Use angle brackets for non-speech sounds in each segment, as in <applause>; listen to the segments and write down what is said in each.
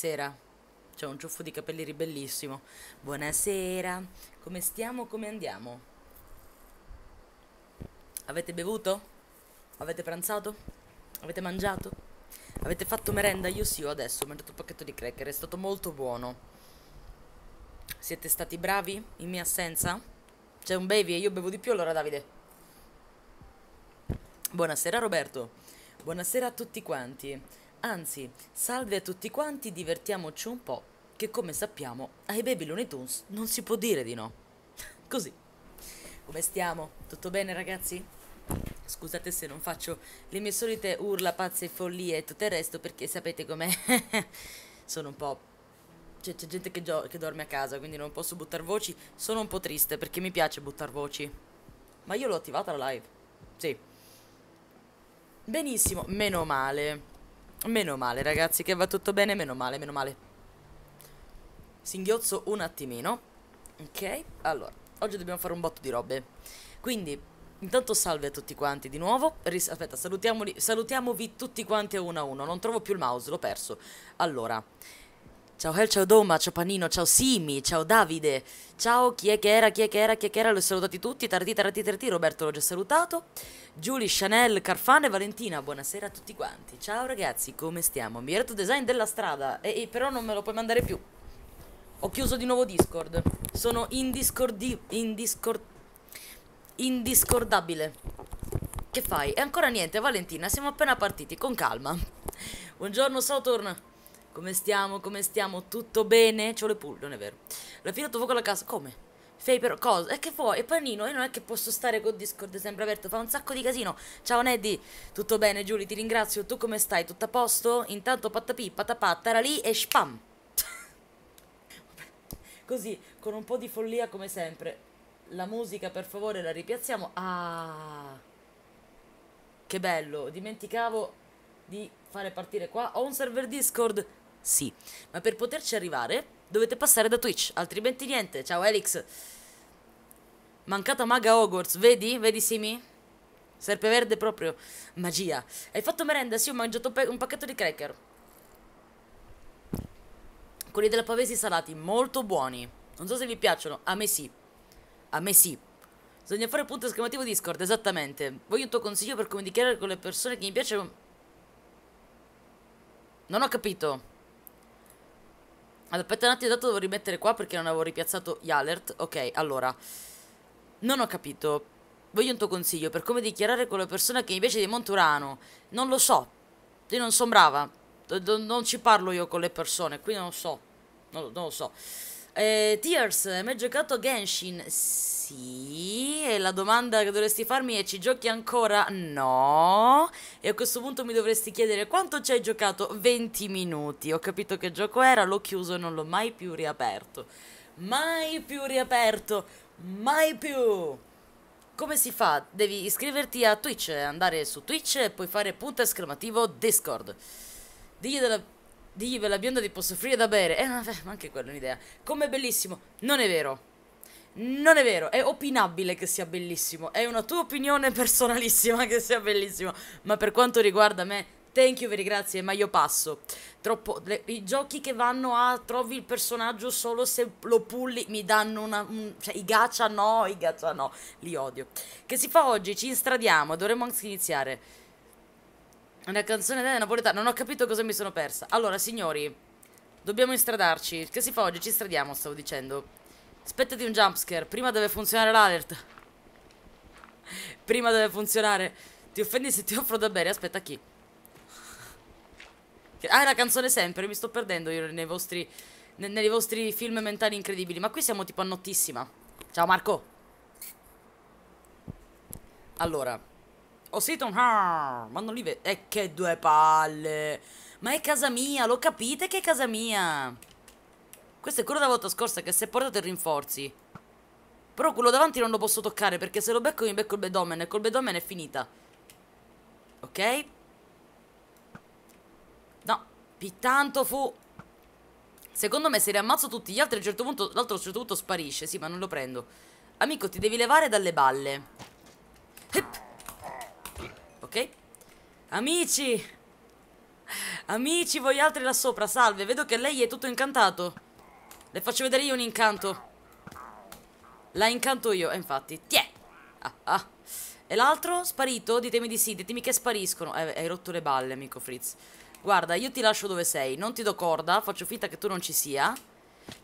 buonasera. C'è un ciuffo di capelli ribellissimo. Buonasera, come stiamo, come andiamo? Avete bevuto? Avete pranzato? Avete mangiato? Avete fatto merenda? Io sì, ho adesso, ho mangiato un pacchetto di cracker, è stato molto buono. Siete stati bravi in mia assenza? C'è un baby e io bevo di più allora Davide. Buonasera Roberto, buonasera a tutti quanti. Anzi, salve a tutti quanti, divertiamoci un po', che come sappiamo ai Baby Looney Tunes non si può dire di no. <laughs> Così. Come stiamo? Tutto bene ragazzi? Scusate se non faccio le mie solite urla, pazze, follie e tutto il resto perché sapete com'è. <laughs> Sono un po'... C'è, c'è gente che, gio- che dorme a casa, quindi non posso buttare voci. Sono un po' triste perché mi piace buttare voci. Ma io l'ho attivata la live. Sì. Benissimo, meno male. Meno male ragazzi che va tutto bene, meno male, meno male Singhiozzo un attimino Ok, allora, oggi dobbiamo fare un botto di robe Quindi, intanto salve a tutti quanti di nuovo Ris Aspetta, salutiamoli, salutiamovi tutti quanti a uno a uno Non trovo più il mouse, l'ho perso Allora, Ciao Hel, ciao Doma, ciao Panino, ciao Simi, ciao Davide, ciao chi è che era, chi è che era, chi è che era, l'ho salutati tutti, tardi, tardi, tardi, Roberto l'ho già salutato, Giulia, Chanel, Carfane, Valentina, buonasera a tutti quanti, ciao ragazzi, come stiamo? Mi detto design della strada, e, e, però non me lo puoi mandare più, ho chiuso di nuovo Discord, sono indiscordi, indiscord, indiscordabile, che fai? E ancora niente, Valentina, siamo appena partiti, con calma, buongiorno Soturn. Come stiamo? Come stiamo? Tutto bene? C'ho le pull, non è vero. La L'ha tuo fuoco alla casa. Come? Fai però cosa? E che vuoi? E panino? Io non è che posso stare con Discord sempre aperto, fa un sacco di casino. Ciao Neddy, tutto bene Giulia, ti ringrazio. Tu come stai? Tutto a posto? Intanto patapì, patapà, era lì e spam. <laughs> Così, con un po' di follia come sempre. La musica per favore la ripiazziamo. Ah! Che bello, dimenticavo di fare partire qua. Ho un server Discord. Sì, ma per poterci arrivare dovete passare da Twitch, altrimenti niente. Ciao Elix. Mancata maga Hogwarts, vedi? Vedi Simi? Serpeverde proprio. Magia. Hai fatto merenda? Sì, ho mangiato un pacchetto di cracker. Quelli della Pavesi salati, molto buoni. Non so se vi piacciono, a me sì. A me sì. Bisogna fare punto esclamativo Discord, esattamente. Voglio un tuo consiglio per comunicare con le persone che mi piacciono. Non ho capito. Aspetta un attimo, dato devo rimettere qua perché non avevo ripiazzato gli alert. Ok, allora. Non ho capito. Voglio un tuo consiglio per come dichiarare quella persona che invece di Monturano. Non lo so. Io non sono brava. non ci parlo io con le persone, Qui non lo so. non, non lo so. Eh, Tears, mi hai giocato Genshin? Sì. E la domanda che dovresti farmi è: ci giochi ancora? No. E a questo punto mi dovresti chiedere quanto ci hai giocato? 20 minuti. Ho capito che gioco era, l'ho chiuso e non l'ho mai più riaperto. Mai più riaperto. Mai più. Come si fa? Devi iscriverti a Twitch, andare su Twitch e poi fare punto esclamativo Discord. Digli della Digli per la bionda ti posso offrire da bere. Eh, ma anche quella è un'idea. Com'è bellissimo. Non è vero. Non è vero, è opinabile che sia bellissimo. È una tua opinione personalissima <laughs> che sia bellissimo. Ma per quanto riguarda me, thank you, vi ringrazio, ma io passo. Troppo. Le, I giochi che vanno a trovi il personaggio solo se lo pulli mi danno una. Un, cioè, i gacha no, i gacha no. Li odio. Che si fa oggi? Ci instradiamo, dovremmo anche iniziare. Una canzone della napoletana. Non ho capito cosa mi sono persa. Allora, signori, dobbiamo instradarci. Che si fa oggi? Ci stradiamo, stavo dicendo. Aspettati un jumpscare. Prima deve funzionare l'alert. <laughs> Prima deve funzionare. Ti offendi se ti offro da bere? Aspetta, chi? Ah, è la canzone sempre. Mi sto perdendo io nei vostri, nei, nei vostri film mentali incredibili. Ma qui siamo tipo a nottissima. Ciao, Marco. Allora. Ho sentito un ah", ma non li vedo. E eh, che due palle. Ma è casa mia, lo capite che è casa mia? Questo è quello della volta scorsa che si è portato i rinforzi. Però quello davanti non lo posso toccare perché se lo becco mi becco il bedomen e col bedomen è finita. Ok? No, pittanto fu... Secondo me se li ammazzo tutti gli altri a un certo punto, l'altro a un certo punto sparisce. Sì, ma non lo prendo. Amico, ti devi levare dalle balle. Hip ok? Amici! Amici, voi altri là sopra, salve. Vedo che lei è tutto incantato. Le faccio vedere io un incanto. La incanto io, eh, infatti. Tiè! Ah, ah. E l'altro? Sparito? Ditemi di sì, ditemi che spariscono. Eh, hai rotto le balle, amico Fritz. Guarda, io ti lascio dove sei, non ti do corda, faccio finta che tu non ci sia.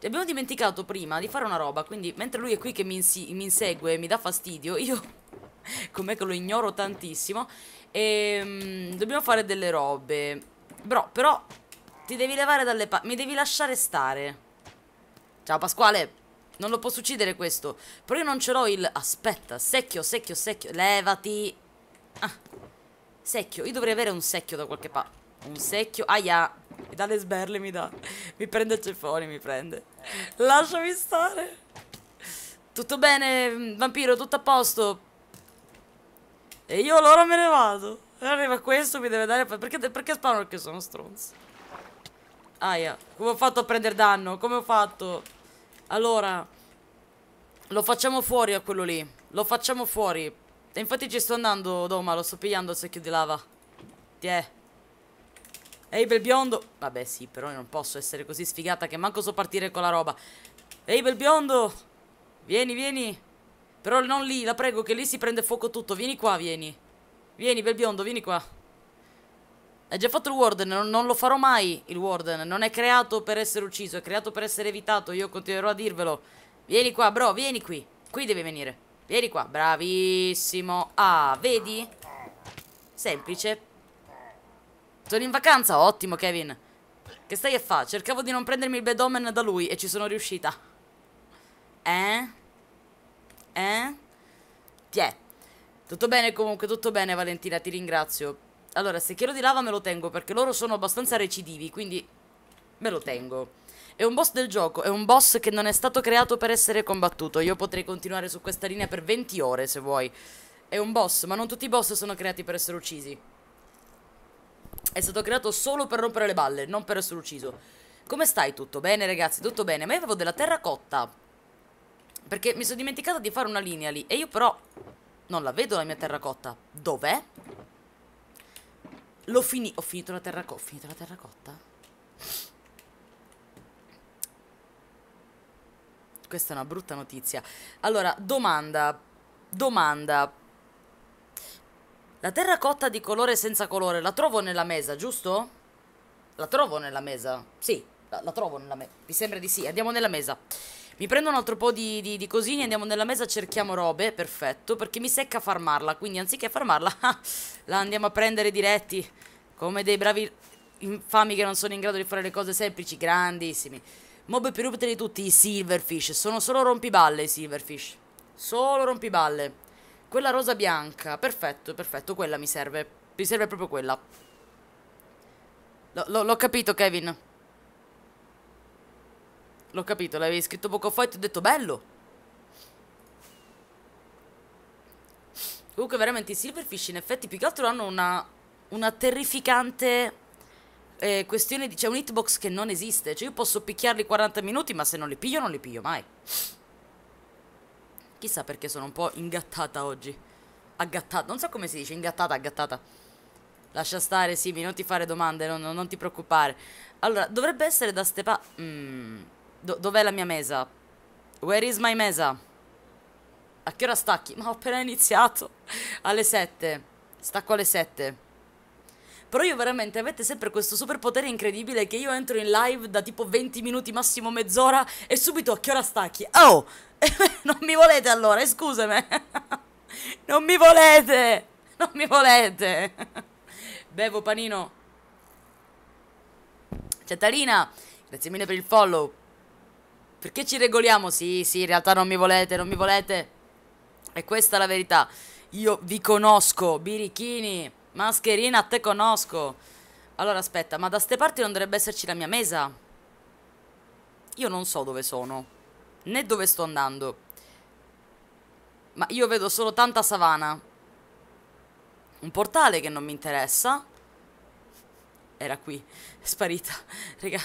Ti abbiamo dimenticato prima di fare una roba, quindi mentre lui è qui che mi, insi mi insegue e mi dà fastidio, io <laughs> com'è che lo ignoro tantissimo. E, um, dobbiamo fare delle robe. Bro, però ti devi levare dalle pa... Mi devi lasciare stare. Ciao Pasquale. Non lo posso uccidere questo. Però io non ce l'ho il... Aspetta, secchio, secchio, secchio. Levati. Ah. Secchio. Io dovrei avere un secchio da qualche parte. Un secchio. Aia. Mi dà le sberle, mi dà. Mi prende il ceffone, mi prende. Lasciami stare. Tutto bene, vampiro, tutto a posto. E io allora me ne vado. E arriva questo, mi deve dare... Perché, perché sparo? Perché sono stronzo. Aia, come ho fatto a prendere danno? Come ho fatto? Allora, lo facciamo fuori a quello lì. Lo facciamo fuori. E infatti ci sto andando, Doma, lo sto pigliando se secchio di lava. Tiè. Ehi, bel biondo. Vabbè, sì, però io non posso essere così sfigata che manco so partire con la roba. Ehi, bel biondo. Vieni, vieni. Però non lì, la prego che lì si prende fuoco tutto. Vieni qua, vieni. Vieni, bel biondo, vieni qua. Hai già fatto il warden, non, non, lo farò mai il warden. Non è creato per essere ucciso, è creato per essere evitato. Io continuerò a dirvelo. Vieni qua, bro, vieni qui. Qui devi venire. Vieni qua, bravissimo. Ah, vedi? Semplice. Sono in vacanza, ottimo, Kevin. Che stai a fare? Cercavo di non prendermi il bedomen da lui e ci sono riuscita. Eh? Eh? Tiè. Tutto bene comunque, tutto bene Valentina, ti ringrazio. Allora, se chiedo di lava me lo tengo perché loro sono abbastanza recidivi, quindi me lo tengo. È un boss del gioco, è un boss che non è stato creato per essere combattuto. Io potrei continuare su questa linea per 20 ore se vuoi. È un boss, ma non tutti i boss sono creati per essere uccisi. È stato creato solo per rompere le balle, non per essere ucciso. Come stai? Tutto bene ragazzi? Tutto bene? Ma io avevo della terracotta. Perché mi sono dimenticata di fare una linea lì. E io però non la vedo la mia terracotta. Dov'è? L'ho fini... Ho finito la terracotta. Ho finito la terracotta? Questa è una brutta notizia. Allora, domanda. Domanda. La terracotta di colore senza colore la trovo nella mesa, giusto? La trovo nella mesa. Sì, la, la trovo nella mesa. Mi sembra di sì. Andiamo nella mesa. Mi prendo un altro po' di, di, di cosini, andiamo nella mesa, cerchiamo robe, perfetto, perché mi secca farmarla, quindi anziché farmarla, <laughs> ah, la andiamo a prendere diretti, come dei bravi infami che non sono in grado di fare le cose semplici, grandissimi. Mob più rupte di tutti, i silverfish, sono solo rompiballe i silverfish, solo rompiballe. Quella rosa bianca, perfetto, perfetto, quella mi serve, mi serve proprio quella. L'ho capito Kevin. L'ho capito, l'avevi scritto poco fa e ti ho detto bello. Comunque veramente i silverfish in effetti più che altro hanno una, una terrificante eh, questione di... C'è un hitbox che non esiste. Cioè io posso picchiarli 40 minuti ma se non li piglio non li piglio mai. Chissà perché sono un po' ingattata oggi. Aggattata, non so come si dice, ingattata, aggattata. Lascia stare, Simi, non ti fare domande, non, non ti preoccupare. Allora, dovrebbe essere da ste Mmm... Do dov'è la mia mesa? Where is my mesa? A che ora stacchi? Ma ho appena iniziato. Alle 7. Stacco alle 7. Però io veramente avete sempre questo superpotere incredibile che io entro in live da tipo 20 minuti, massimo mezz'ora e subito a che ora stacchi? Oh! <laughs> non mi volete allora, eh, scusami. <laughs> non mi volete! Non mi volete! <laughs> Bevo panino. Cetarina, grazie mille per il follow. Perché ci regoliamo? Sì, sì, in realtà non mi volete, non mi volete. E questa è la verità. Io vi conosco, birichini, mascherina, te conosco. Allora, aspetta, ma da ste parti non dovrebbe esserci la mia mesa? Io non so dove sono, né dove sto andando. Ma io vedo solo tanta savana. Un portale che non mi interessa. Era qui, <laughs> è sparita. Raga,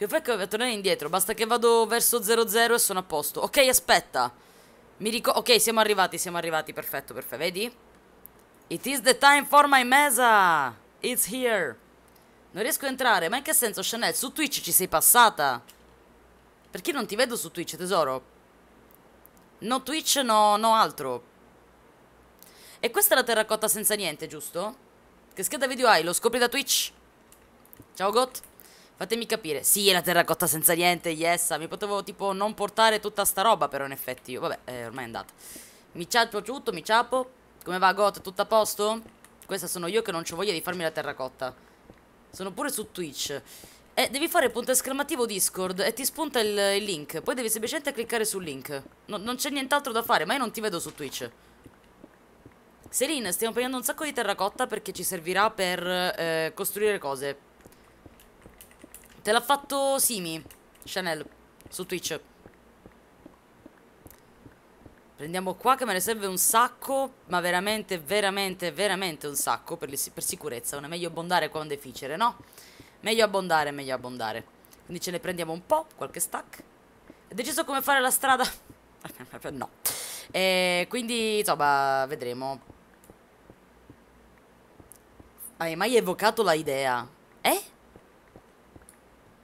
che fai che tornare indietro? Basta che vado verso 00 e sono a posto. Ok, aspetta. Mi ricordo. Ok, siamo arrivati, siamo arrivati. Perfetto, perfetto. Vedi? It is the time for my mesa. It's here. Non riesco a entrare. Ma in che senso, Chanel? Su Twitch ci sei passata. Perché non ti vedo su Twitch, tesoro? No Twitch, no, no altro. E questa è la terracotta senza niente, giusto? Che scheda video hai? Lo scopri da Twitch? Ciao, Got. Fatemi capire. Sì, è la terracotta senza niente, yes. Mi potevo tipo non portare tutta sta roba, però in effetti Vabbè, eh, ormai è andata. Mi ciao piaciuto, mi ciapo. Come va Got? Tutto a posto? Questa sono io che non ho voglia di farmi la terracotta. Sono pure su Twitch. Eh, devi fare punto esclamativo Discord e ti spunta il, il link. Poi devi semplicemente cliccare sul link. No, non c'è nient'altro da fare, ma io non ti vedo su Twitch. Selin, stiamo prendendo un sacco di terracotta perché ci servirà per eh, costruire cose. Te l'ha fatto Simi, Chanel, su Twitch. Prendiamo qua che me ne serve un sacco, ma veramente, veramente, veramente un sacco per, per sicurezza. Non è meglio abbondare quando è difficile, no? Meglio abbondare, meglio abbondare. Quindi ce ne prendiamo un po', qualche stack. Ho deciso come fare la strada. <laughs> no. E quindi, insomma, vedremo. Hai mai evocato la idea? Eh?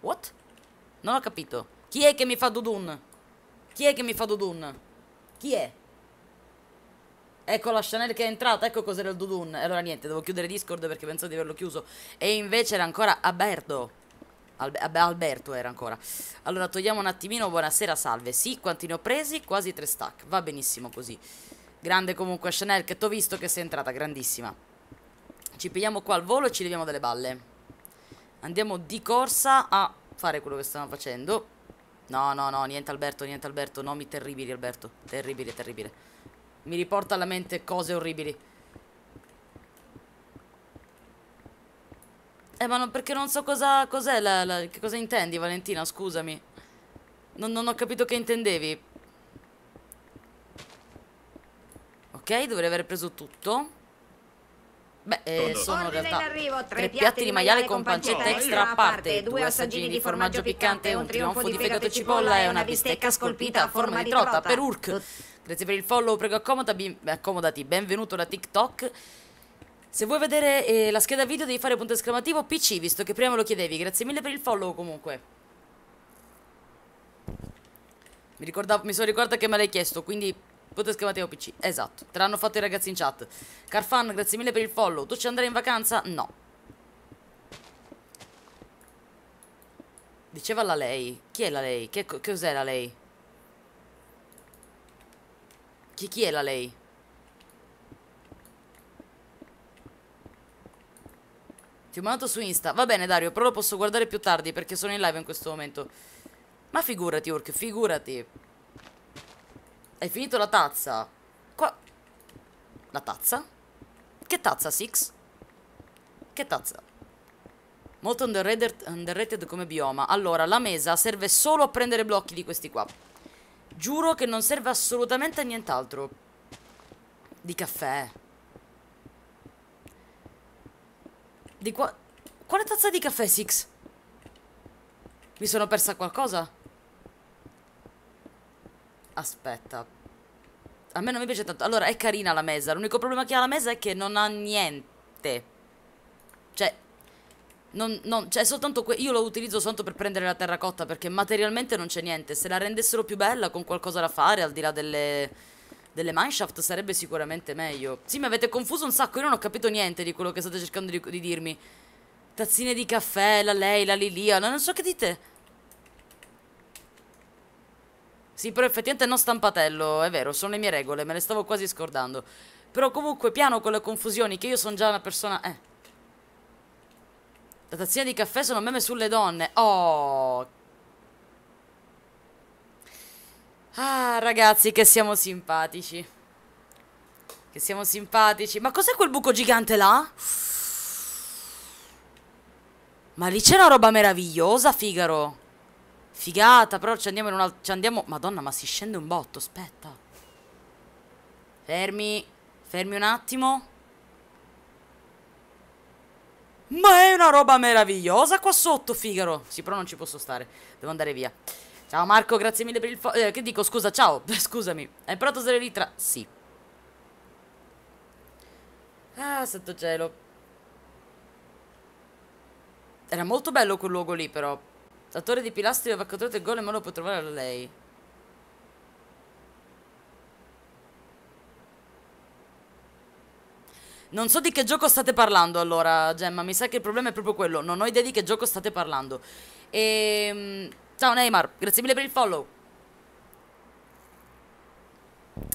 What? Non ho capito. Chi è che mi fa Dudun? Chi è che mi fa Dudun? Chi è? Ecco la Chanel che è entrata, ecco cos'era il Dudun. E allora niente, devo chiudere Discord perché pensavo di averlo chiuso. E invece era ancora Alberto. Albe Alberto era ancora. Allora togliamo un attimino, buonasera, salve. Sì, quanti ne ho presi? Quasi tre stack, va benissimo così. Grande comunque Chanel che t'ho visto che sei entrata, grandissima. Ci pigliamo qua al volo e ci leviamo delle balle. Andiamo di corsa a fare quello che stanno facendo. No, no, no, niente Alberto, niente Alberto. Nomi terribili, Alberto. Terribile, terribile. Mi riporta alla mente cose orribili. Eh, ma non, perché non so cosa cos'è la, Che cosa intendi, Valentina? Scusami. Non, non ho capito che intendevi. Ok, dovrei aver preso tutto. Beh, eh, sono in realtà arrivo, tre, tre piatti di maiale con pancetta extra a parte, due assaggini di formaggio piccante, un trionfo di fegato cipolla e eh, una bistecca scolpita a forma di trota per Urk. Grazie per il follow, prego accomodati, benvenuto da TikTok. Se vuoi vedere eh, la scheda video devi fare punto esclamativo PC, visto che prima me lo chiedevi. Grazie mille per il follow comunque. Mi, mi sono ricordata che me l'hai chiesto, quindi Voto schermate PC. Esatto. Te l'hanno fatto i ragazzi in chat. Carfan, grazie mille per il follow. Tu ci andrai in vacanza? No. Diceva la lei. Chi è la lei? Che cos'è la lei? Chi, chi è la lei? Ti ho mandato su Insta. Va bene, Dario, però lo posso guardare più tardi perché sono in live in questo momento. Ma figurati, Urk, figurati. Hai finito la tazza. Qua... La tazza? Che tazza, Six? Che tazza? Molto underrated, underrated come bioma. Allora, la mesa serve solo a prendere blocchi di questi qua. Giuro che non serve assolutamente a nient'altro. Di caffè. Di qua... Quale tazza di caffè, Six? Mi sono persa qualcosa? Aspetta. A me non mi piace tanto. Allora, è carina la mesa. L'unico problema che ha la mesa è che non ha niente. Cioè, non, non, cioè, io lo utilizzo soltanto per prendere la terracotta perché materialmente non c'è niente. Se la rendessero più bella con qualcosa da fare, al di là delle, delle mineshaft, sarebbe sicuramente meglio. Sì, mi avete confuso un sacco, io non ho capito niente di quello che state cercando di, di dirmi. Tazzine di caffè, la lei, la Lilia, non so che dite. Sì, però effettivamente non stampatello, è vero, sono le mie regole, me le stavo quasi scordando. Però comunque piano con le confusioni, che io sono già una persona... Eh. La tazzina di caffè sono meme sulle donne. Oh. Ah, ragazzi, che siamo simpatici. Che siamo simpatici. Ma cos'è quel buco gigante là? Ma lì c'è una roba meravigliosa, Figaro. Figata, però ci andiamo in un altro... Ci andiamo... Madonna, ma si scende un botto, aspetta. Fermi. Fermi un attimo. Ma è una roba meravigliosa qua sotto, Figaro. Sì, però non ci posso stare. Devo andare via. Ciao Marco, grazie mille per il... Eh, che dico, scusa, ciao. <laughs> Scusami. Hai provato a usare l'itra? Sì. Ah, santo cielo. Era molto bello quel luogo lì, però. La torre di pilastri aveva catturato il gol e ma lo può trovare da lei. Non so di che gioco state parlando allora, Gemma. Mi sa che il problema è proprio quello. Non ho idea di che gioco state parlando. E... Ehm, ciao Neymar, grazie mille per il follow.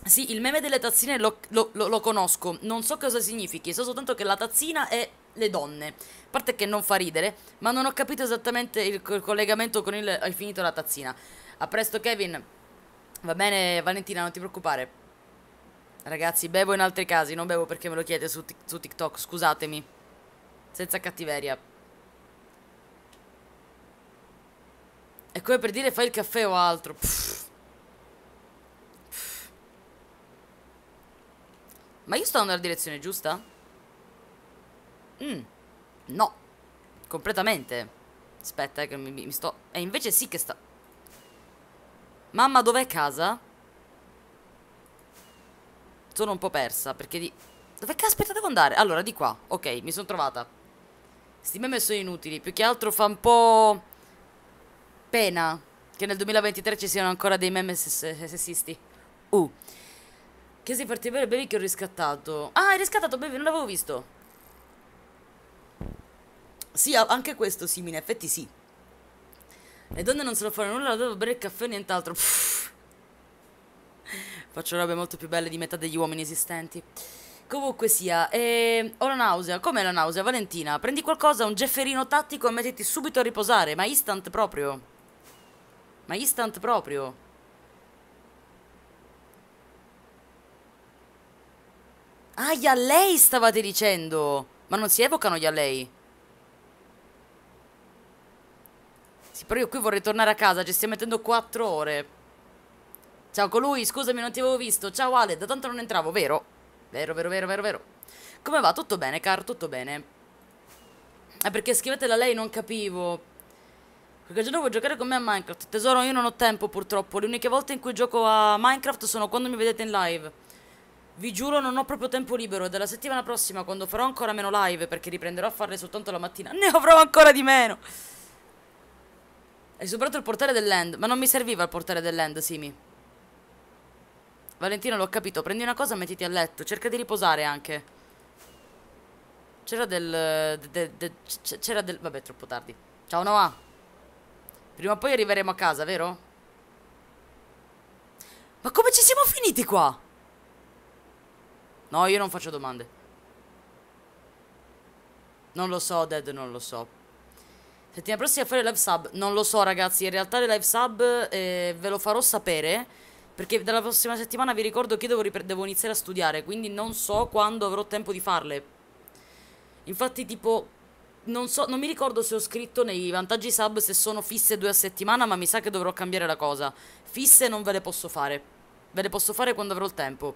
Sì, il meme delle tazzine lo, lo, lo, lo conosco. Non so cosa significhi. So soltanto che la tazzina è le donne. A parte che non fa ridere, ma non ho capito esattamente il, il collegamento con il hai finito la tazzina. A presto Kevin. Va bene Valentina, non ti preoccupare. Ragazzi, bevo in altri casi, non bevo perché me lo chiede su, su TikTok, scusatemi. Senza cattiveria. È come per dire fai il caffè o altro. Pff. Pff. Ma io sto andando nella direzione giusta? Mm, no, completamente. Aspetta, eh, che mi, mi sto... E invece sì che sta... Mamma, dov'è casa? Sono un po' persa, perché di... Dove caspita devo andare? Allora, di qua. Ok, mi sono trovata. Sti meme sono inutili. Più che altro fa un po'... Pena che nel 2023 ci siano ancora dei meme sessisti. Uh. Che si particolare Baby che ho riscattato. Ah, hai riscattato Baby, non l'avevo visto. Sì, anche questo sì, in effetti sì. Le donne non se lo fanno nulla, devo bere il caffè e nient'altro. Faccio robe molto più belle di metà degli uomini esistenti. Comunque sia, eh, ho la nausea. Com'è la nausea, Valentina? Prendi qualcosa, un gefferino tattico e mettiti subito a riposare, ma instant proprio. Ma instant proprio. Ah, gli a lei stavate dicendo! Ma non si evocano gli a lei? Però io qui vorrei tornare a casa, ci stiamo mettendo 4 ore. Ciao colui, scusami, non ti avevo visto. Ciao Ale, da tanto non entravo, vero? Vero, vero, vero, vero, vero. Come va? Tutto bene, caro, tutto bene. Ah, perché scrivetela lei, non capivo. Perché giorno vuoi giocare con me a Minecraft? Tesoro, io non ho tempo purtroppo. Le uniche volte in cui gioco a Minecraft sono quando mi vedete in live. Vi giuro, non ho proprio tempo libero. Dalla settimana prossima, quando farò ancora meno live, perché riprenderò a farle soltanto la mattina, <laughs> ne avrò ancora di meno. Hai superato il portiere dell'end. Ma non mi serviva il portiere dell'end, Simi. Valentino, l'ho capito. Prendi una cosa e mettiti a letto. Cerca di riposare anche. C'era del... De, de, C'era del... Vabbè, troppo tardi. Ciao, Noah. Prima o poi arriveremo a casa, vero? Ma come ci siamo finiti qua? No, io non faccio domande. Non lo so, Dead, non lo so. Settimana prossima fare live sub. Non lo so, ragazzi. In realtà le live sub eh, ve lo farò sapere. Perché dalla prossima settimana vi ricordo che devo, devo, iniziare a studiare. Quindi non so quando avrò tempo di farle. Infatti, tipo. Non, so, non mi ricordo se ho scritto nei vantaggi sub se sono fisse due a settimana, ma mi sa che dovrò cambiare la cosa. Fisse non ve le posso fare. Ve le posso fare quando avrò il tempo.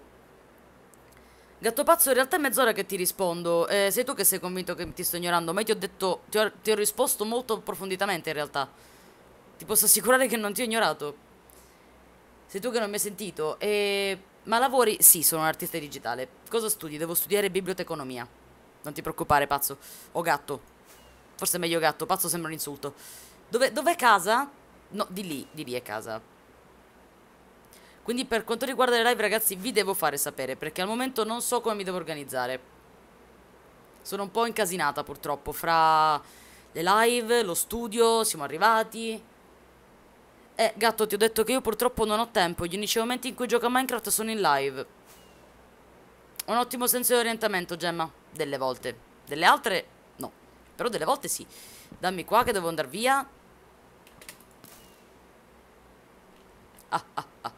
Gatto pazzo, in realtà è mezz'ora che ti rispondo. Eh, sei tu che sei convinto che ti sto ignorando, ma io ti ho detto. Ti ho, ti ho risposto molto approfonditamente in realtà. Ti posso assicurare che non ti ho ignorato. Sei tu che non mi hai sentito. E... Ma lavori? Sì, sono un artista digitale. Cosa studi? Devo studiare biblioteconomia. Non ti preoccupare, pazzo. O gatto. Forse è meglio gatto. Pazzo sembra un insulto. Dov'è dov casa? No, di lì. Di lì è casa. Quindi per quanto riguarda le live ragazzi vi devo fare sapere perché al momento non so come mi devo organizzare. Sono un po' incasinata purtroppo fra le live, lo studio, siamo arrivati. Eh, gatto, ti ho detto che io purtroppo non ho tempo. Gli unici momenti in cui gioco a Minecraft sono in live. Ho un ottimo senso di orientamento, Gemma. Delle volte. Delle altre, no. Però delle volte sì. Dammi qua che devo andare via. Ah, ah, ah.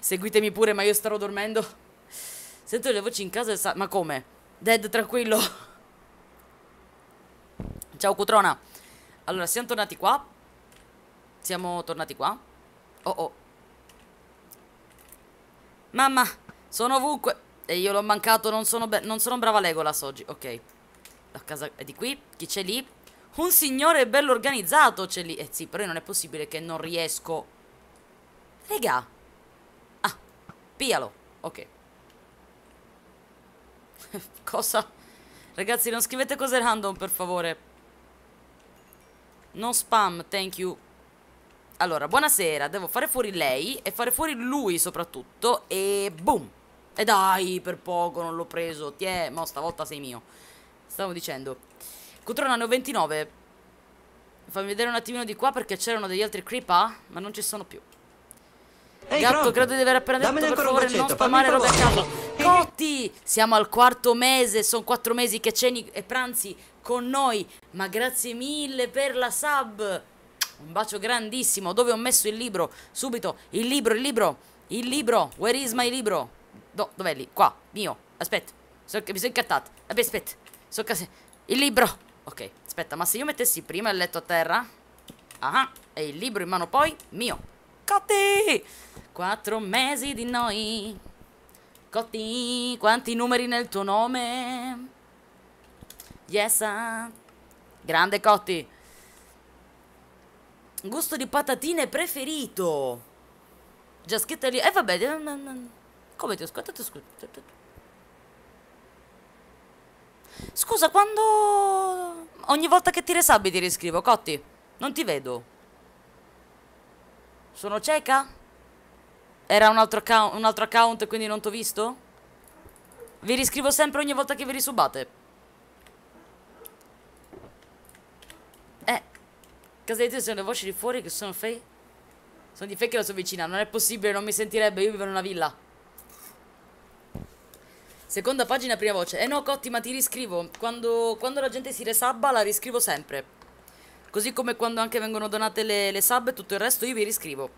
Seguitemi pure, ma io starò dormendo. Sento le voci in casa e sa... Ma come? Dead, tranquillo. Ciao, Cutrona. Allora, siamo tornati qua. Siamo tornati qua. Oh, oh. Mamma, sono ovunque. E io l'ho mancato, non sono, non sono brava Legolas oggi. Ok. La casa è di qui. Chi c'è lì? Un signore bello organizzato c'è lì. Eh sì, però non è possibile che non riesco. Regà. Pialo. Ok. <laughs> cosa? Ragazzi, non scrivete cose random, per favore. Non spam, thank you. Allora, buonasera, devo fare fuori lei e fare fuori lui soprattutto e boom. E dai, per poco non l'ho preso. Tiè, mo stavolta sei mio. Stavo dicendo. Cutrona ne ho 29. Fammi vedere un attimino di qua perché c'erano degli altri creepa, ma non ci sono più. Ehi, Gatto, Grom. credo di aver appena detto, Dammene per favore, non spamare robe a caso. Cotti, siamo al quarto mese, sono quattro mesi che ceni e pranzi con noi. Ma grazie mille per la sub. Un bacio grandissimo. Dove ho messo il libro? Subito, il libro, il libro, il libro. Where is my libro? Do, dov'è lì? Qua, mio. Aspetta, so, mi sono incattato. Aspetta, so, il libro. Ok, aspetta, ma se io mettessi prima il letto a terra? Ah, e il libro in mano poi, mio. Cotti! Quattro mesi di noi. Cotti, quanti numeri nel tuo nome? Yes, ah. Grande Cotti. Gusto di patatine preferito. Già scritta lì. E eh, vabbè. Eh, come ti ho scritto? Scusa, quando... Ogni volta che ti resabbi ti riscrivo, Cotti. Non ti vedo. Sono cieca? Era un altro, un altro account quindi non t'ho visto? Vi riscrivo sempre ogni volta che vi risubate Eh Casadetto sono le voci di fuori che sono fake Sono di fake che la sua vicina Non è possibile, non mi sentirebbe, io vivo in una villa Seconda pagina, prima voce. Eh no, Cotti, ma ti riscrivo. Quando, quando la gente si resabba, la riscrivo sempre. Così come quando anche vengono donate le, le sub e tutto il resto io vi riscrivo.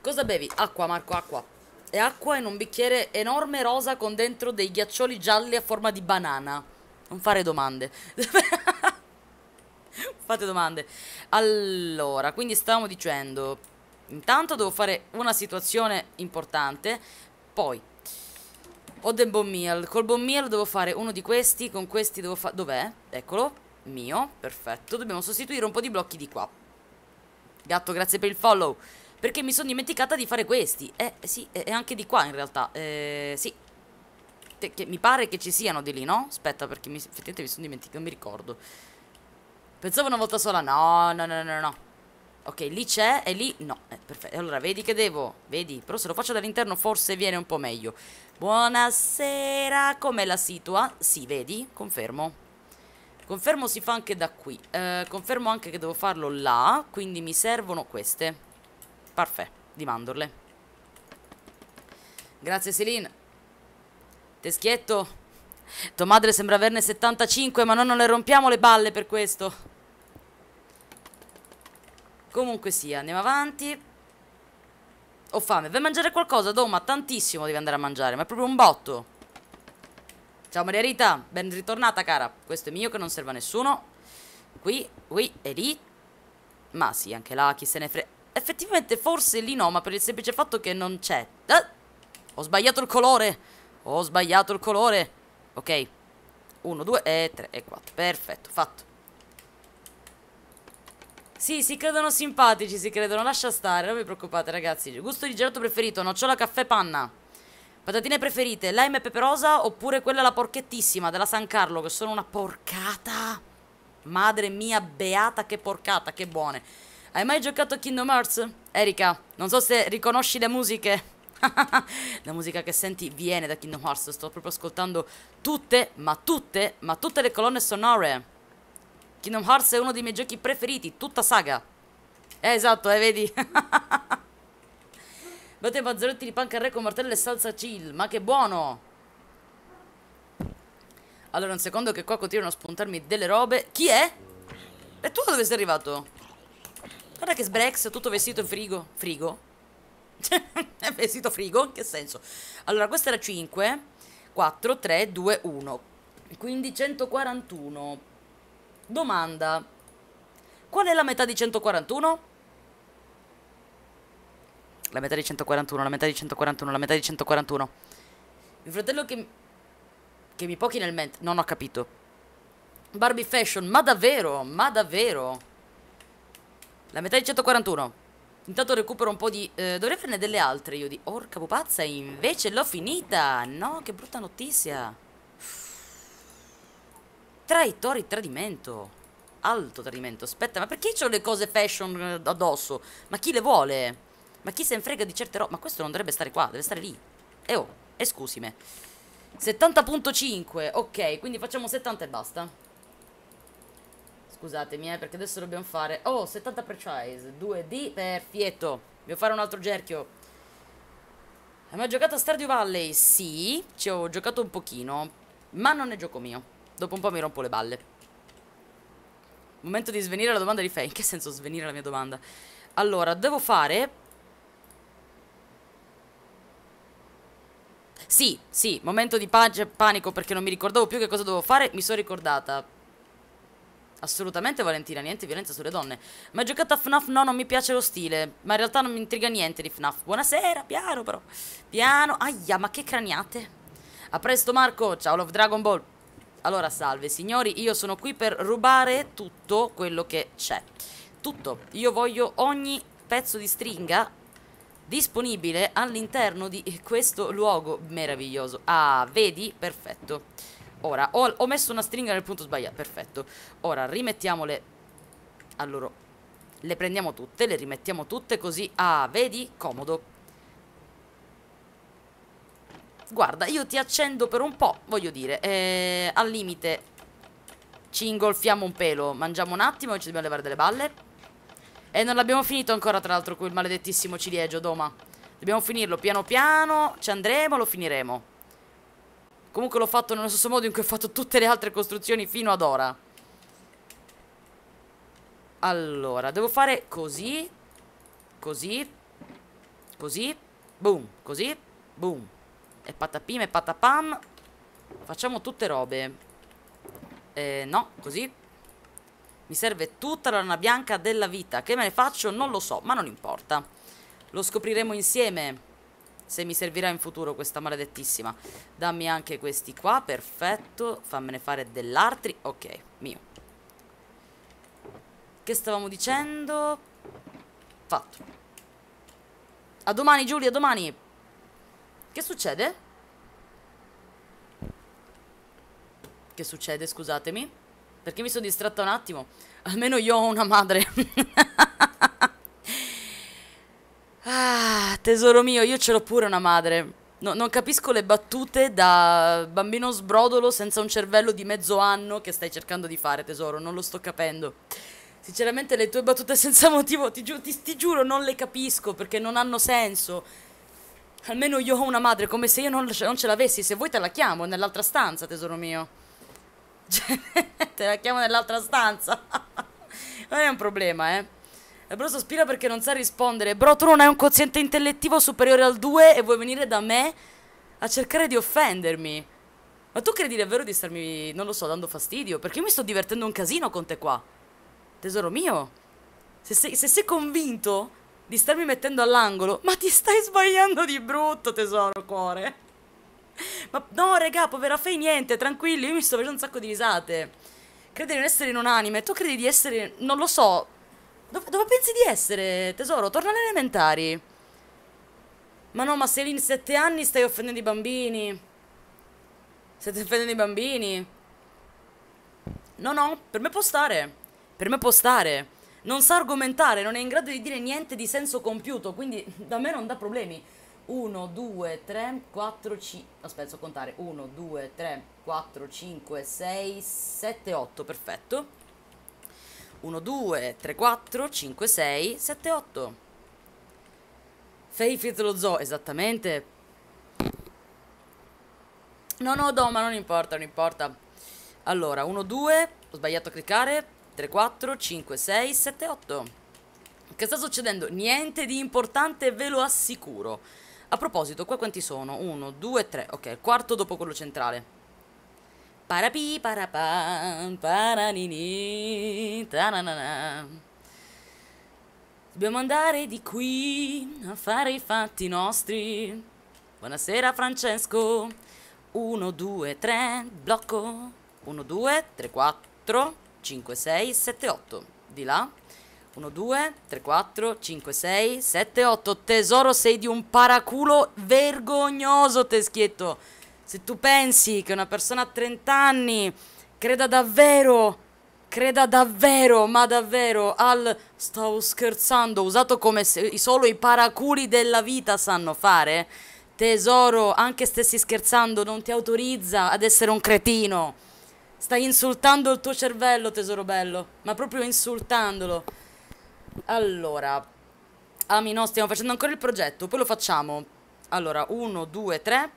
Cosa bevi? Acqua Marco, acqua. E acqua in un bicchiere enorme rosa con dentro dei ghiaccioli gialli a forma di banana. Non fare domande. <laughs> Fate domande. Allora, quindi stavamo dicendo... Intanto devo fare una situazione importante, poi ho del bon meal. Col bon meal devo fare uno di questi, con questi devo fare... Dov'è? Eccolo. Mio. Perfetto. Dobbiamo sostituire un po' di blocchi di qua. Gatto, grazie per il follow. Perché mi sono dimenticata di fare questi. Eh, eh sì, e eh, anche di qua in realtà. Eh, sì. Che, che mi pare che ci siano di lì, no? Aspetta, perché mi, effettivamente mi sono dimenticato, non mi ricordo. Pensavo una volta sola. No, no, no, no, no. Ok, lì c'è e lì no. Eh, perfetto. Allora, vedi che devo. Vedi, però se lo faccio dall'interno forse viene un po' meglio. Buonasera, com'è la situa? Sì, vedi, confermo. Confermo si fa anche da qui. Eh, confermo anche che devo farlo là, quindi mi servono queste. Perfetto, di mandorle. Grazie Celine. Teschietto, tua madre sembra averne 75, ma noi non le rompiamo le balle per questo. Comunque sia, andiamo avanti. Ho fame. Vuoi mangiare qualcosa, Doma? Tantissimo devi andare a mangiare, ma è proprio un botto. Ciao Maria Rita, ben ritornata cara. Questo è mio che non serve a nessuno. Qui, qui e lì. Ma sì, anche là, chi se ne frega. Effettivamente forse lì no, ma per il semplice fatto che non c'è. Ah! Ho sbagliato il colore. Ho sbagliato il colore. Ok. 1, 2 e 3 e 4. Perfetto, fatto. Sì, si credono simpatici, si credono. Lascia stare, non vi preoccupate, ragazzi. Gusto di gelato preferito, nocciola caffè panna. Patatine preferite, lime e peperosa oppure quella la porchettissima della San Carlo, che sono una porcata. Madre mia, beata, che porcata, che buone. Hai mai giocato a Kingdom Hearts? Erika, non so se riconosci le musiche. <laughs> la musica che senti viene da Kingdom Hearts, sto proprio ascoltando tutte, ma tutte, ma tutte le colonne sonore. Kingdom Hearts è uno dei miei giochi preferiti, tutta saga. Eh, esatto, eh, vedi. <laughs> Batte panzerotti di panca al re con martello e salsa chill. Ma che buono! Allora, un secondo che qua continuano a spuntarmi delle robe. Chi è? E tu da dove sei arrivato? Guarda che sbrex, tutto vestito in frigo. Frigo? <laughs> è vestito frigo? In che senso? Allora, questa era 5, 4, 3, 2, 1. Quindi 141. Domanda. Qual è la metà di 141? La metà di 141, la metà di 141, la metà di 141. Mio fratello che, che mi pochi nel mente. Non ho capito. Barbie Fashion, ma davvero, ma davvero. La metà di 141. Intanto recupero un po' di... Eh, dovrei farne delle altre io di... Orca pupazza, invece l'ho finita. No, che brutta notizia. Traitori, tradimento. Alto tradimento. Aspetta, ma perché ho le cose fashion eh, addosso? Ma chi le vuole? Ma chi se ne frega di certe robe? Ma questo non dovrebbe stare qua, deve stare lì. E eh, oh, e scusime. 70.5, ok, quindi facciamo 70 e basta. Scusatemi, eh, perché adesso dobbiamo fare... Oh, 70 precise, 2D, perfetto. Devo fare un altro gerchio. Hai mai giocato a Stardew Valley? Sì, ci ho giocato un pochino, ma non è gioco mio. Dopo un po' mi rompo le balle. Momento di svenire la domanda di Faye. In che senso svenire la mia domanda? Allora, devo fare... Sì, sì, momento di panico perché non mi ricordavo più che cosa dovevo fare. Mi sono ricordata. Assolutamente Valentina, niente violenza sulle donne. Ma giocato a FNAF no, non mi piace lo stile. Ma in realtà non mi intriga niente di FNAF. Buonasera, piano però. Piano. Aia, ma che craniate. A presto Marco, ciao Love Dragon Ball. Allora, salve signori, io sono qui per rubare tutto quello che c'è. Tutto. Io voglio ogni pezzo di stringa disponibile all'interno di questo luogo meraviglioso. Ah, vedi? Perfetto. Ora, ho, ho messo una stringa nel punto sbagliato, perfetto. Ora, rimettiamole... Allora, le prendiamo tutte, le rimettiamo tutte così... Ah, vedi? Comodo guarda, io ti accendo per un po', voglio dire, eh, al limite ci ingolfiamo un pelo, mangiamo un attimo e ci dobbiamo levare delle balle. E non l'abbiamo finito ancora, tra l'altro, quel maledettissimo ciliegio, Doma. Dobbiamo finirlo piano piano, ci andremo, lo finiremo. Comunque l'ho fatto nello stesso modo in cui ho fatto tutte le altre costruzioni fino ad ora. Allora, devo fare così, così, così, boom, così, boom. E patapim e patapam. Facciamo tutte robe. Eh, no, così. Mi serve tutta la lana bianca della vita. Che me ne faccio? Non lo so, ma non importa. Lo scopriremo insieme. Se mi servirà in futuro questa maledettissima. Dammi anche questi qua, perfetto. Fammene fare dell'altri. Ok, mio. Che stavamo dicendo? Fatto. A domani Giulia, a domani! Che succede? Che succede, scusatemi? Perché mi sono distratta un attimo? Almeno io ho una madre. <laughs> ah, tesoro mio, io ce l'ho pure una madre. No, non capisco le battute da bambino sbrodolo senza un cervello di mezzo anno che stai cercando di fare, tesoro. Non lo sto capendo. Sinceramente le tue battute senza motivo, ti, giu ti, ti giuro, non le capisco perché non hanno senso. Almeno io ho una madre, come se io non, non ce l'avessi. Se vuoi te la chiamo nell'altra stanza, tesoro mio. <laughs> Cioè, te la chiamo nell'altra stanza. <laughs> non è un problema, eh. bro sospira perché non sa rispondere. Bro, tu non hai un quoziente intellettivo superiore al 2 e vuoi venire da me a cercare di offendermi. Ma tu credi davvero di starmi, non lo so, dando fastidio? Perché io mi sto divertendo un casino con te qua. Tesoro mio. Se sei, se sei convinto di starmi mettendo all'angolo, ma ti stai sbagliando di brutto, tesoro cuore. Ma no, regà, povera Fei, niente, tranquillo, io mi sto facendo un sacco di risate. Credi di essere in un anime, tu credi di essere, non lo so. Dove, dove pensi di essere, tesoro? Torna alle elementari. Ma no, ma sei lì in sette anni stai offendendo i bambini. Stai offendendo i bambini. No, no, per me può stare. Per me può stare non sa argomentare, non è in grado di dire niente di senso compiuto, quindi da me non dà problemi. 1, 2, 3, 4, 5. Aspetta, so contare. 1, 2, 3, 4, 5, 6, 7, 8. Perfetto. 1, 2, 3, 4, 5, 6, 7, 8. Faith lo zoo, esattamente. No, no, do, ma non importa, non importa. Allora, 1, 2. Ho sbagliato a cliccare. 3, 4, 5, 6, 7, 8. Che sta succedendo? Niente di importante, ve lo assicuro. A proposito, qua quanti sono? 1, 2, 3. Ok, quarto dopo quello centrale. Parapi, parapan, paranini, taranana. Dobbiamo andare di qui a fare i fatti nostri. Buonasera Francesco. 1, 2, 3, blocco. 1, 2, 3, 4. 5, 6, 7, 8. Di là. 1, 2, 3, 4, 5, 6, 7, 8. Tesoro, sei di un paraculo vergognoso, teschietto. Se tu pensi che una persona a 30 anni creda davvero creda davvero, ma davvero, al stavo scherzando, usato come se, solo i paraculi della vita sanno fare. Tesoro, anche stessi scherzando, non ti autorizza ad essere un cretino. Stai insultando il tuo cervello, tesoro bello. Ma proprio insultandolo. Allora. Ami, no, stiamo facendo ancora il progetto. Poi lo facciamo. Allora, 1, 2, 3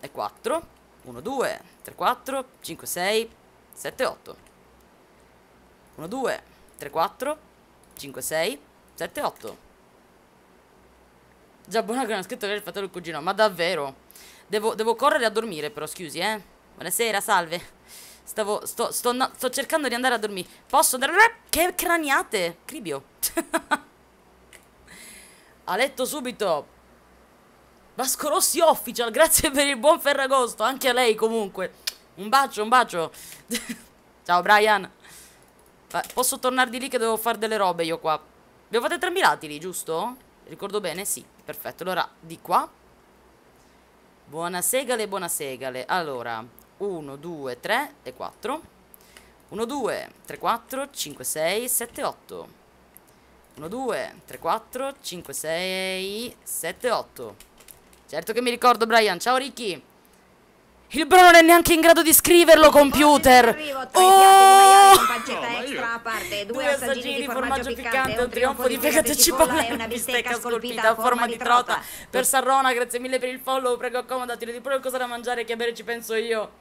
e 4. 1, 2, 3, 4, 5, 6, 7, 8. 1, 2, 3, 4, 5, 6, 7, 8. Già buona che non ha scritto che il fratello il cugino. Ma davvero? Devo, devo correre a dormire però, scusi, eh. Buonasera, salve. Stavo, sto, sto, no, sto cercando di andare a dormire. Posso andare... Che craniate! Cribio. <laughs> a letto subito. Vasco Rossi Official, grazie per il buon Ferragosto. Anche a lei comunque. Un bacio, un bacio. <laughs> Ciao Brian. Posso tornare di lì che devo fare delle robe io qua. Vi fate tre mirati lì, giusto? Ricordo bene? Sì, perfetto. Allora, di qua. Buona segale, buona segale. Allora, 1, 2, 3 e 4 1, 2, 3, 4, 5, 6, 7, 8 1, 2, 3, 4, 5, 6, 7, 8 Certo che mi ricordo Brian, ciao Ricky il Bro non è neanche in grado di scriverlo, computer! Arrivo, tre oh! Piatti, parte, due, assaggini di formaggio piccante, un trionfo di fegato e cipolla e una bistecca scolpita a forma di trota. Per Sarrona, grazie mille per il follow, prego accomodati, le di pure cosa da mangiare che bere ci penso io.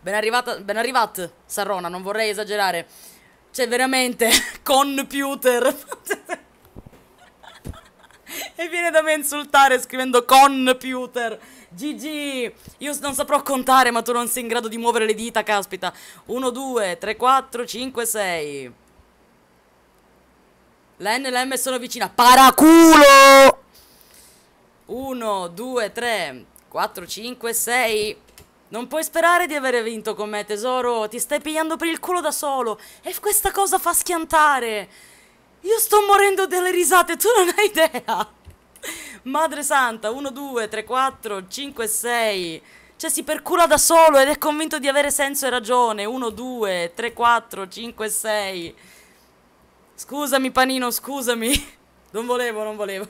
Ben arrivata, ben arrivata, Sarrona, non vorrei esagerare. Cioè, veramente, <laughs> computer. <laughs> e viene da me insultare scrivendo computer. GG! io non saprò contare, ma tu non sei in grado di muovere le dita, caspita. 1, 2, 3, 4, 5, 6. La N e la M sono vicina. Paraculo! 1, 2, 3, 4, 5, 6. Non puoi sperare di avere vinto con me, tesoro. Ti stai pigliando per il culo da solo. E questa cosa fa schiantare. Io sto morendo delle risate, tu non hai idea. Madre santa, 1, 2, 3, 4, 5, 6. Cioè si percula da solo ed è convinto di avere senso e ragione. 1, 2, 3, 4, 5, 6. Scusami panino, scusami. <laughs> Non volevo, non volevo.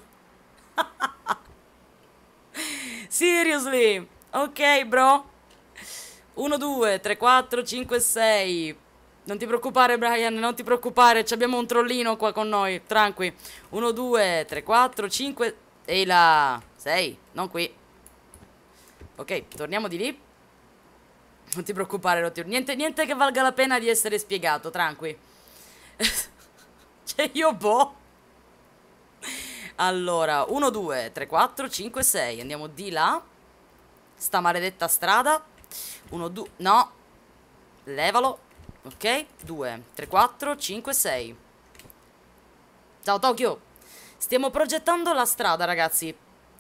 <laughs> Seriously. Ok, bro. 1, 2, 3, 4, 5, 6. Non ti preoccupare, Brian, non ti preoccupare. Abbiamo un trollino qua con noi. Tranqui. 1, 2, 3, 4, 5... Ehi là Sei Non qui Ok Torniamo di lì Non ti preoccupare Rotir niente, niente che valga la pena di essere spiegato Tranqui <laughs> Cioè io boh Allora 1, 2, 3, 4, 5, 6 Andiamo di là Sta maledetta strada 1, 2 No Levalo Ok 2, 3, 4, 5, 6 Ciao Tokyo Stiamo progettando la strada, ragazzi.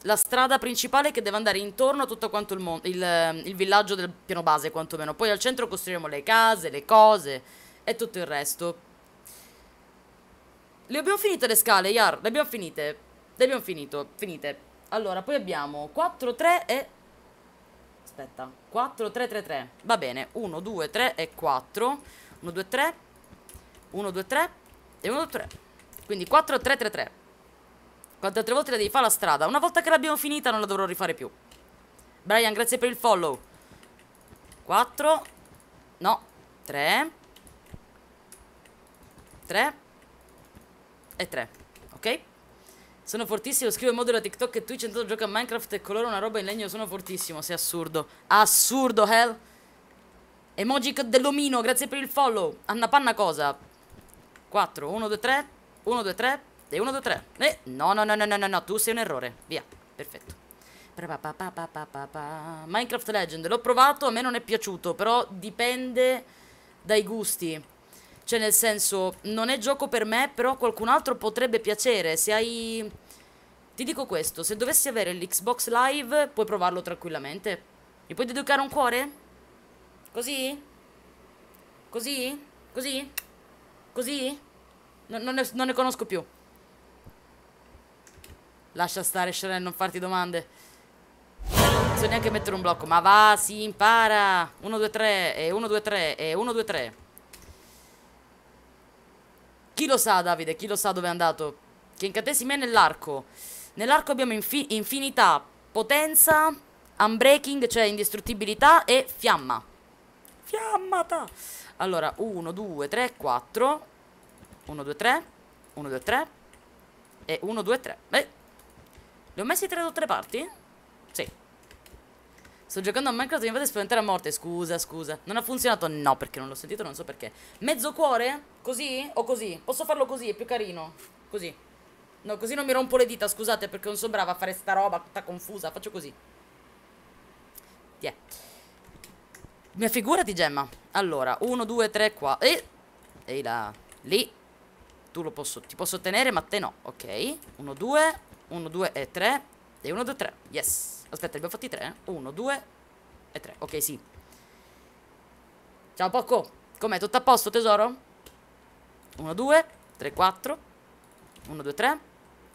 La strada principale che deve andare intorno a tutto quanto il, il, il villaggio del piano base, quantomeno. Poi al centro costruiremo le case, le cose e tutto il resto. Le abbiamo finite le scale, Yar. Le abbiamo finite. Le abbiamo finito. Finite. Allora, poi abbiamo 4, 3 e... Aspetta. 4, 3, 3, 3. Va bene. 1, 2, 3 e 4. 1, 2, 3. 1, 2, 3. E 1, 2, 3. Quindi 4, 3, 3, 3. Quante altre volte la devi fare la strada? Una volta che l'abbiamo finita non la dovrò rifare più. Brian, grazie per il follow. 4. No. 3. 3. E 3. Ok? Sono fortissimo, scrivo in modo da TikTok e Twitch intanto gioca a Minecraft e coloro una roba in legno, sono fortissimo, sei assurdo. Assurdo, hell. Emojic dell'omino, grazie per il follow. Anna panna cosa? 4, 1, 2, 3, 1, 2, 3, e 1, 2, 3. E no, no, no, no, no, no, tu sei un errore. Via, perfetto. Minecraft Legend, l'ho provato, a me non è piaciuto, però dipende dai gusti. Cioè, nel senso, non è gioco per me, però qualcun altro potrebbe piacere. Se hai... Ti dico questo, se dovessi avere l'Xbox Live, puoi provarlo tranquillamente. Mi puoi deducare un cuore? Così? Così? Così? Così? No, non, ne, non ne conosco più. Lascia stare, Shrek, non farti domande. Non so neanche mettere un blocco. Ma va, si impara. 1, 2, 3. E 1, 2, 3. E 1, 2, 3. Chi lo sa, Davide? Chi lo sa dove è andato? Che incantesimi è nell'arco. Nell'arco abbiamo infi infinità, potenza, unbreaking, cioè indistruttibilità e fiamma. Fiammata! Allora, 1, 2, 3, 4. 1, 2, 3. 1, 2, 3. E 1, 2, 3. Beh. Li ho messi tre tutte le parti? Sì. Sto giocando a Minecraft e mi fate spaventare a morte. Scusa, scusa. Non ha funzionato? No, perché non l'ho sentito, non so perché. Mezzo cuore? Così? O così? Posso farlo così, è più carino. Così. No, così non mi rompo le dita, scusate, perché non so brava a fare sta roba tutta confusa. Faccio così. Yeah. Mia figura di gemma. Allora, uno, due, tre, qua. E... Ehi là. Lì. Tu lo posso... Ti posso tenere, ma te no. Ok. Uno, due... 1, 2 e 3 E 1, 2, 3 Yes Aspetta, abbiamo fatti 3 1, 2 e 3 Ok, sì Ciao Poco Com'è? Tutto a posto, tesoro? 1, 2 3, 4 1, 2, 3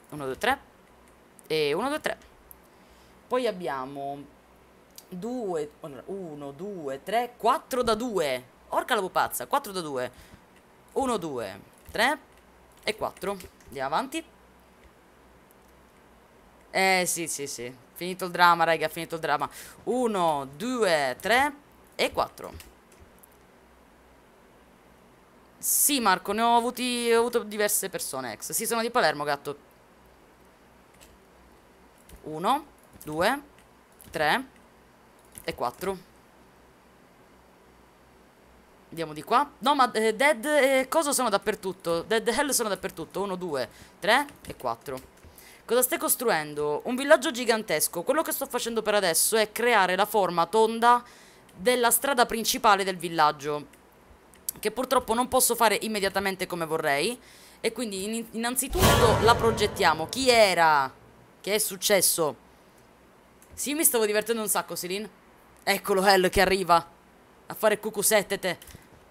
1, 2, 3 E 1, 2, 3 Poi abbiamo 2 1, 2, 3 4 da 2 Orca la pupazza 4 da 2 1, 2, 3 e 4 Andiamo avanti eh sì sì sì Finito il dramma raga finito il dramma 1, 2, 3 e 4 sì, Marco, ne ho, avuti, ho avuto diverse persone ex. Sì, sono di Palermo, gatto. Uno, due, tre e quattro. Andiamo di qua. No, ma eh, dead... Eh, cosa sono dappertutto? Dead hell sono dappertutto. Uno, due, tre e quattro. Cosa stai costruendo? Un villaggio gigantesco. Quello che sto facendo per adesso è creare la forma tonda della strada principale del villaggio. Che purtroppo non posso fare immediatamente come vorrei. E quindi innanzitutto la progettiamo. Chi era? Che è successo? Sì, mi stavo divertendo un sacco, Silin. Eccolo Hell che arriva. A fare cucù te.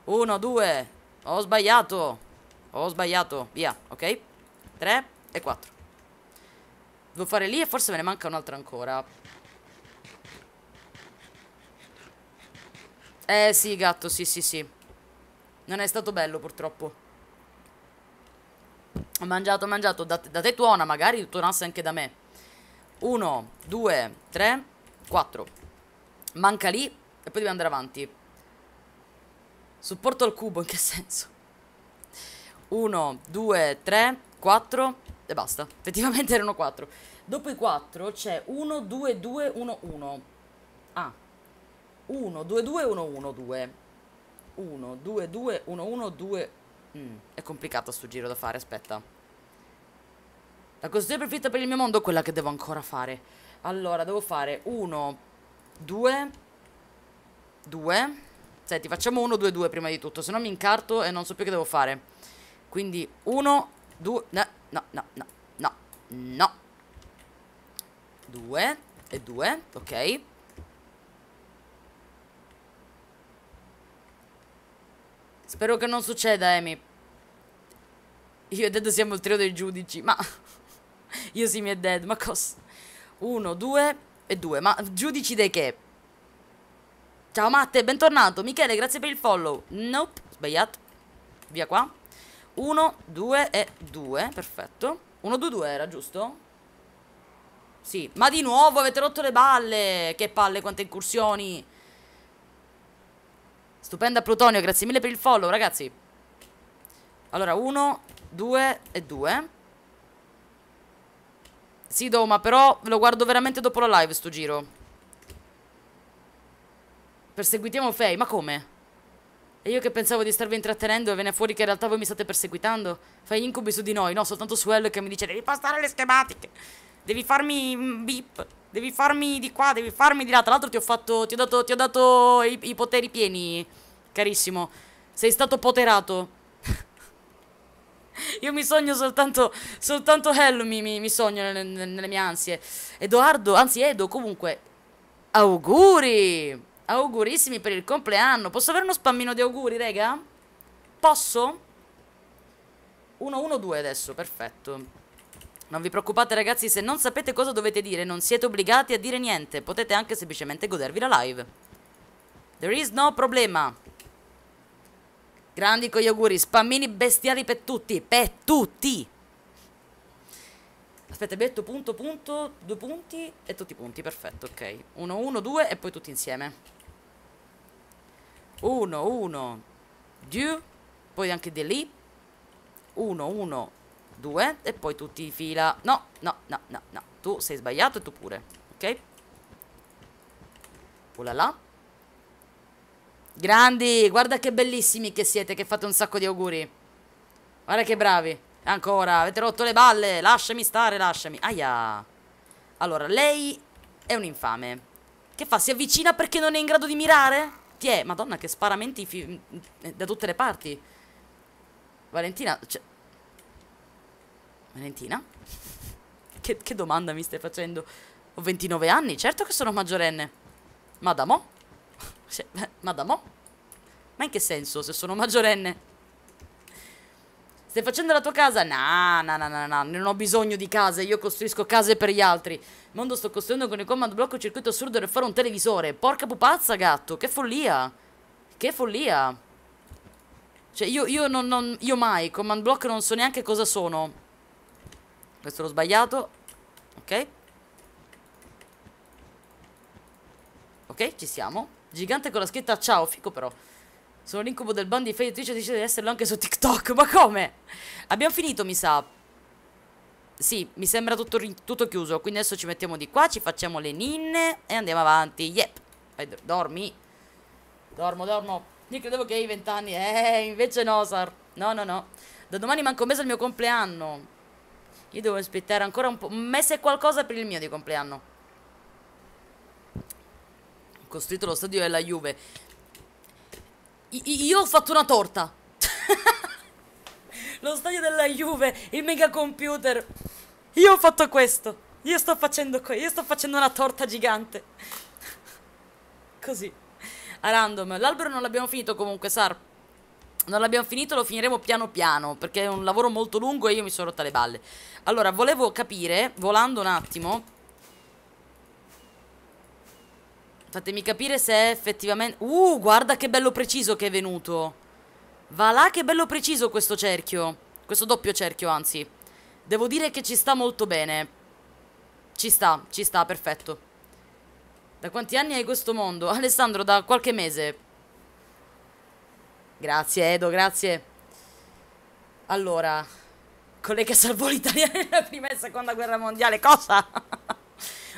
Uno, due. Ho sbagliato. Ho sbagliato. Via, ok? Tre e quattro. Devo fare lì e forse me ne manca un'altra ancora. Eh sì, gatto, sì, sì, sì. Non è stato bello, purtroppo. Ho mangiato, ho mangiato. Da, da te tuona, magari tuonasse anche da me. Uno, due, tre, quattro. Manca lì e poi dobbiamo andare avanti. Supporto al cubo, in che senso? Uno, due, tre, quattro... E basta. Effettivamente <laughs> erano 4. Dopo i 4 c'è 1, 2, 2, 1, 1. Ah. 1, 2, 2, 1, 1, 2. 1, 2, 2, 1, 1, 2. Mm, è complicato sto giro da fare, aspetta. La costruzione perfetta per il mio mondo è quella che devo ancora fare. Allora, devo fare 1, 2, 2. Senti, facciamo 1, 2, 2 prima di tutto, se no mi incarto e non so più che devo fare. Quindi 1, 2 no, no, no, no, no. Due e due, ok. Spero che non succeda, Amy. Io e Dead siamo il trio dei giudici, ma... <laughs> Io sì, mi è Dead, ma cosa... Uno, due e due, ma giudici dei che? Ciao Matte, bentornato. Michele, grazie per il follow. Nope, sbagliato. Via qua. 1, 2 e 2, perfetto 1, 2, 2 era, giusto? Sì, ma di nuovo avete rotto le balle Che palle, quante incursioni Stupenda Plutonio, grazie mille per il follow, ragazzi Allora, 1, 2 e 2 Sì, Do, ma però lo guardo veramente dopo la live sto giro Perseguitiamo Fei, ma come? E io che pensavo di starvi intrattenendo, e viene fuori che in realtà voi mi state perseguitando. Fai incubi su di noi, no? Soltanto su Elle che mi dice devi passare le schematiche. Devi farmi beep. Devi farmi di qua, devi farmi di là. Tra l'altro ti ho fatto. Ti ho dato, ti ho dato i, i poteri pieni, carissimo. Sei stato poterato. <laughs> Io mi sogno soltanto, soltanto Hell mi, mi, mi sogno nelle, nelle, mie ansie. Edoardo, anzi Edo, comunque, auguri! Augurissimi per il compleanno. Posso avere uno spammino di auguri, raga? Posso? 1-1-2 adesso, perfetto. Non vi preoccupate ragazzi, se non sapete cosa dovete dire, non siete obbligati a dire niente. Potete anche semplicemente godervi la live. There is no problema. Grandi con gli auguri, spammini bestiali per tutti, per tutti. Aspetta, metto punto punto, due punti e tutti i punti, perfetto, ok. Uno, uno, due e poi tutti insieme. 1, 1, 2, poi anche di lì, 1, 1, 2 e poi tutti fila. No, no, no, no, no, tu sei sbagliato e tu pure, ok? Pula là. Grandi, guarda che bellissimi che siete, che fate un sacco di auguri. Guarda che bravi. Ancora, avete rotto le balle, lasciami stare, lasciami. Aia. Allora, lei è un infame. Che fa? Si avvicina perché non è in grado di mirare? Gaultier, madonna che sparamenti fi- mm, da tutte le parti. Valentina, cioè... Valentina? Che, che, domanda mi stai facendo? Ho 29 anni, certo che sono maggiorenne. Ma <laughs> Cioè, ma Ma in che senso se sono maggiorenne? Stai facendo la tua casa? No, no, no, no, no, non ho bisogno di case, io costruisco case per gli altri. Il mondo sto costruendo con il comando blocco circuito assurdo per fare un televisore. Porca pupazza, gatto, che follia. Che follia. Cioè, io, io non, non, io mai, command block non so neanche cosa sono. Questo l'ho sbagliato. Ok. Ok, ci siamo. Gigante con la scritta ciao, fico però. Sono l'incubo del bond di Fede Twitch e decide di esserlo anche su TikTok. Ma come? Abbiamo finito, mi sa. Sì, mi sembra tutto, tutto chiuso. Quindi adesso ci mettiamo di qua, ci facciamo le ninne e andiamo avanti. Yep. Dormi. Dormo, dormo. Io credevo che avevi vent'anni. Eh, invece no, Sar. No, no, no. Da domani manco un mese al mio compleanno. Io devo aspettare ancora un po'. Un mese e qualcosa per il mio di compleanno. costruito lo stadio della Juve io ho fatto una torta. <laughs> Lo stadio della Juve, il mega computer. Io ho fatto questo. Io sto facendo que io sto facendo una torta gigante. <laughs> Così. A random. L'albero non l'abbiamo finito comunque, Sar. Non l'abbiamo finito, lo finiremo piano piano, perché è un lavoro molto lungo e io mi sono rotta le balle. Allora, volevo capire, volando un attimo, Fatemi capire se è effettivamente... Uh, guarda che bello preciso che è venuto. Va là che bello preciso questo cerchio. Questo doppio cerchio, anzi. Devo dire che ci sta molto bene. Ci sta, ci sta, perfetto. Da quanti anni hai questo mondo? <laughs> Alessandro, da qualche mese. Grazie, Edo, grazie. Allora, collega salvò l'Italia nella <laughs> prima e seconda guerra mondiale, cosa? <laughs>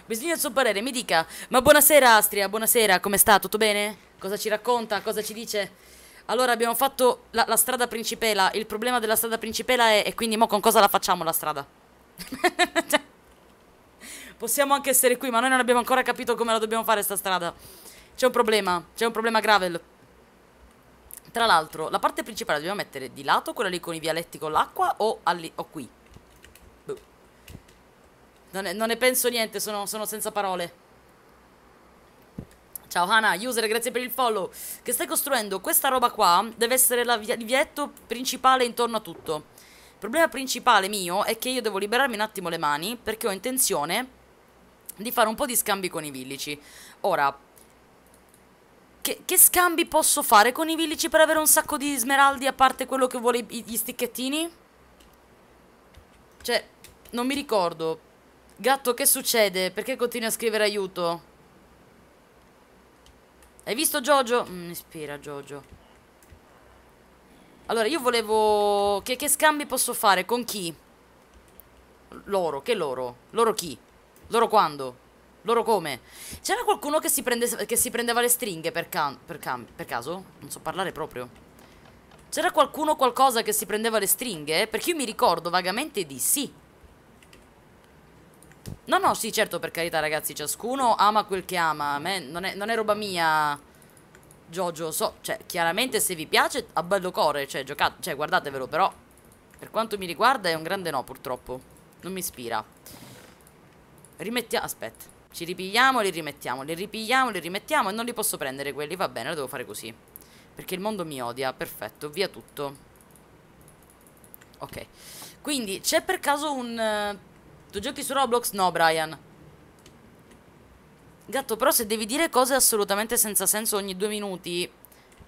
bisogna il suo parere, mi dica. Ma buonasera Astria, buonasera, come sta? Tutto bene? Cosa ci racconta? Cosa ci dice? Allora abbiamo fatto la, la strada principela, il problema della strada principela è... E quindi mo con cosa la facciamo la strada? <laughs> Possiamo anche essere qui, ma noi non abbiamo ancora capito come la dobbiamo fare sta strada. C'è un problema, c'è un problema gravel. Tra l'altro, la parte principale la dobbiamo mettere di lato, quella lì con i vialetti con l'acqua o, o qui? Non ne, non ne penso niente, sono, sono senza parole. Ciao Hana, user, grazie per il follow. Che stai costruendo? Questa roba qua deve essere il vietto principale intorno a tutto. Il problema principale mio è che io devo liberarmi un attimo le mani perché ho intenzione di fare un po' di scambi con i villici. Ora, che, che scambi posso fare con i villici per avere un sacco di smeraldi a parte quello che vuole gli sticchettini? Cioè, non mi ricordo. Gatto, che succede? Perché continui a scrivere aiuto? Hai visto Jojo? Mm, mi ispira Jojo. Allora, io volevo... Che, che scambi posso fare? Con chi? Loro, che loro? Loro chi? Loro quando? Loro come? C'era qualcuno che si, prende, che si, prendeva le stringhe per, per, per caso? Non so parlare proprio. C'era qualcuno qualcosa che si prendeva le stringhe? Perché io mi ricordo vagamente di sì. No, no, sì, certo, per carità, ragazzi, ciascuno ama quel che ama. A me non è, non è roba mia. Giorgio. so, cioè, chiaramente se vi piace, a bello core, cioè, giocate, cioè, guardatevelo, però, per quanto mi riguarda, è un grande no, purtroppo. Non mi ispira. Rimettiamo, aspetta, ci ripigliamo, li rimettiamo, li ripigliamo, li rimettiamo e non li posso prendere quelli, va bene, lo devo fare così. Perché il mondo mi odia, perfetto, via tutto. Ok, quindi c'è per caso un... Tu giochi su Roblox? No, Brian. Gatto, però se devi dire cose assolutamente senza senso ogni due minuti,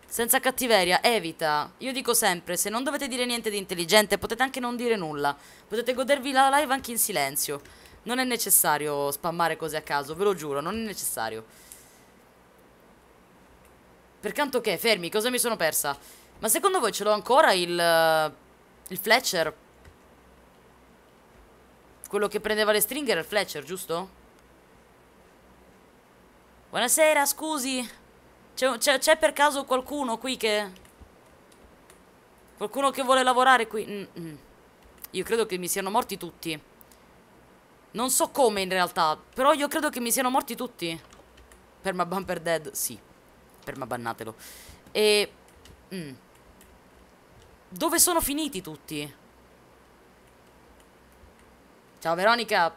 senza cattiveria, evita. Io dico sempre, se non dovete dire niente di intelligente, potete anche non dire nulla. Potete godervi la live anche in silenzio. Non è necessario spammare cose a caso, ve lo giuro, non è necessario. Per canto che, fermi, cosa mi sono persa? Ma secondo voi ce l'ho ancora il... Eh, il Fletcher? Quello che prendeva le stringhe era il Fletcher, giusto? Buonasera, scusi. C'è per caso qualcuno qui che... Qualcuno che vuole lavorare qui? Mm -mm. Io credo che mi siano morti tutti. Non so come in realtà, però io credo che mi siano morti tutti. Permaban bumper dead, sì. bannatelo. E... Mm. Dove sono finiti tutti? Ciao Veronica Stai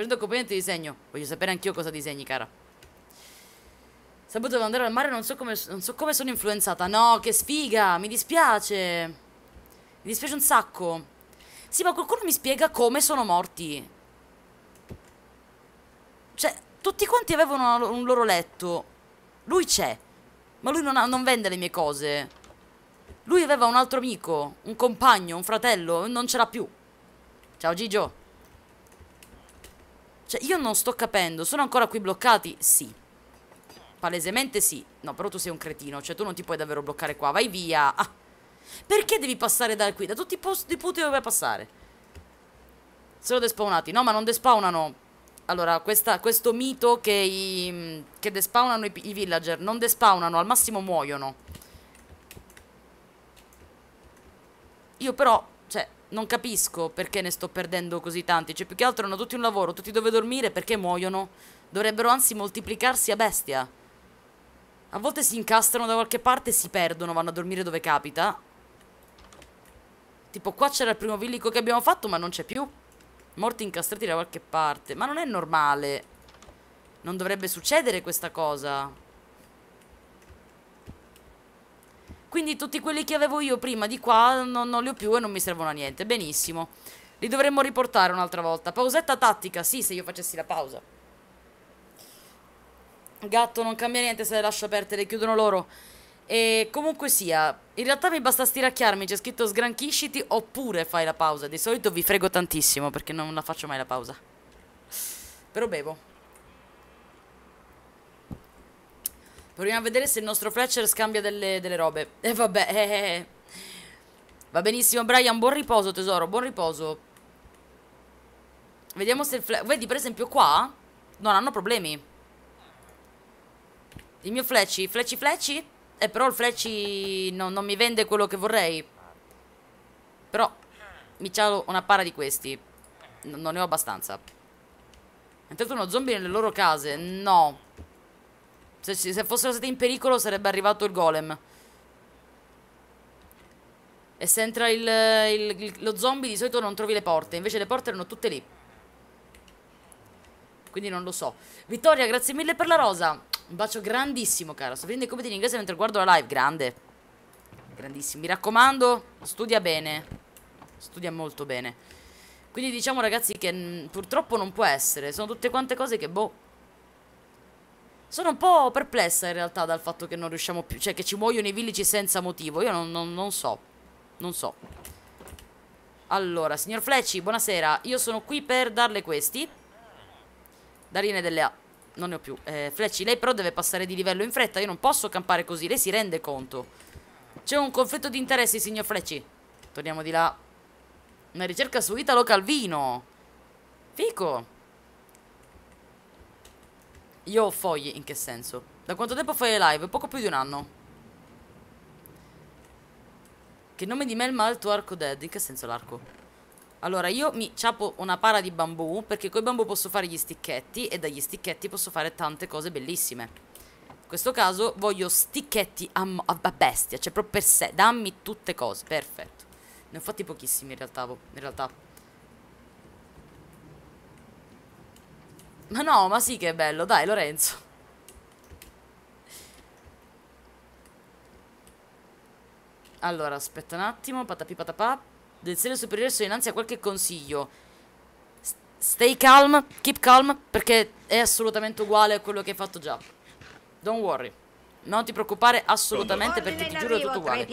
prendendo complimenti di disegno Voglio sapere anch'io cosa disegni cara Sabato devo andare al mare non so, come, non so come sono influenzata No che sfiga Mi dispiace Mi dispiace un sacco Sì ma qualcuno mi spiega come sono morti Cioè tutti quanti avevano un loro letto Lui c'è Ma lui non, ha, non vende le mie cose lui aveva un altro amico, un compagno, un fratello, non ce l'ha più. Ciao Gigio. Cioè, io non sto capendo. Sono ancora qui bloccati? Sì. Palesemente sì. No, però tu sei un cretino. Cioè, tu non ti puoi davvero bloccare qua. Vai via. Ah. Perché devi passare da qui? Da tutti i posti puti dove vai passare? Sono despawnati. No, ma non despawnano. Allora, questa, questo mito che, i, che despawnano i, i villager. Non despawnano, al massimo muoiono. Io però, cioè, non capisco perché ne sto perdendo così tanti. Cioè, più che altro hanno tutti un lavoro, tutti dove dormire, perché muoiono? Dovrebbero anzi moltiplicarsi a bestia. A volte si incastrano da qualche parte, e si perdono, vanno a dormire dove capita. Tipo qua c'era il primo villico che abbiamo fatto, ma non c'è più. Morti incastrati da qualche parte. Ma non è normale. Non dovrebbe succedere questa cosa. Quindi tutti quelli che avevo io prima di qua non, non li ho più e non mi servono a niente. Benissimo. Li dovremmo riportare un'altra volta. Pausetta tattica, sì, se io facessi la pausa. Gatto, non cambia niente se le lascio aperte, le chiudono loro. E comunque sia, in realtà mi basta stiracchiarmi, c'è scritto sgranchisciti oppure fai la pausa. Di solito vi frego tantissimo perché non la faccio mai la pausa. Però bevo. Proviamo a vedere se il nostro Fletcher scambia delle, delle robe. E eh, vabbè, eh, eh, eh. Va benissimo, Brian, buon riposo, tesoro, buon riposo. Vediamo se il Fletcher... Vedi, per esempio, qua non hanno problemi. Il mio Fletchy, Fletchy, Fletchy? Eh, però il Fletchy no, non mi vende quello che vorrei. Però mi c'ha una para di questi. N non ne ho abbastanza. È entrato uno zombie nelle loro case. No. Se, se fossero stati in pericolo sarebbe arrivato il golem. E se entra il, il, il, lo zombie di solito non trovi le porte, invece le porte erano tutte lì. Quindi non lo so. Vittoria, grazie mille per la rosa. Un bacio grandissimo, cara. Sto finendo i compiti in inglese mentre guardo la live. Grande. Grandissimo. Mi raccomando, studia bene. Studia molto bene. Quindi diciamo ragazzi che mh, purtroppo non può essere. Sono tutte quante cose che boh sono un po' perplessa in realtà dal fatto che non riusciamo più, cioè che ci muoiono i villaggi senza motivo. Io non, non, non so, non so. Allora, signor Fleci, buonasera. Io sono qui per darle questi. Darine delle A. Non ne ho più. Eh, Flecci, lei però deve passare di livello in fretta. Io non posso campare così. Lei si rende conto. C'è un conflitto di interessi, signor Fleci. Torniamo di là. Una ricerca su Italo Calvino. Fico. Io ho fogli, in che senso? Da quanto tempo fai le live? Poco più di un anno. Che nome di Melma ha il tuo arco dead? In che senso l'arco? Allora, io mi ciapo una para di bambù, perché con i bambù posso fare gli sticchetti, e dagli sticchetti posso fare tante cose bellissime. In questo caso voglio sticchetti a, a, a, bestia, cioè proprio per sé. Dammi tutte cose, perfetto. Ne ho fatti pochissimi in realtà. In realtà. Ma no, ma sì che è bello, dai Lorenzo. Allora, aspetta un attimo, patapi patapà. Del serio superiore sono innanzi a qualche consiglio. stay calm, keep calm, perché è assolutamente uguale a quello che hai fatto già. Don't worry. Non ti preoccupare assolutamente Pronto. perché ti giuro è tutto uguale.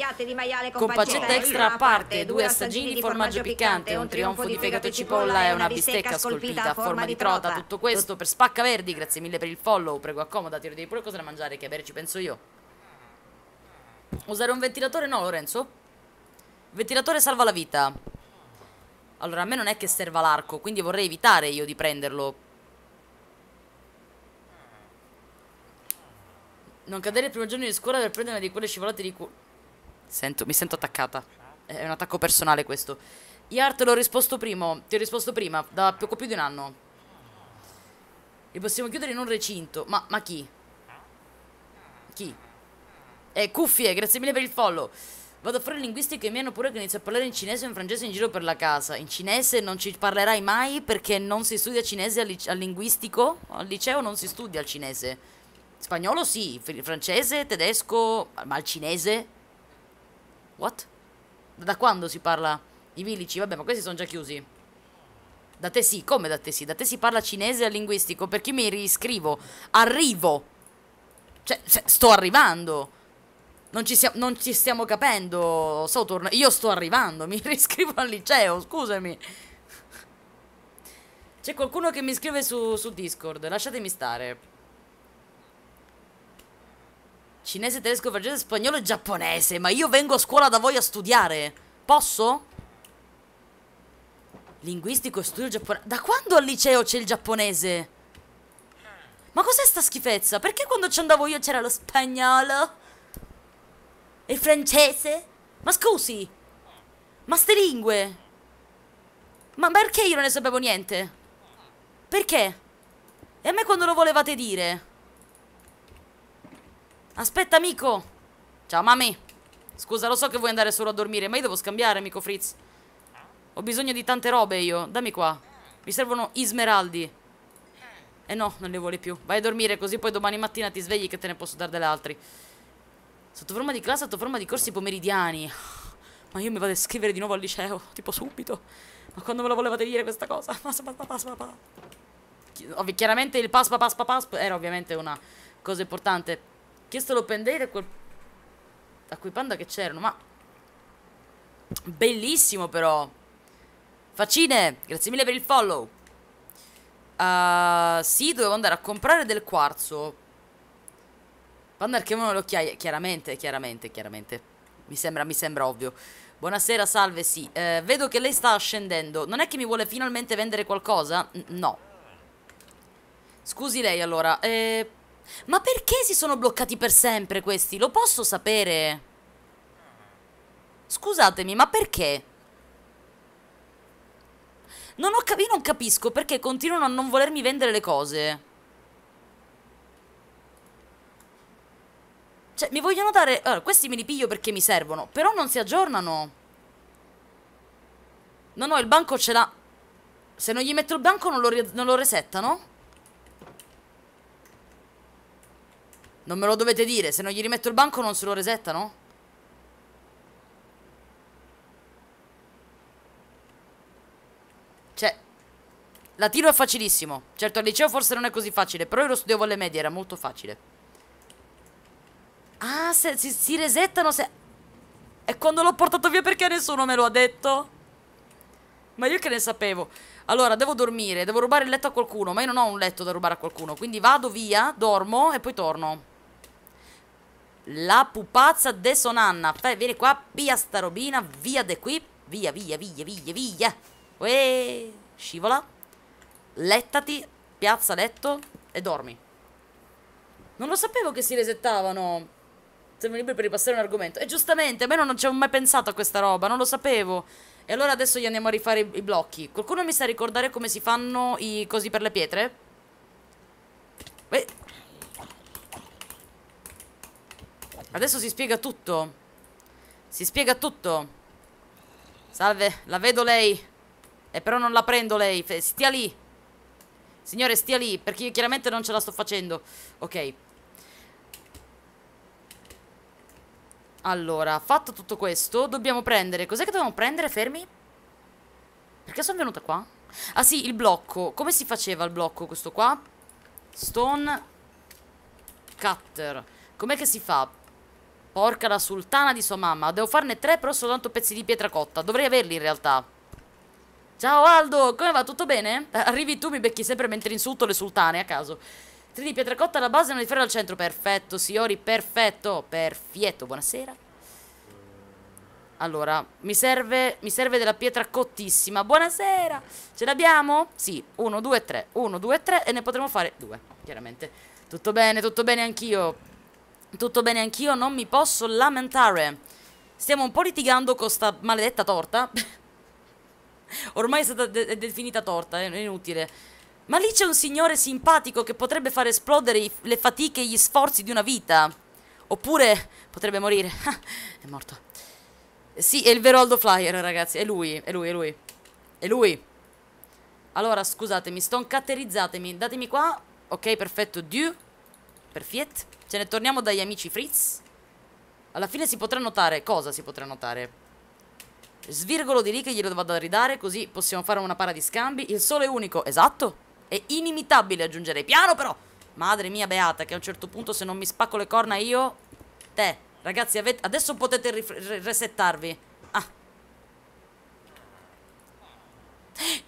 Con pancetta extra a parte, due assaggini di formaggio piccante, un trionfo di fegato e cipolla e una bistecca scolpita a forma di trota. Tutto questo per Spacca Verdi, grazie mille per il follow. Prego accomodati, ora devi pure cosa da mangiare che a bere ci penso io. Usare un ventilatore? No, Lorenzo. Ventilatore salva la vita. Allora, a me non è che serva l'arco, quindi vorrei evitare io di prenderlo Non cadere il primo giorno di scuola per prendere una di quelle scivolate di cu... Sento, mi sento attaccata. È un attacco personale questo. Yart, te l'ho risposto prima. Ti ho risposto prima, da poco più di un anno. Li possiamo chiudere in un recinto. Ma, ma chi? Chi? Eh, cuffie, grazie mille per il follow. Vado a fare linguistica e mi hanno pure che inizio a parlare in cinese o in francese in giro per la casa. In cinese non ci parlerai mai perché non si studia cinese al, al linguistico. Al liceo non si studia il cinese. Spagnolo sì, francese, tedesco, ma il cinese? What? Da quando si parla i vilici? Vabbè, ma questi sono già chiusi. Da te sì, come da te sì? Da te si parla cinese al linguistico, perché mi riscrivo? Arrivo! Cioè, sto arrivando! Non ci, siamo, non ci stiamo capendo, Soturn. Io sto arrivando, mi <laughs> riscrivo al liceo, scusami. C'è qualcuno che mi scrive su, su Discord, lasciatemi stare. Cinese, tedesco, francese, spagnolo e giapponese. Ma io vengo a scuola da voi a studiare. Posso? Linguistico e studio giapponese. Da quando al liceo c'è il giapponese? Ma cos'è sta schifezza? Perché quando ci andavo io c'era lo spagnolo? E il francese? Ma scusi! Ma ste lingue! Ma perché io non ne sapevo niente? Perché? E a me quando lo volevate dire? Aspetta, amico! Ciao, mami! Scusa, lo so che vuoi andare solo a dormire, ma io devo scambiare, amico Fritz. Ho bisogno di tante robe io. Dammi qua. Mi servono i smeraldi. Eh no, non le vuole più. Vai a dormire, così poi domani mattina ti svegli che te ne posso dare delle altre. Sotto forma di classe, sotto forma di corsi pomeridiani. Ma io mi vado a scrivere di nuovo al liceo, tipo subito. Ma quando me lo volevate dire questa cosa? <laughs> Chiaramente il paspa paspa paspa era ovviamente una cosa importante chiesto l'open date a quel a quei panda che c'erano, ma bellissimo però. Facine, grazie mille per il follow. Uh, sì, dovevo andare a comprare del quarzo. Panda archivano le occhiaie, chiaramente, chiaramente, chiaramente. Mi sembra, mi sembra ovvio. Buonasera, salve, sì. Eh, vedo che lei sta scendendo. Non è che mi vuole finalmente vendere qualcosa? N no. Scusi lei allora. Eh ma perché si sono bloccati per sempre questi? Lo posso sapere? Scusatemi, ma perché? Non ho cap- non capisco perché continuano a non volermi vendere le cose. Cioè, mi vogliono dare... Allora, questi me li piglio perché mi servono, però non si aggiornano. No, no, il banco ce l'ha... Se non gli metto il banco non lo, non lo resettano? Non me lo dovete dire, se non gli rimetto il banco non se lo resettano? Cioè, la tiro è facilissimo. Certo, al liceo forse non è così facile, però io lo studiavo alle medie, era molto facile. Ah, se, si, si resettano se... E quando l'ho portato via perché nessuno me lo ha detto? Ma io che ne sapevo? Allora, devo dormire, devo rubare il letto a qualcuno, ma io non ho un letto da rubare a qualcuno, quindi vado via, dormo e poi torno. La pupazza de sonanna. Fai, vieni qua, via sta robina, via de qui. Via, via, via, via, via. Uè, scivola. Lettati, piazza letto e dormi. Non lo sapevo che si resettavano. Siamo liberi per ripassare un argomento. E giustamente, a me non ci avevo mai pensato a questa roba, non lo sapevo. E allora adesso gli andiamo a rifare i blocchi. Qualcuno mi sa ricordare come si fanno i cosi per le pietre? Adesso si spiega tutto. Si spiega tutto. Salve, la vedo lei. E eh, però non la prendo lei. Stia lì. Signore, stia lì, perché io chiaramente non ce la sto facendo. Ok. Allora, fatto tutto questo, dobbiamo prendere... Cos'è che dobbiamo prendere, fermi? Perché sono venuta qua? Ah sì, il blocco. Come si faceva il blocco questo qua? Stone Cutter. Com'è che si fa? Porca la sultana di sua mamma. Devo farne tre, però soltanto pezzi di pietra cotta. Dovrei averli in realtà. Ciao Aldo, come va? Tutto bene? Eh, arrivi tu, mi becchi sempre mentre insulto le sultane a caso. Tre di pietra cotta alla base, e non di ferro al centro. Perfetto, signori, perfetto. Perfetto, buonasera. Allora, mi serve, mi serve della pietra cottissima. Buonasera! Ce l'abbiamo? Sì, uno, due, tre. Uno, due, tre. e ne potremo fare due, chiaramente. Tutto bene, tutto bene anch'io. Tutto bene anch'io, non mi posso lamentare. Stiamo un po' litigando con sta maledetta torta. <laughs> Ormai è stata de definita torta, è inutile. Ma lì c'è un signore simpatico che potrebbe far esplodere le fatiche e gli sforzi di una vita. Oppure potrebbe morire. <laughs> è morto. Sì, è il vero Aldo Flyer, ragazzi. È lui, è lui, è lui. È lui. Allora, scusatemi, stoncaterizzatemi. Datemi qua. Ok, perfetto. Dieu. Per Fiat? Ce ne torniamo dagli amici Fritz. Alla fine si potrà notare... Cosa si potrà notare? Svirgolo di lì che glielo vado a ridare così possiamo fare una para di scambi. Il sole è unico, esatto. È inimitabile aggiungerei. Piano però! Madre mia beata che a un certo punto se non mi spacco le corna io... Te, ragazzi avete... adesso potete resettarvi.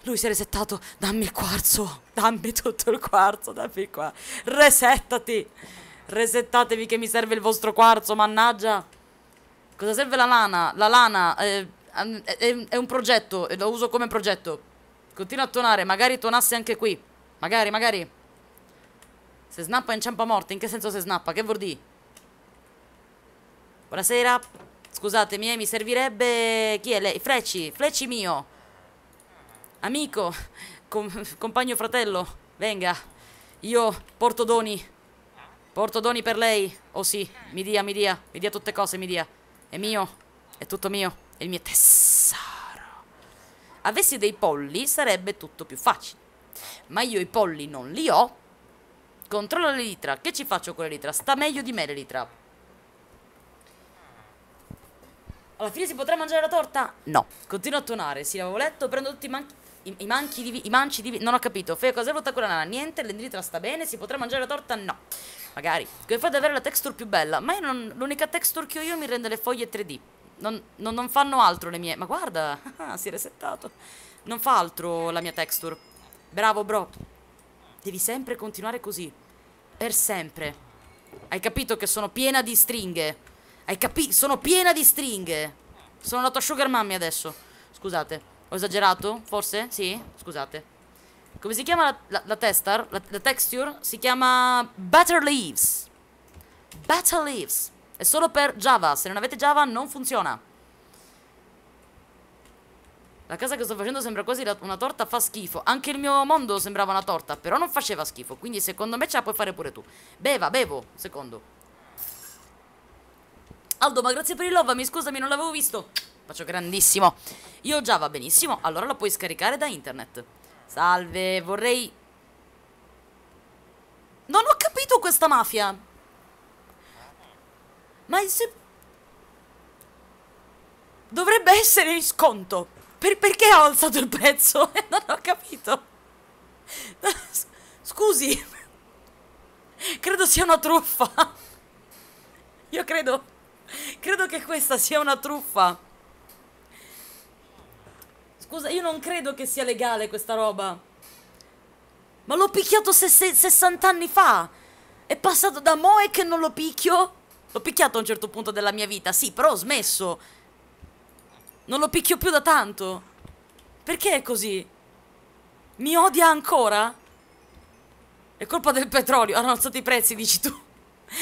Lui si è resettato. Dammi il quarzo. Dammi tutto il quarzo. Dammi qua. Resettati. Resettatevi che mi serve il vostro quarzo, mannaggia. Cosa serve la lana? La lana eh, è, è, un progetto. E Lo uso come progetto. Continua a tonare. Magari tonasse anche qui. Magari, magari. Se snappa inciampa morte. In che senso se snappa? Che vuol dire? Buonasera. Scusatemi, eh, mi servirebbe... Chi è lei? Frecci. Frecci mio. Amico, com compagno fratello, venga, io porto doni. Porto doni per lei. Oh sì, mi dia, mi dia, mi dia tutte cose, mi dia. È mio, è tutto mio, è il mio tesoro. Avessi dei polli sarebbe tutto più facile. Ma io i polli non li ho. Controllo l'elitra. Che ci faccio con l'elitra? Sta meglio di me l'elitra. Alla fine si potrà mangiare la torta? No. Continua a tuonare. Sì, l'avevo letto. Prendo tutti i manchi... I, i, manchi di, I manci di... Non ho capito. Feo cosa è brutta quella nana? Niente, l'endritra sta bene, si potrà mangiare la torta? No. Magari. Come fate ad avere la texture più bella? Ma non, l'unica texture che ho io mi rende le foglie 3D. Non, non, non fanno altro le mie... Ma guarda, <laughs> ah, si è resettato. Non fa altro la mia texture. Bravo, bro. Devi sempre continuare così. Per sempre. Hai capito che sono piena di stringhe? Hai capito? Sono piena di stringhe. Sono la tua sugar mommy adesso. Scusate. Ho esagerato? Forse? Sì? Scusate. Come si chiama la, la, la testa? La, la, texture? Si chiama Better Leaves. Better Leaves. È solo per Java. Se non avete Java non funziona. La casa che sto facendo sembra quasi una torta, fa schifo. Anche il mio mondo sembrava una torta, però non faceva schifo. Quindi secondo me ce la puoi fare pure tu. Beva, bevo. Secondo. Aldo, ma grazie per il love, mi scusami, non l'avevo visto. Faccio grandissimo. Io già va benissimo, allora lo puoi scaricare da internet. Salve, vorrei... Non ho capito questa mafia. Ma se... Dovrebbe essere in sconto. Per perché ho alzato il prezzo? <laughs> Eh, non ho capito. <laughs> Scusi. Credo sia una truffa. Io credo... Credo che questa sia una truffa scusa, io non credo che sia legale questa roba. Ma l'ho picchiato 60 anni fa. È passato da Moe che non lo picchio. L'ho picchiato a un certo punto della mia vita, sì, però ho smesso. Non lo picchio più da tanto. Perché è così? Mi odia ancora? È colpa del petrolio, hanno alzato i prezzi, dici tu.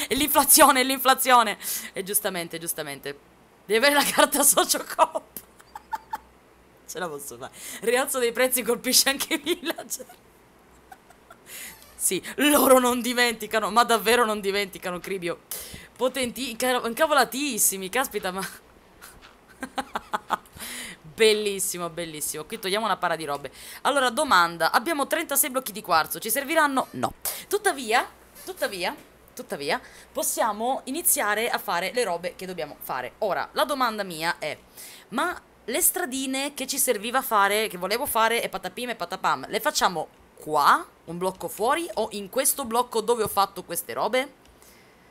E l'inflazione, l'inflazione. E giustamente, giustamente. Devi avere la carta <laughs> socio-coop ce la posso fare. Rialzo dei prezzi colpisce anche i villager. sì, loro non dimenticano, ma davvero non dimenticano, Cribio. Potenti, incavolatissimi, caspita, ma... <laughs> Bellissimo, bellissimo. Qui togliamo una para di robe. Allora, domanda. Abbiamo 36 blocchi di quarzo. Ci serviranno? No. Tuttavia, tuttavia, tuttavia, possiamo iniziare a fare le robe che dobbiamo fare. Ora, la domanda mia è... Ma le stradine che ci serviva fare, che volevo fare e patapim e patapam, le facciamo qua, un blocco fuori o in questo blocco dove ho fatto queste robe?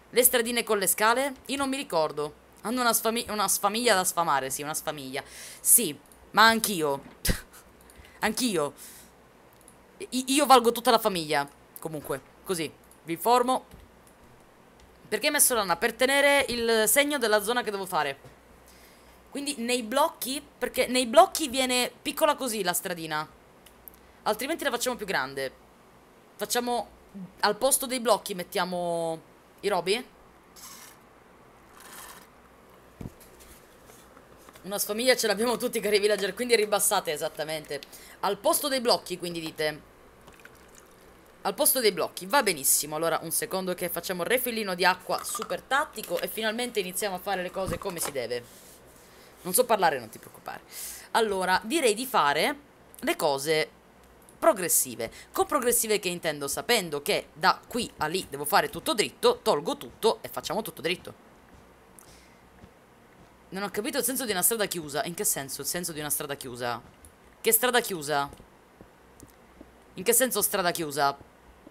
Le stradine con le scale? Io non mi ricordo. Hanno una, sfami una sfamiglia da sfamare, sì, una sfamiglia. Sì, ma anch'io. <laughs> anch'io. Io valgo tutta la famiglia. Comunque, così, vi informo. Perché hai messo l'anna? Per tenere il segno della zona che devo fare. Quindi nei blocchi, perché nei blocchi viene piccola così la stradina. Altrimenti la facciamo più grande. Facciamo, al posto dei blocchi mettiamo i robi. Una sfamiglia ce l'abbiamo tutti, cari villager, quindi ribassate esattamente. Al posto dei blocchi, quindi dite. Al posto dei blocchi, va benissimo. Allora, un secondo che facciamo il refilino di acqua super tattico e finalmente iniziamo a fare le cose come si deve. Non so parlare, non ti preoccupare. Allora, direi di fare le cose progressive. Con progressive che intendo sapendo che da qui a lì devo fare tutto dritto, tolgo tutto e facciamo tutto dritto. Non ho capito il senso di una strada chiusa. In che senso il senso di una strada chiusa? Che strada chiusa? In che senso strada chiusa?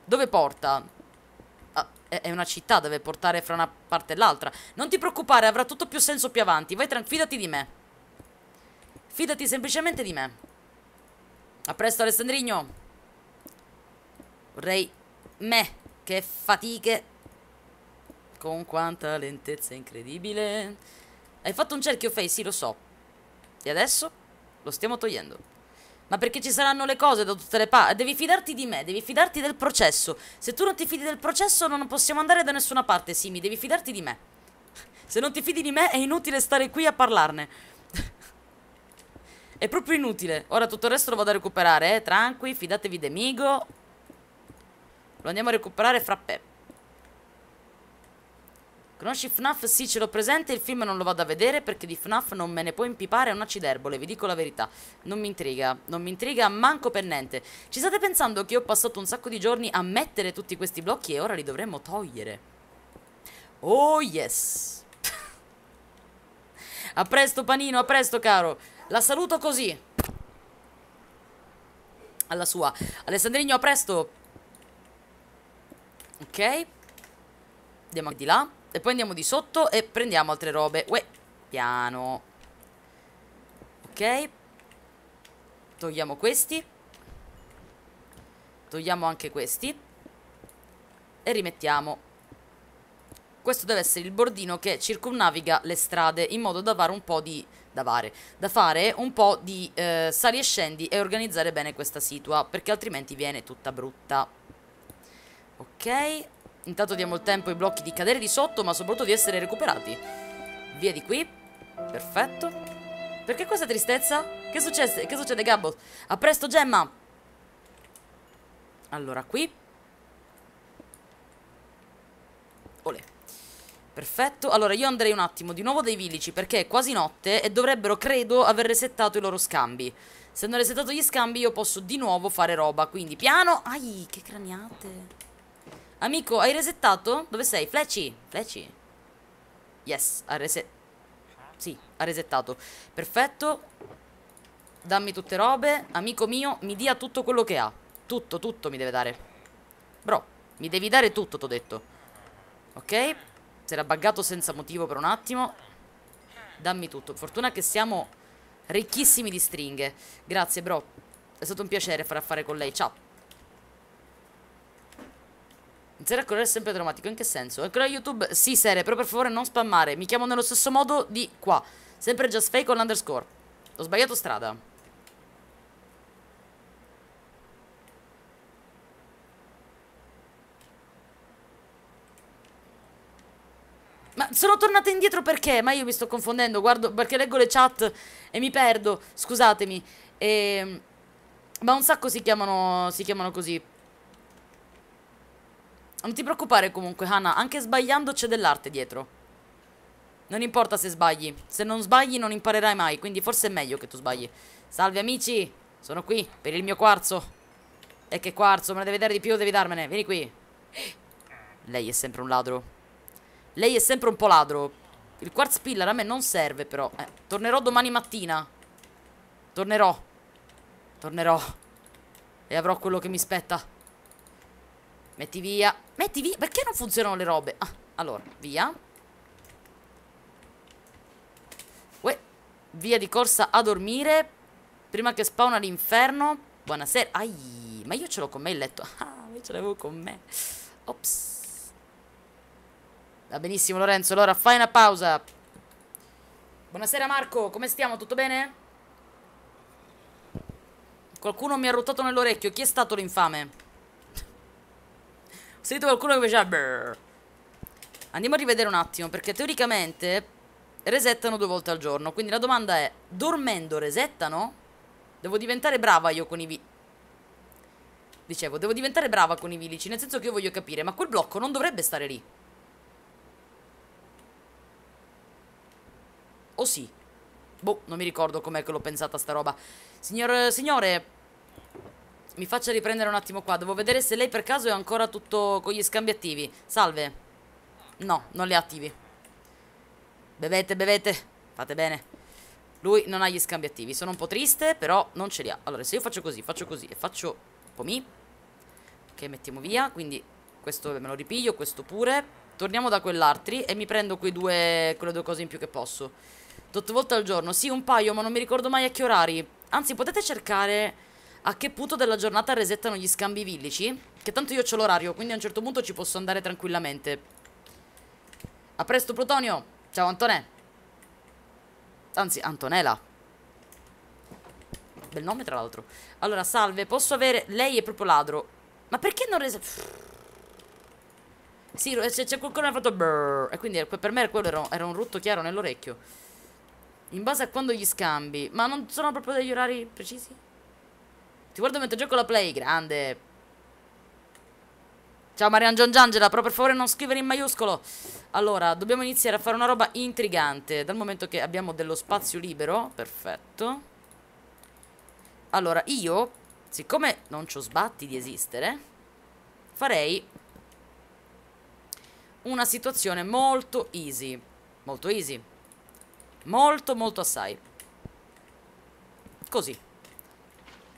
Dove porta? è una città, deve portare fra una parte e l'altra. Non ti preoccupare, avrà tutto più senso più avanti. Vai tranquillo, fidati di me. Fidati semplicemente di me. A presto Alessandrino. Vorrei... Me. Che fatiche. Con quanta lentezza incredibile. Hai fatto un cerchio, Fei, sì, lo so. E adesso lo stiamo togliendo. Ma perché ci saranno le cose da tutte le parti? Devi fidarti di me, devi fidarti del processo. Se tu non ti fidi del processo non possiamo andare da nessuna parte, Simi, devi fidarti di me. Se non ti fidi di me è inutile stare qui a parlarne. <laughs> è proprio inutile. Ora tutto il resto lo vado a recuperare, eh. Tranqui, fidatevi di Migo. Lo andiamo a recuperare fra Pep. Conosci FNAF? Sì, ce l'ho presente, il film non lo vado a vedere perché di FNAF non me ne può impipare è una ciderbole, vi dico la verità. Non mi intriga, non mi intriga manco per niente. Ci state pensando che io ho passato un sacco di giorni a mettere tutti questi blocchi e ora li dovremmo togliere? Oh yes! <laughs> a presto panino, a presto caro! La saluto così! Alla sua. Alessandrino, a presto! Ok. Andiamo di là. E poi andiamo di sotto e prendiamo altre robe. Uè, piano. Ok. Togliamo questi. Togliamo anche questi. E rimettiamo. Questo deve essere il bordino che circumnaviga le strade in modo da fare un po' di... Da fare, da fare un po' di eh, sali e scendi e organizzare bene questa situa perché altrimenti viene tutta brutta. Ok. Intanto diamo il tempo ai blocchi di cadere di sotto, ma soprattutto di essere recuperati. Via di qui. Perfetto. Perché questa tristezza? Che succede? Che succede, Gabbo? A presto, Gemma! Allora, qui. Olè. Perfetto. Allora, io andrei un attimo di nuovo dai village, perché è quasi notte e dovrebbero, credo, aver resettato i loro scambi. Se hanno resettato gli scambi, io posso di nuovo fare roba. Quindi, piano! Ai, che craniate! Amico, hai resettato? Dove sei? Fleci? Flecci. Yes, ha resettato. Sì, ha resettato. Perfetto. Dammi tutte robe. Amico mio, mi dia tutto quello che ha. Tutto, tutto mi deve dare. Bro, mi devi dare tutto, t'ho detto. Ok. Si era buggato senza motivo per un attimo. Dammi tutto. Fortuna che siamo ricchissimi di stringhe. Grazie, bro. È stato un piacere far affare con lei. Ciao. Zero colore è sempre drammatico, in che senso? Ecco la YouTube, sì serie, però per favore non spammare, mi chiamo nello stesso modo di qua, sempre just fake con l'underscore. Ho sbagliato strada. Ma sono tornata indietro perché? Ma io mi sto confondendo, guardo, perché leggo le chat e mi perdo, scusatemi. E... Ehm, ma un sacco si chiamano, si chiamano così. Non ti preoccupare comunque, Hanna. anche sbagliando c'è dell'arte dietro. Non importa se sbagli, se non sbagli non imparerai mai, quindi forse è meglio che tu sbagli. Salve amici, sono qui per il mio quarzo. E che quarzo, me ne devi dare di più, devi darmene, vieni qui. Lei è sempre un ladro. Lei è sempre un po' ladro. Il quartz pillar a me non serve però. Eh, tornerò domani mattina. Tornerò. Tornerò. E avrò quello che mi spetta. Metti via. Metti via. Perché non funzionano le robe? Ah, allora, via. Uè, via di corsa a dormire. Prima che spawna l'inferno. Buonasera. Ai, ma io ce l'ho con me il letto. <laughs> Ah, io ce l'avevo con me. Ops. Va benissimo, Lorenzo. Allora, fai una pausa. Buonasera, Marco. Come stiamo? Tutto bene? Qualcuno mi ha ruotato nell'orecchio. Chi è stato l'infame? Sento qualcuno che faceva... Brrr. Andiamo a rivedere un attimo, perché teoricamente resettano due volte al giorno. Quindi la domanda è, dormendo resettano? Devo diventare brava io con i vi... Dicevo, devo diventare brava con i vilici, nel senso che io voglio capire, ma quel blocco non dovrebbe stare lì. O sì? Boh, non mi ricordo com'è che l'ho pensata sta roba. Signor, signore, mi faccia riprendere un attimo qua. Devo vedere se lei per caso è ancora tutto con gli scambi attivi. Salve. No, non li ha attivi. Bevete, bevete. Fate bene. Lui non ha gli scambi attivi. Sono un po' triste, però non ce li ha. Allora, se io faccio così, faccio così e faccio pomi. Che mettiamo via. Quindi questo me lo ripiglio, questo pure. Torniamo da quell'altri e mi prendo quei due, quelle due cose in più che posso. Tot volte al giorno. Sì, un paio, ma non mi ricordo mai a che orari. Anzi, potete cercare a che punto della giornata resettano gli scambi villici? Che tanto io ho l'orario, quindi a un certo punto ci posso andare tranquillamente. A presto, Plutonio! Ciao, Antonè! Anzi, Antonella. Bel nome, tra l'altro. Allora, salve, posso avere... Lei è proprio ladro. Ma perché non rese... Sì, c'è qualcuno che ha fatto... Brrr, e quindi per me quello era, era un rutto chiaro nell'orecchio. In base a quando gli scambi. Ma non sono proprio degli orari precisi? Ti guardo mentre gioco la play, grande. Ciao Marian Giangiangela, però per favore non scrivere in maiuscolo. Allora, dobbiamo iniziare a fare una roba intrigante, dal momento che abbiamo dello spazio libero. Perfetto. Allora, io, siccome non ci ho sbatti di esistere, farei una situazione molto easy. Molto easy. Molto, molto assai. Così.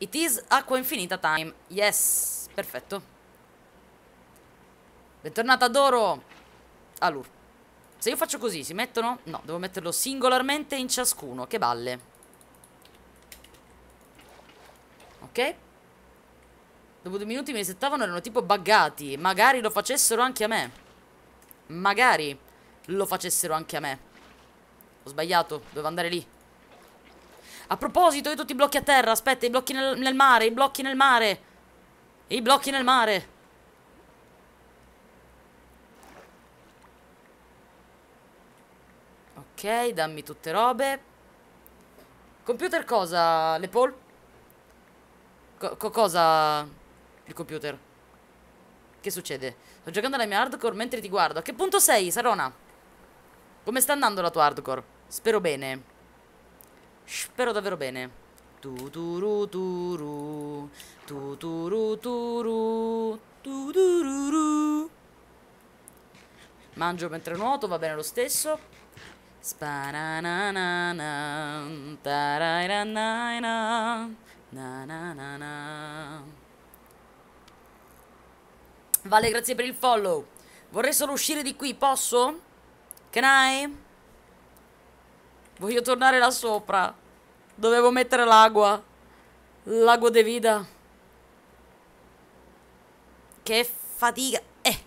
It is acqua infinita time. Yes, perfetto. Bentornata d'oro. Allora, se io faccio così, si mettono? No, devo metterlo singolarmente in ciascuno. Che balle. Ok. Dopo due minuti mi resettavano, erano tipo buggati. Magari lo facessero anche a me. Magari lo facessero anche a me. Ho sbagliato, dovevo andare lì. A proposito, io tutti i blocchi a terra. Aspetta, i blocchi nel, nel mare, i blocchi nel mare. I blocchi nel mare. Ok, dammi tutte robe. Computer cosa, Le Paul? co cosa il computer? Che succede? Sto giocando alla mia hardcore mentre ti guardo. A che punto sei, Sarona? Come sta andando la tua hardcore? Spero bene. Spero davvero bene. Tuturu turu, tuturu turu, tutururu. Mangio mentre nuoto, va bene lo stesso. Sparananana, tarairanaina, nananana. Vale, grazie per il follow. Vorrei solo uscire di qui, posso? Can I? Voglio tornare là sopra. Dovevo mettere l'acqua. L'acqua di vita. Che fatica. Eh.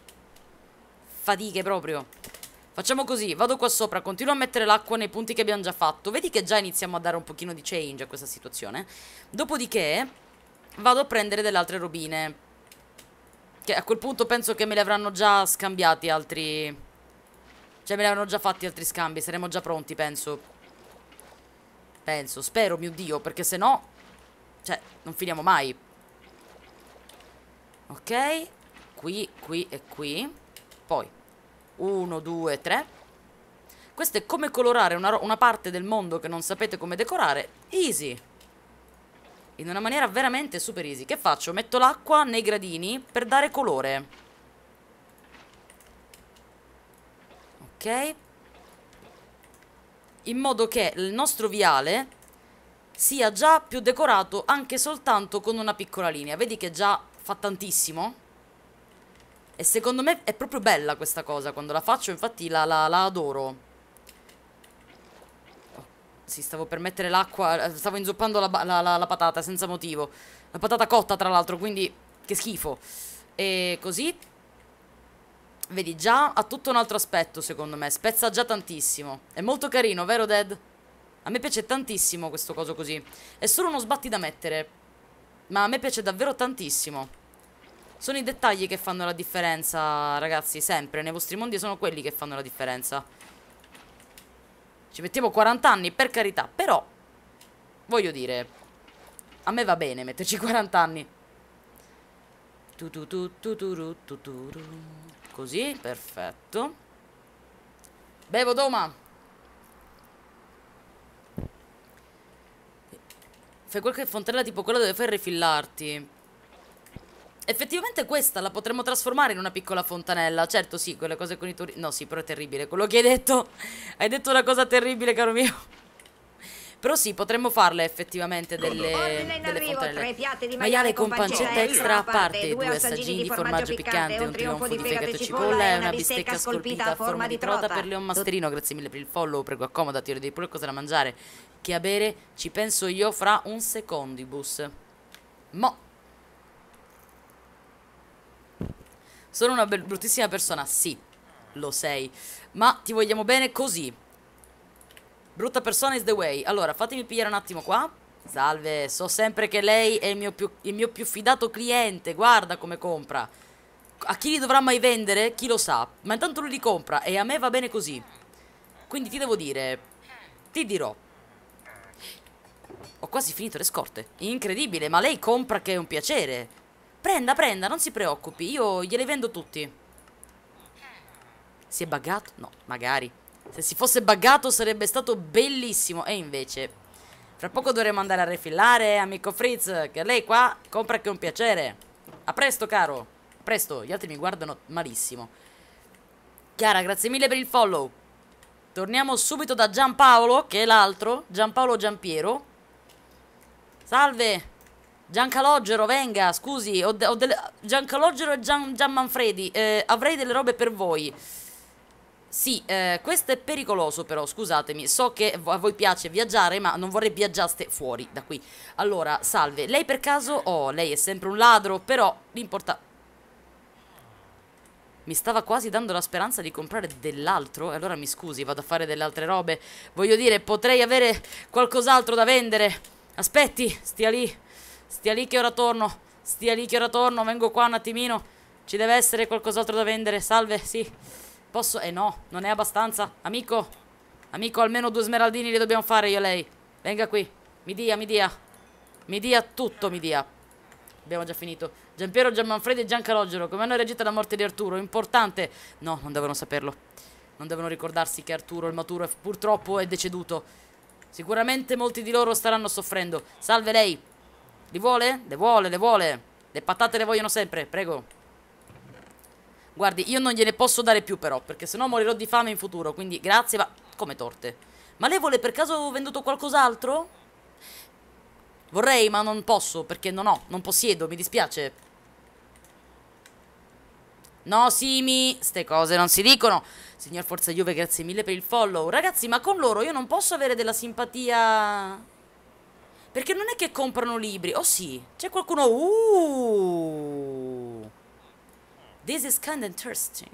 Fatiche proprio. Facciamo così, vado qua sopra, continuo a mettere l'acqua nei punti che abbiamo già fatto. Vedi che già iniziamo a dare un pochino di change a questa situazione. Dopodiché vado a prendere delle altre robine. Che a quel punto penso che me le avranno già scambiati altri... Cioè me le avranno già fatti altri scambi, saremo già pronti penso. Penso, spero, mio Dio, perché se no... Cioè, non finiamo mai. Ok. Qui, qui e qui. Poi. Uno, due, tre. Questo è come colorare una, una parte del mondo che non sapete come decorare. Easy. In una maniera veramente super easy. Che faccio? Metto l'acqua nei gradini per dare colore. Ok in modo che il nostro viale sia già più decorato anche soltanto con una piccola linea. Vedi che già fa tantissimo? E secondo me è proprio bella questa cosa quando la faccio, infatti la, la, la adoro. Oh, sì, stavo per mettere l'acqua, eh, stavo inzuppando la, la, patata senza motivo. La patata cotta tra l'altro, quindi che schifo. E così Vedi, già ha tutto un altro aspetto, secondo me. Spezza già tantissimo. È molto carino, vero, Dead? A me piace tantissimo questo coso così. È solo uno sbatti da mettere. Ma a me piace davvero tantissimo. Sono i dettagli che fanno la differenza, ragazzi, sempre. Nei vostri mondi sono quelli che fanno la differenza. Ci mettiamo 40 anni, per carità. Però, voglio dire, a me va bene metterci 40 <laughs> anni. Tu tu tu tu tu tu tu tu Così, perfetto. Bevo Doma! Fai qualche fontanella tipo quella dove fai rifillarti. Effettivamente questa la potremmo trasformare in una piccola fontanella. Certo, sì, quelle cose con i turisti. No, sì, però è terribile quello che hai detto. Hai detto una cosa terribile, caro mio. Però sì, potremmo farle effettivamente delle, delle fontanelle. Maiale con pancetta extra a parte, due assaggini di formaggio piccante, un trionfo di fegato cipolla e una bistecca scolpita a forma di trota per Leon Masterino. Grazie mille per il follow, prego accomodati, ore dei pure cosa da mangiare. Che a bere ci penso io fra un secondibus. Mo'. Sono una bruttissima persona, sì, lo sei, ma ti vogliamo bene così. Brutta persona is the way. Allora, fatemi pigliare un attimo qua. Salve, so sempre che lei è il mio più, il mio più fidato cliente. Guarda come compra. A chi li dovrà mai vendere? Chi lo sa. Ma intanto lui li compra e a me va bene così. Quindi ti devo dire... Ti dirò. Ho quasi finito le scorte. Incredibile, ma lei compra che è un piacere. Prenda, prenda, non si preoccupi. Io gliele vendo tutti. Si è buggato? No, magari. Se si fosse buggato sarebbe stato bellissimo. E invece, fra poco dovremo andare a refillare, amico Fritz, che lei qua compra che un piacere. A presto, caro. A presto, gli altri mi guardano malissimo. Chiara, grazie mille per il follow. Torniamo subito da Giampaolo, che è l'altro. Giampaolo Giampiero. Salve. Giancalogero, venga, scusi. Ho, ho delle... Giancalogero e Gian, Gian Manfredi. Eh, avrei delle robe per voi. Sì, eh, questo è pericoloso però, scusatemi, so che a voi piace viaggiare ma non vorrei viaggiaste fuori da qui Allora, salve, lei per caso, oh, lei è sempre un ladro, però l'importa... Mi stava quasi dando la speranza di comprare dell'altro, allora mi scusi, vado a fare delle altre robe Voglio dire, potrei avere qualcos'altro da vendere Aspetti, stia lì, stia lì che ora torno, stia lì che ora torno, vengo qua un attimino Ci deve essere qualcos'altro da vendere, salve, sì Posso? Eh no, non è abbastanza. Amico, amico, almeno due smeraldini li dobbiamo fare io e lei. Venga qui. Mi dia, mi dia. Mi dia tutto, mi dia. Abbiamo già finito. Giampiero, Gianmanfredi e Giancarogero, come hanno reagito alla morte di Arturo? Importante. No, non devono saperlo. Non devono ricordarsi che Arturo, il maturo, purtroppo è deceduto. Sicuramente molti di loro staranno soffrendo. Salve lei. Li vuole? Le vuole, le vuole. Le patate le vogliono sempre, prego. Guardi, io non gliene posso dare più però, perché sennò morirò di fame in futuro, quindi grazie, ma... Come torte? Ma lei vuole per caso venduto qualcos'altro? Vorrei, ma non posso, perché non ho, non possiedo, mi dispiace. No, Simi, ste cose non si dicono. Signor Forza Juve, grazie mille per il follow. Ragazzi, ma con loro io non posso avere della simpatia... Perché non è che comprano libri, oh sì, c'è qualcuno... Uh! This is kind of interesting.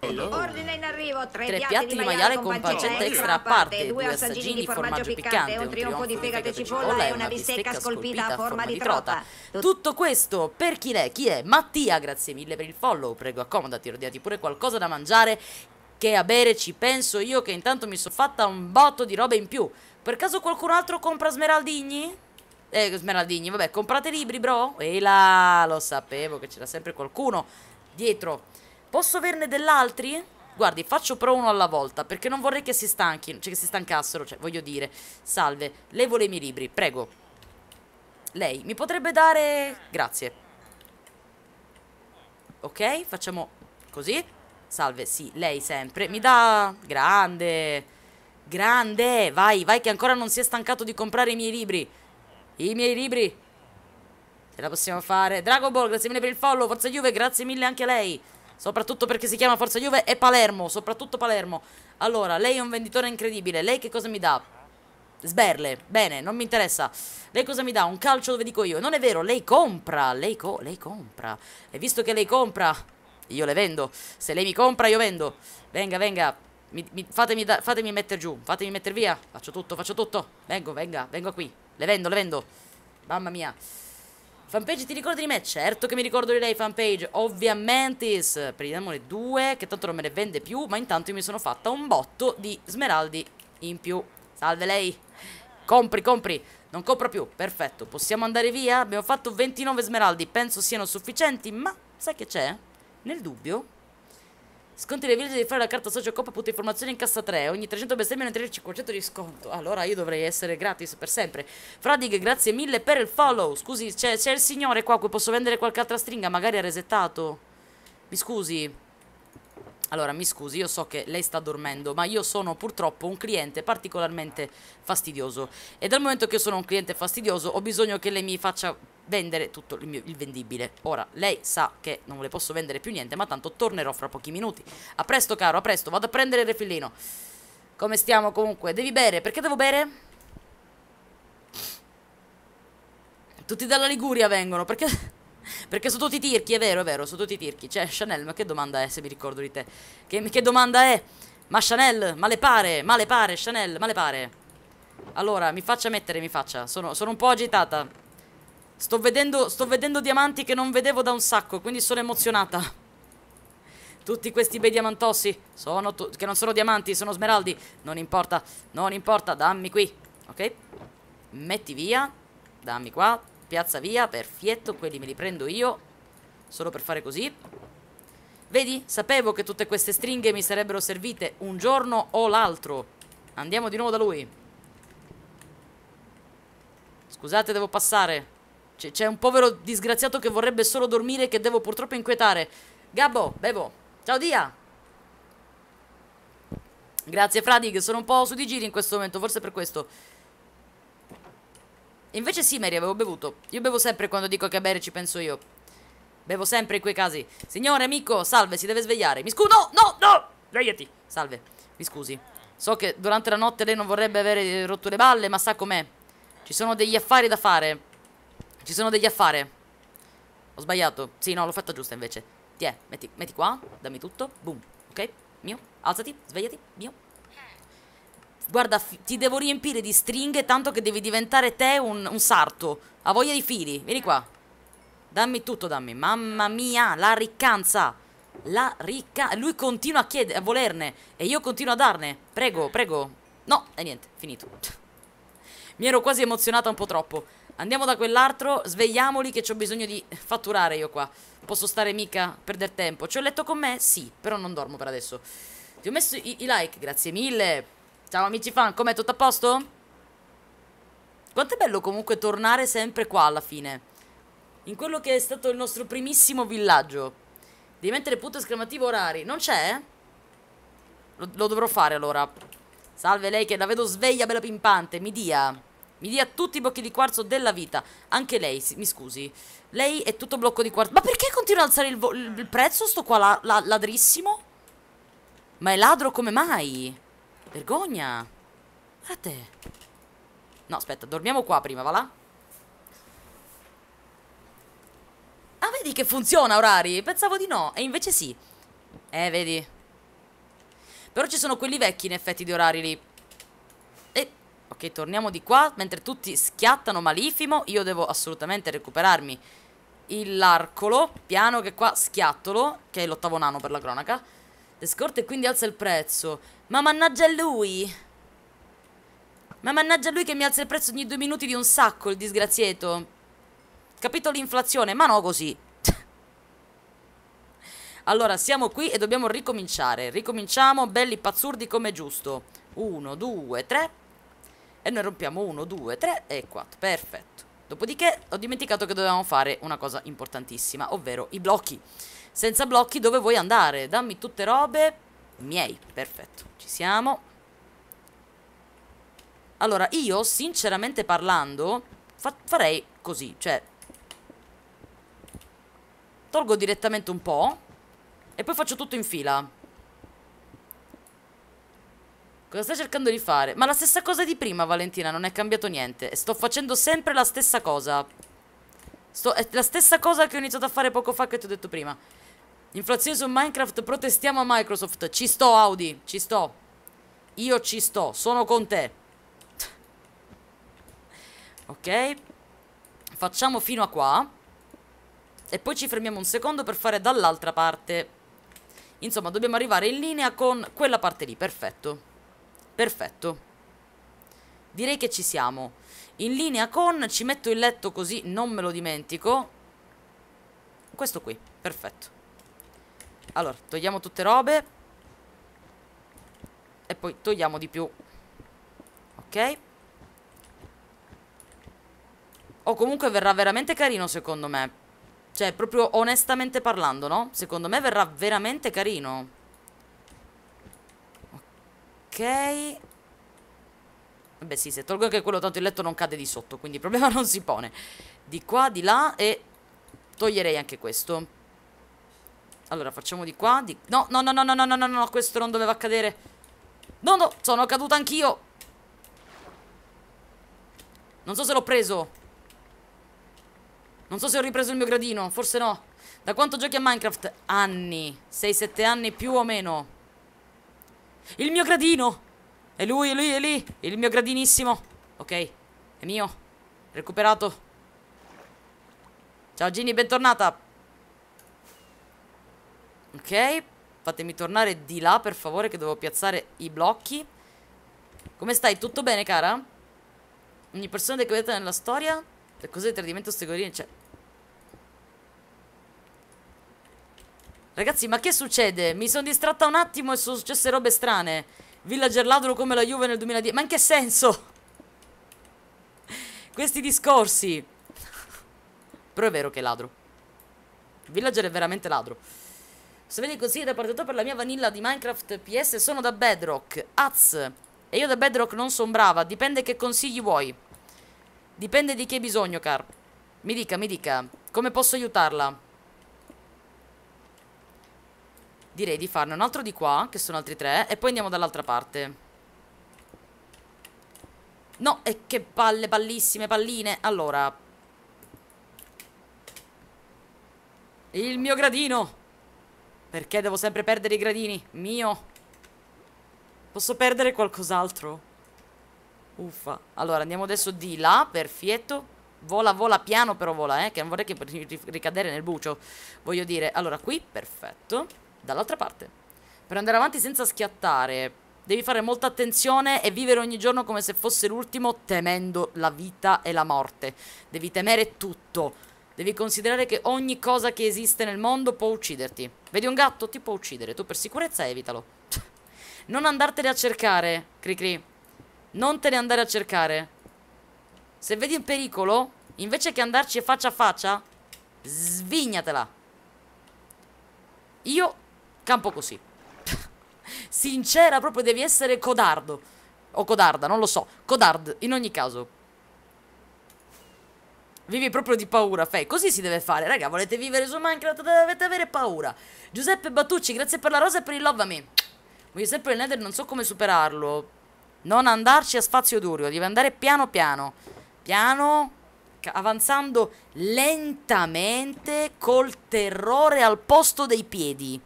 Ordine in arrivo, tre, tre piatti di maiale, con pancetta extra a parte, due assaggini di formaggio piccante, un trionfo di fegato e cipolla e una bistecca scolpita a forma di trota. Tutto questo per chi l'è? Chi è? Mattia, grazie mille per il follow, prego accomodati, ordinati pure qualcosa da mangiare che a bere ci penso io che intanto mi sono fatta un botto di roba in più. Per caso qualcun altro compra smeraldini? Eh, Smeraldini, vabbè, comprate libri, bro. E là, lo sapevo che c'era sempre qualcuno dietro. Posso averne dell'altri? Guardi, faccio però uno alla volta, perché non vorrei che si stanchino, cioè che si stancassero, cioè, voglio dire. Salve, lei vuole i miei libri, prego. Lei, mi potrebbe dare... Grazie. Ok, facciamo così. Salve, sì, lei sempre. Mi dà... Grande. Grande, vai, vai che ancora non si è stancato di comprare i miei libri i miei libri. Ce la possiamo fare. Dragon Ball, grazie mille per il follow. Forza Juve, grazie mille anche a lei. Soprattutto perché si chiama Forza Juve e Palermo. Soprattutto Palermo. Allora, lei è un venditore incredibile. Lei che cosa mi dà? Sberle. Bene, non mi interessa. Lei cosa mi dà? Un calcio dove dico io. Non è vero, lei compra. Lei, co lei compra. E visto che lei compra, io le vendo. Se lei mi compra, io vendo. Venga, venga. Mi, mi, fatemi, da, fatemi mettere giù, fatemi mettere via. Faccio tutto, faccio tutto. Vengo, venga, vengo qui. Le vendo, le vendo. Mamma mia. Fanpage ti ricordi di me? Certo che mi ricordo di lei, fanpage. Ovviamente. Prendiamone due, che tanto non me ne vende più. Ma intanto io mi sono fatta un botto di smeraldi in più. Salve lei. Compri, compri. Non compro più, perfetto. Possiamo andare via? Abbiamo fatto 29 smeraldi, penso siano sufficienti, ma sai che c'è? Nel dubbio Sconti le village di fare la carta socio coppa punto informazione in cassa 3. Ogni 300 bestemmie ne 500 di sconto. Allora io dovrei essere gratis per sempre. Fradig, grazie mille per il follow. Scusi, c'è il signore qua a posso vendere qualche altra stringa, magari ha resettato. Mi scusi. Allora, mi scusi, io so che lei sta dormendo, ma io sono purtroppo un cliente particolarmente fastidioso. E dal momento che io sono un cliente fastidioso, ho bisogno che lei mi faccia vendere tutto il, mio, il vendibile. Ora, lei sa che non le posso vendere più niente, ma tanto tornerò fra pochi minuti. A presto, caro, a presto, vado a prendere il refillino. Come stiamo comunque? Devi bere, perché devo bere? Tutti dalla Liguria vengono, perché... Perché sono tutti tirchi, è vero, è vero, sono tutti tirchi. Cioè, Chanel, ma che domanda è se mi ricordo di te? Che, che domanda è? Ma Chanel, ma le pare, ma le pare, Chanel, ma le pare. Allora, mi faccia mettere, mi faccia. Sono, sono un po' agitata. Sto vedendo, sto vedendo diamanti che non vedevo da un sacco, quindi sono emozionata. Tutti questi bei diamantossi sono che non sono diamanti, sono smeraldi. Non importa, non importa, dammi qui. Ok? Metti via. Dammi qua piazza via, perfetto, quelli me li prendo io Solo per fare così Vedi? Sapevo che tutte queste stringhe mi sarebbero servite un giorno o l'altro Andiamo di nuovo da lui Scusate, devo passare c'è un povero disgraziato che vorrebbe solo dormire e che devo purtroppo inquietare. Gabbo, bevo. Ciao Dia. Grazie Fradig, sono un po' su di giri in questo momento, forse per questo. Invece sì, Mary, avevo bevuto. Io bevo sempre quando dico che a bere ci penso io. Bevo sempre in quei casi. Signore, amico, salve, si deve svegliare. Mi scudo, no, no, svegliati. Salve, mi scusi. So che durante la notte lei non vorrebbe avere eh, rotto le balle, ma sa com'è. Ci sono degli affari da fare. Ci sono degli affari. Ho sbagliato. Sì, no, l'ho fatta giusta invece. Tiè, metti, metti qua, dammi tutto. Boom, ok? Mio, alzati, svegliati, mio. Guarda, ti devo riempire di stringhe tanto che devi diventare te un, un sarto. Ha voglia di fili. Vieni qua. Dammi tutto, dammi. Mamma mia, la riccanza. La ricca... Lui continua a, chiedere, a volerne. E io continuo a darne. Prego, prego. No, e niente, finito. Mi ero quasi emozionata un po' troppo. Andiamo da quell'altro, svegliamoli che ho bisogno di fatturare io qua. Posso stare mica, perdere tempo. C'ho il letto con me? Sì, però non dormo per adesso. Ti ho messo i, i like, grazie mille. Ciao amici fan, com'è tutto a posto? Quanto è bello comunque tornare sempre qua alla fine. In quello che è stato il nostro primissimo villaggio. Devi mettere punto esclamativo orari. Non c'è? Lo, lo, dovrò fare allora. Salve lei che la vedo sveglia bella pimpante. Mi dia. Mi dia tutti i blocchi di quarzo della vita. Anche lei, si, mi scusi. Lei è tutto blocco di quarzo. Ma perché continua ad alzare il, il prezzo sto qua la, la, ladrissimo? Ma è ladro come mai? Vergogna! A te! No, aspetta, dormiamo qua prima, va là? Ah, vedi che funziona, orari? Pensavo di no, e invece sì. Eh, vedi. Però ci sono quelli vecchi, in effetti, di orari lì. E... Ok, torniamo di qua. Mentre tutti schiattano malifimo, io devo assolutamente recuperarmi il l'arcolo. Piano che qua schiattolo, che è l'ottavo nano per la cronaca le scorte e quindi alza il prezzo. Ma mannaggia lui! Ma mannaggia lui che mi alza il prezzo ogni due minuti di un sacco, il disgraziato. Capito l'inflazione? Ma no così. <laughs> allora, siamo qui e dobbiamo ricominciare. Ricominciamo belli pazzurdi come giusto. Uno, due, tre. E noi rompiamo uno, due, tre e quattro. Perfetto. Dopodiché ho dimenticato che dovevamo fare una cosa importantissima, ovvero i blocchi senza blocchi dove vuoi andare. Dammi tutte robe miei. Perfetto, ci siamo. Allora, io, sinceramente parlando, fa farei così, cioè... Tolgo direttamente un po' e poi faccio tutto in fila. Cosa stai cercando di fare? Ma la stessa cosa di prima, Valentina, non è cambiato niente. Sto facendo sempre la stessa cosa. Sto, è la stessa cosa che ho iniziato a fare poco fa che ti ho detto prima. Inflazione su Minecraft, protestiamo a Microsoft. Ci sto, Audi, ci sto. Io ci sto, sono con te. ok. Facciamo fino a qua. E poi ci fermiamo un secondo per fare dall'altra parte. Insomma, dobbiamo arrivare in linea con quella parte lì. Perfetto. Perfetto. Direi che ci siamo. In linea con, ci metto il letto così non me lo dimentico. Questo qui, perfetto. Allora, togliamo tutte robe. E poi togliamo di più. Ok. O oh, comunque verrà veramente carino secondo me. Cioè, proprio onestamente parlando, no? Secondo me verrà veramente carino. Ok. Vabbè sì, se tolgo anche quello tanto il letto non cade di sotto, quindi il problema <laughs> non si pone. Di qua, di là e toglierei anche questo. Allora, facciamo di qua. Di... No, no, no, no, no, no, no, no, no, questo non doveva accadere. No, no, sono caduto anch'io. Non so se l'ho preso. Non so se ho ripreso il mio gradino, forse no. Da quanto giochi a Minecraft? Anni. 6-7 anni più o meno. Il mio gradino! È lui, è lui, è lì. Il mio gradinissimo. Ok, è mio. Recuperato. Ciao Ginny, bentornata. Ok, fatemi tornare di là per favore che devo piazzare i blocchi. Come stai? Tutto bene, cara? Ogni persona che vedete nella storia? Le cose di tradimento, stegorini, cioè... Ragazzi, ma che succede? Mi sono distratta un attimo e sono successe robe strane. Villager ladro come la Juve nel 2010. Ma in che senso? <laughs> Questi discorsi. Però è vero che è ladro. Villager è veramente ladro. Se vedi consigli da repartitore per la mia vanilla di Minecraft PS sono da Bedrock. Az. E io da Bedrock non sono brava. Dipende che consigli vuoi. Dipende di che bisogno, Car. Mi dica, mi dica. Come posso aiutarla? Direi di farne un altro di qua, che sono altri tre, e poi andiamo dall'altra parte. No, e che palle, pallissime, palline. Allora. Il mio gradino. Perché devo sempre perdere i gradini? Mio. Posso perdere qualcos'altro? Uffa. Allora, andiamo adesso di là. Perfetto. Vola, vola, piano però vola, eh. Che non vorrei che ricadere nel bucio. Voglio dire. Allora, qui, perfetto. Dall'altra parte. Per andare avanti senza schiattare. Devi fare molta attenzione e vivere ogni giorno come se fosse l'ultimo, temendo la vita e la morte. Devi temere tutto. Devi considerare che ogni cosa che esiste nel mondo può ucciderti. Vedi un gatto? Ti può uccidere. Tu per sicurezza evitalo. <laughs> non andartene a cercare, Cricri. Non te ne andare a cercare. Se vedi un pericolo, invece che andarci faccia a faccia, svignatela. Io campo così. <laughs> Sincera, proprio devi essere codardo. O codarda, non lo so. Codard, in ogni caso. Vivi proprio di paura, Fai. Così si deve fare, raga. Volete vivere su Minecraft? Dovete avere paura. Giuseppe Battucci, grazie per la rosa e per il love a me. Voglio sempre il nether, non so come superarlo. Non andarci a spazio d'urio. Devi andare piano piano. Piano. Avanzando lentamente col terrore al posto dei piedi.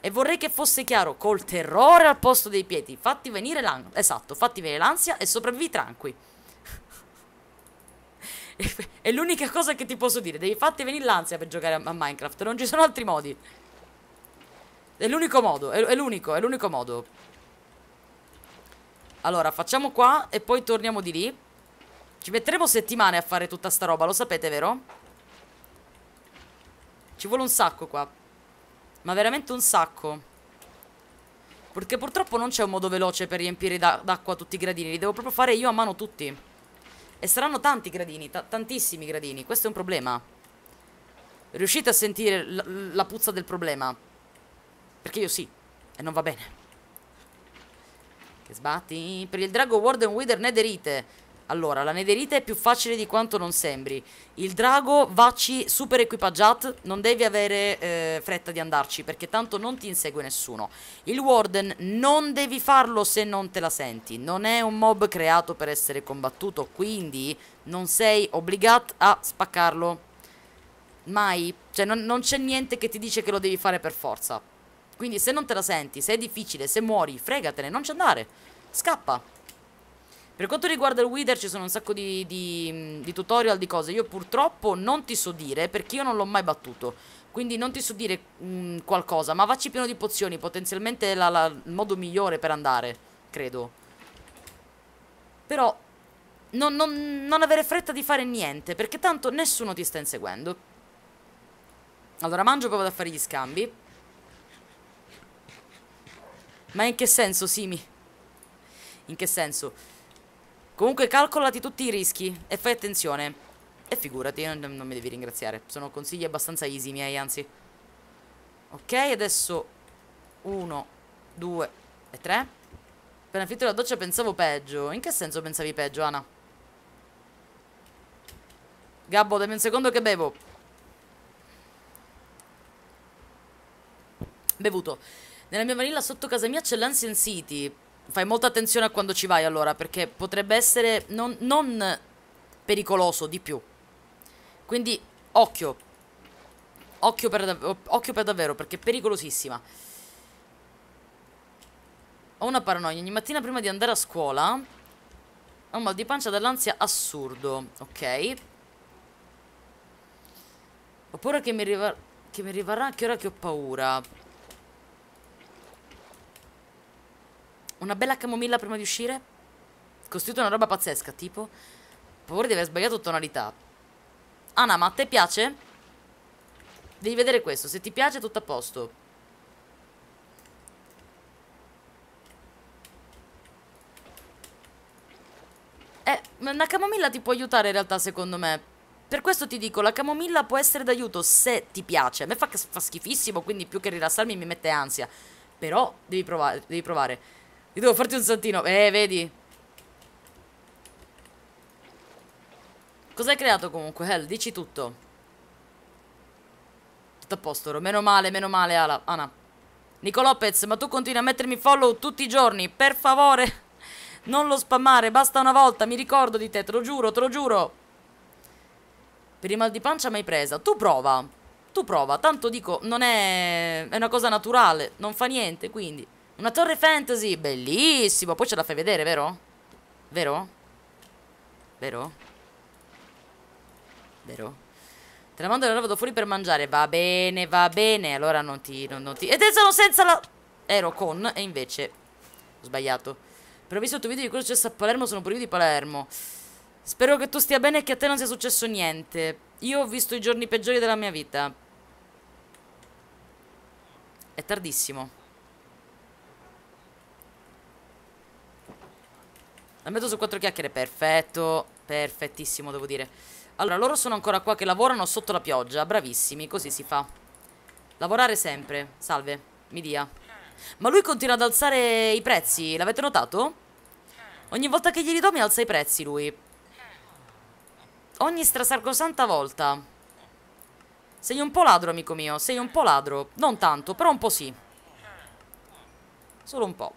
E vorrei che fosse chiaro, col terrore al posto dei piedi. Fatti venire l'ansia. Esatto, fatti venire l'ansia e sopravvivi tranqui. <laughs> è l'unica cosa che ti posso dire. Devi farti venire l'ansia per giocare a, Minecraft. Non ci sono altri modi. È l'unico modo. È, è l'unico, è l'unico modo. Allora, facciamo qua e poi torniamo di lì. Ci metteremo settimane a fare tutta sta roba, lo sapete, vero? Ci vuole un sacco qua. Ma veramente un sacco. Perché purtroppo non c'è un modo veloce per riempire d'acqua tutti i gradini. Li devo proprio fare io a mano tutti. E saranno tanti gradini, tantissimi gradini. Questo è un problema. Riuscite a sentire la puzza del problema? Perché io sì. E non va bene. Che sbatti. Per il drago Warden Wither Netherite. Allora, la nederite è più facile di quanto non sembri. Il drago vacci super equipaggiato, non devi avere eh, fretta di andarci perché tanto non ti insegue nessuno. Il warden non devi farlo se non te la senti, non è un mob creato per essere combattuto, quindi non sei obbligato a spaccarlo. Mai, cioè non, non c'è niente che ti dice che lo devi fare per forza. Quindi se non te la senti, se è difficile, se muori, fregatene, non c'è andare. Scappa. Per quanto riguarda il Wither ci sono un sacco di, di, di tutorial, di cose. Io purtroppo non ti so dire perché io non l'ho mai battuto. Quindi non ti so dire mh, mm, qualcosa, ma vacci pieno di pozioni. Potenzialmente la, la, il modo migliore per andare, credo. Però non, non, non avere fretta di fare niente, perché tanto nessuno ti sta inseguendo. Allora mangio e poi vado a fare gli scambi. Ma in che senso, Simi? In che senso? Comunque calcolati tutti i rischi e fai attenzione. E figurati, non, non mi devi ringraziare. Sono consigli abbastanza easy miei, anzi. Ok, adesso Uno, due e tre. Appena finito la doccia pensavo peggio. In che senso pensavi peggio, Ana? Gabbo, dammi un secondo che bevo. Bevuto. Nella mia vanilla sotto casa mia c'è l'Ancien City fai molta attenzione a quando ci vai allora, perché potrebbe essere non, non pericoloso di più. Quindi occhio, occhio per, occhio per davvero, perché è pericolosissima. Ho una paranoia, ogni mattina prima di andare a scuola ho un mal di pancia dall'ansia assurdo, ok? Oppure che mi, rivar che mi rivarrà anche ora che ho paura. Una bella camomilla prima di uscire? Costruito una roba pazzesca, tipo... Paura di aver sbagliato tonalità. Anna, ma a te piace? Devi vedere questo. Se ti piace, tutto a posto. Eh, una camomilla ti può aiutare in realtà, secondo me. Per questo ti dico, la camomilla può essere d'aiuto se ti piace. A me fa, fa schifissimo, quindi più che rilassarmi mi mette ansia. Però devi provare. Devi provare. Io devo farti un santino. Eh, vedi. Cosa hai creato comunque, Hell? Dici tutto. Tutto a posto, Ro. Meno male, meno male, Ala. Ana. Nico Lopez, ma tu continui a mettermi follow tutti i giorni. Per favore. Non lo spammare, basta una volta. Mi ricordo di te, te lo giuro, te lo giuro. Per il mal di pancia mai presa. Tu prova. Tu prova. Tanto dico, non è... È una cosa naturale. Non fa niente, quindi... Una torre fantasy, bellissimo. Poi ce la fai vedere, vero? Vero? Vero? Vero? Te la mando e allora vado fuori per mangiare. Va bene, va bene. Allora non ti... Non, non ti... Ed sono senza la... Ero con e invece... Ho sbagliato. Però ho visto il tuo video di quello che è successo a Palermo, sono pure io di Palermo. Spero che tu stia bene e che a te non sia successo niente. Io ho visto i giorni peggiori della mia vita. È tardissimo. La metto su quattro chiacchiere, perfetto, perfettissimo devo dire. Allora, loro sono ancora qua che lavorano sotto la pioggia, bravissimi, così si fa. Lavorare sempre, salve, mi dia. Ma lui continua ad alzare i prezzi, l'avete notato? Ogni volta che gli do mi alza i prezzi lui. Ogni strasarcosanta volta. Sei un po' ladro, amico mio, sei un po' ladro. Non tanto, però un po' sì. Solo un po'.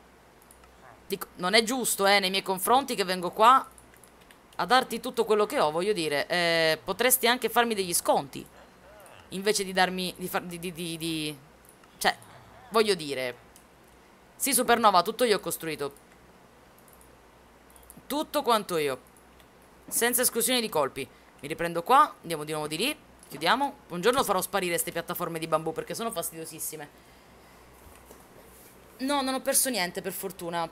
Dico, non è giusto, eh, nei miei confronti che vengo qua a darti tutto quello che ho, voglio dire. Eh, potresti anche farmi degli sconti. Invece di darmi... Di, far, di, di, di Cioè, voglio dire... Sì, Supernova, tutto io ho costruito. Tutto quanto io. Senza esclusione di colpi. Mi riprendo qua, andiamo di nuovo di lì. Chiudiamo. Un giorno farò sparire queste piattaforme di bambù perché sono fastidiosissime. No, non ho perso niente, per fortuna.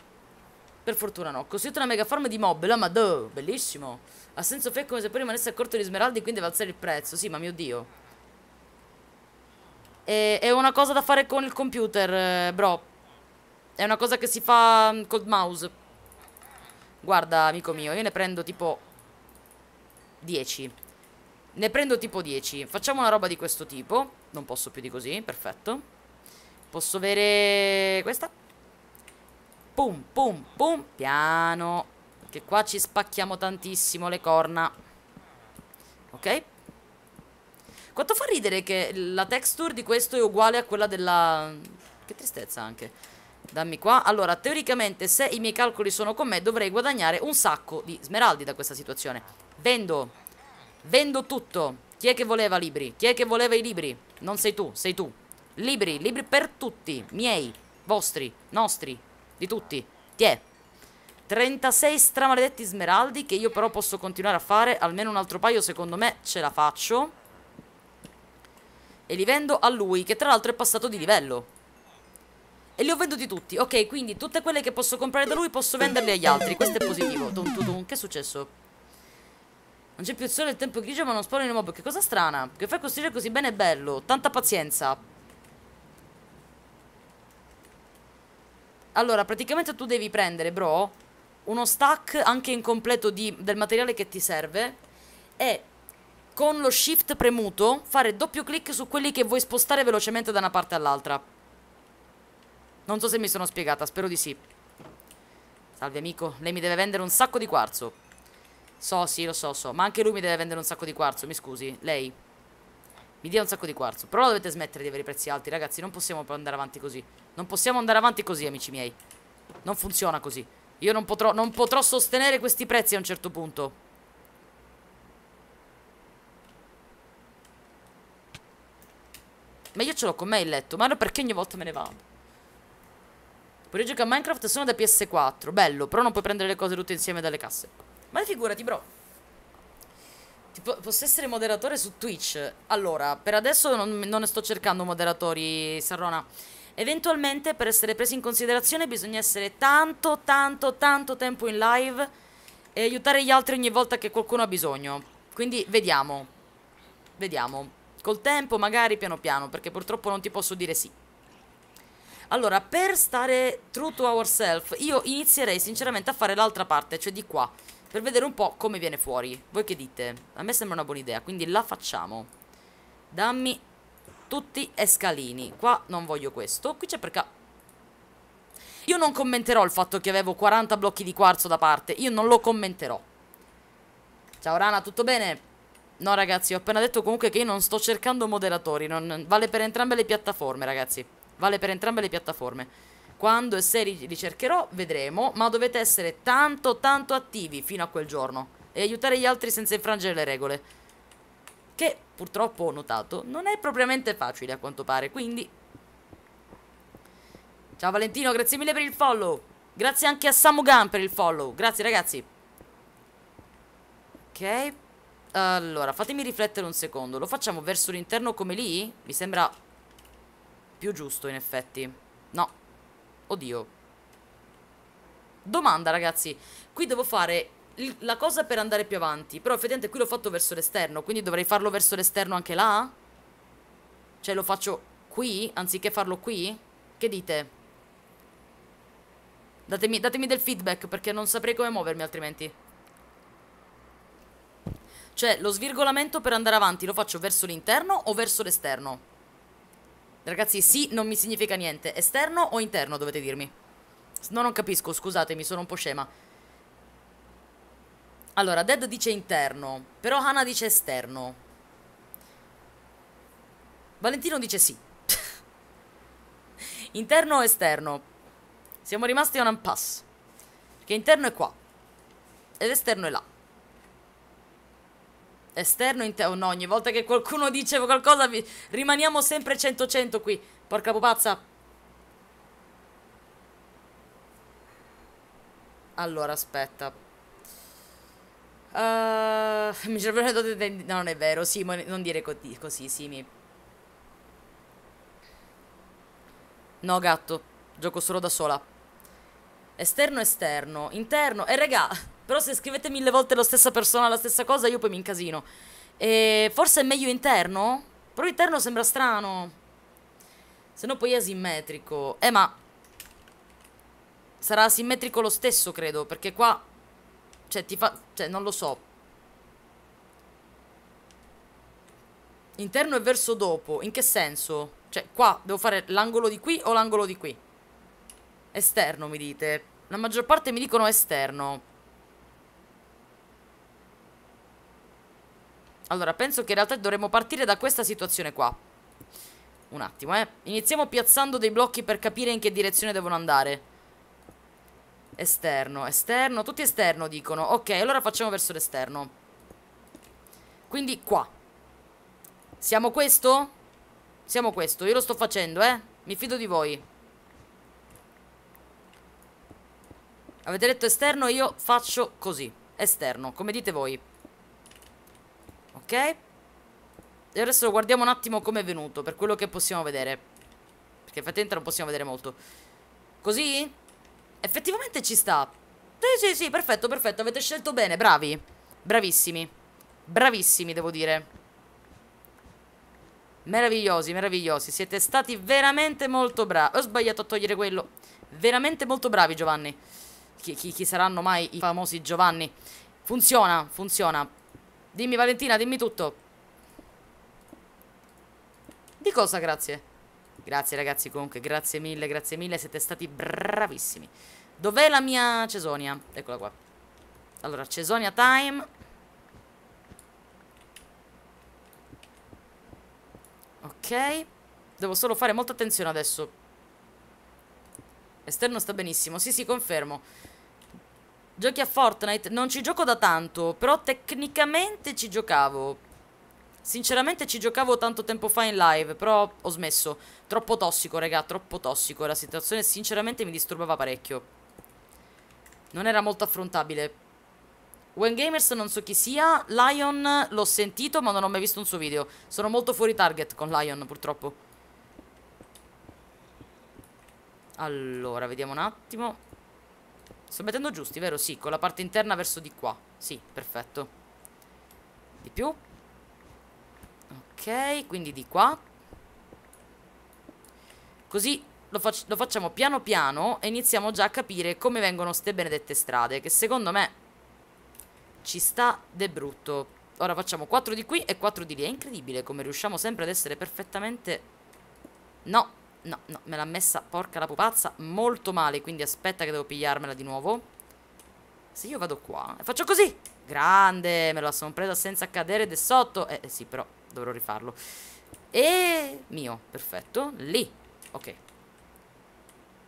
Per fortuna no. Costruito una mega forma di mob. La ma duh, bellissimo. Ha senso fake come se poi rimanesse a corto di smeraldi quindi deve alzare il prezzo. Sì, ma mio dio. E, è una cosa da fare con il computer, eh, bro. È una cosa che si fa mm, col mouse. Guarda, amico mio, io ne prendo tipo 10. Ne prendo tipo 10. Facciamo una roba di questo tipo. Non posso più di così, perfetto. Posso avere questa? Pum, pum, pum, piano. Che qua ci spacchiamo tantissimo le corna. Ok? Quanto fa ridere che la texture di questo è uguale a quella della... Che tristezza anche. Dammi qua. Allora, teoricamente, se i miei calcoli sono con me, dovrei guadagnare un sacco di smeraldi da questa situazione. Vendo. Vendo tutto. Chi è che voleva libri? Chi è che voleva i libri? Non sei tu, sei tu. Libri, libri per tutti. Miei, vostri, nostri, di tutti. Ti è. 36 stramaledetti smeraldi che io però posso continuare a fare. Almeno un altro paio secondo me ce la faccio. E li vendo a lui che tra l'altro è passato di livello. E li ho venduti tutti. Ok, quindi tutte quelle che posso comprare da lui posso venderle agli altri. Questo è positivo. Dun, dun, dun. Che è successo? Non c'è più il sole, il tempo è grigio ma non spawnano i mob. Che cosa strana. Che fai costruire così bene e bello. Tanta pazienza. Allora, praticamente tu devi prendere, bro, uno stack anche incompleto di, del materiale che ti serve e con lo shift premuto fare doppio clic su quelli che vuoi spostare velocemente da una parte all'altra. Non so se mi sono spiegata, spero di sì. Salve amico, lei mi deve vendere un sacco di quarzo. So, sì, lo so, so, ma anche lui mi deve vendere un sacco di quarzo, mi scusi, lei... Mi dia un sacco di quarzo. Però dovete smettere di avere i prezzi alti, ragazzi. Non possiamo andare avanti così. Non possiamo andare avanti così, amici miei. Non funziona così. Io non potrò, non potrò sostenere questi prezzi a un certo punto. Ma io ce l'ho con me il letto. Ma allora perché ogni volta me ne vado? Pure gioca a Minecraft solo da PS4. Bello, però non puoi prendere le cose tutte insieme dalle casse. Ma figurati, bro. Tipo, posso essere moderatore su Twitch? Allora, per adesso non, non sto cercando moderatori, Sarrona. Eventualmente, per essere presi in considerazione, bisogna essere tanto, tanto, tanto tempo in live e aiutare gli altri ogni volta che qualcuno ha bisogno. Quindi, vediamo. Vediamo. Col tempo, magari, piano piano, perché purtroppo non ti posso dire sì. Allora, per stare true to ourselves, io inizierei sinceramente a fare l'altra parte, cioè di qua. Per vedere un po' come viene fuori Voi che dite? A me sembra una buona idea Quindi la facciamo Dammi tutti e scalini Qua non voglio questo Qui c'è perché io non commenterò il fatto che avevo 40 blocchi di quarzo da parte Io non lo commenterò Ciao Rana, tutto bene? No ragazzi, ho appena detto comunque che io non sto cercando moderatori non... Vale per entrambe le piattaforme ragazzi Vale per entrambe le piattaforme quando e se ricercherò vedremo, ma dovete essere tanto tanto attivi fino a quel giorno e aiutare gli altri senza infrangere le regole. Che purtroppo ho notato non è propriamente facile a quanto pare, quindi... Ciao Valentino, grazie mille per il follow. Grazie anche a Samugan per il follow. Grazie ragazzi. Ok. Allora, fatemi riflettere un secondo. Lo facciamo verso l'interno come lì? Mi sembra più giusto in effetti. No, Oddio. Domanda, ragazzi. Qui devo fare la cosa per andare più avanti. Però effettivamente qui l'ho fatto verso l'esterno, quindi dovrei farlo verso l'esterno anche là? Cioè lo faccio qui, anziché farlo qui? Che dite? Datemi, datemi del feedback, perché non saprei come muovermi altrimenti. Cioè, lo svirgolamento per andare avanti lo faccio verso l'interno o verso l'esterno? Ragazzi, sì non mi significa niente. Esterno o interno dovete dirmi? No, non capisco, scusatemi, sono un po' scema. Allora, Dead dice interno, però Hana dice esterno. Valentino dice sì. <laughs> interno o esterno? Siamo rimasti a un impasse. Perché interno è qua. Ed esterno è là. Esterno, interno, oh no, ogni volta che qualcuno dice qualcosa vi... rimaniamo sempre 100-100 qui. Porca pupazza. Allora, aspetta. Uh, mi servono le dote No, non è vero, Simone, non dire co così, Simi. No, gatto. Gioco solo da sola. Esterno, esterno. Interno. E eh, regà... Però se scrivete mille volte la stessa persona, la stessa cosa, io poi mi incasino. E forse è meglio interno? Però interno sembra strano. Se no poi è asimmetrico. Eh ma... Sarà asimmetrico lo stesso, credo, perché qua... Cioè, ti fa... Cioè, non lo so. Interno e verso dopo. In che senso? Cioè, qua devo fare l'angolo di qui o l'angolo di qui? Esterno, mi dite. La maggior parte mi dicono esterno. Allora, penso che in realtà dovremmo partire da questa situazione qua Un attimo, eh Iniziamo piazzando dei blocchi per capire in che direzione devono andare Esterno, esterno, tutti esterno dicono Ok, allora facciamo verso l'esterno Quindi qua Siamo questo? Siamo questo, io lo sto facendo, eh Mi fido di voi Avete detto esterno, io faccio così Esterno, come dite voi Ok? E adesso guardiamo un attimo come è venuto, per quello che possiamo vedere. Perché effettivamente non possiamo vedere molto. Così? Effettivamente ci sta. Sì, sì, sì, perfetto, perfetto, avete scelto bene, bravi. Bravissimi. Bravissimi, devo dire. Meravigliosi, meravigliosi. Siete stati veramente molto bravi. Ho sbagliato a togliere quello. Veramente molto bravi, Giovanni. Chi, chi, chi saranno mai i famosi Giovanni? Funziona, funziona. Dimmi Valentina, dimmi tutto. Di cosa grazie? Grazie ragazzi, comunque, grazie mille, grazie mille, siete stati bravissimi. Dov'è la mia Cesonia? Eccola qua. Allora, Cesonia time. Ok. Devo solo fare molta attenzione adesso. Esterno sta benissimo, sì sì, confermo. Giochi a Fortnite? Non ci gioco da tanto, però tecnicamente ci giocavo. Sinceramente ci giocavo tanto tempo fa in live, però ho smesso. Troppo tossico, raga, troppo tossico. La situazione sinceramente mi disturbava parecchio. Non era molto affrontabile. When Gamers non so chi sia, Lion l'ho sentito ma non ho mai visto un suo video. Sono molto fuori target con Lion purtroppo. Allora, vediamo un attimo. Sto mettendo giusti, vero? Sì, con la parte interna verso di qua Sì, perfetto Di più Ok, quindi di qua Così lo, fac lo facciamo piano piano E iniziamo già a capire come vengono ste benedette strade Che secondo me Ci sta de brutto Ora facciamo 4 di qui e 4 di lì È incredibile come riusciamo sempre ad essere perfettamente No No, no, me l'ha messa, porca la pupazza, molto male, quindi aspetta che devo pigliarmela di nuovo. Se io vado qua, faccio così, grande, me la sono presa senza cadere di sotto. Eh, sì, però dovrò rifarlo. E mio, perfetto, lì, ok.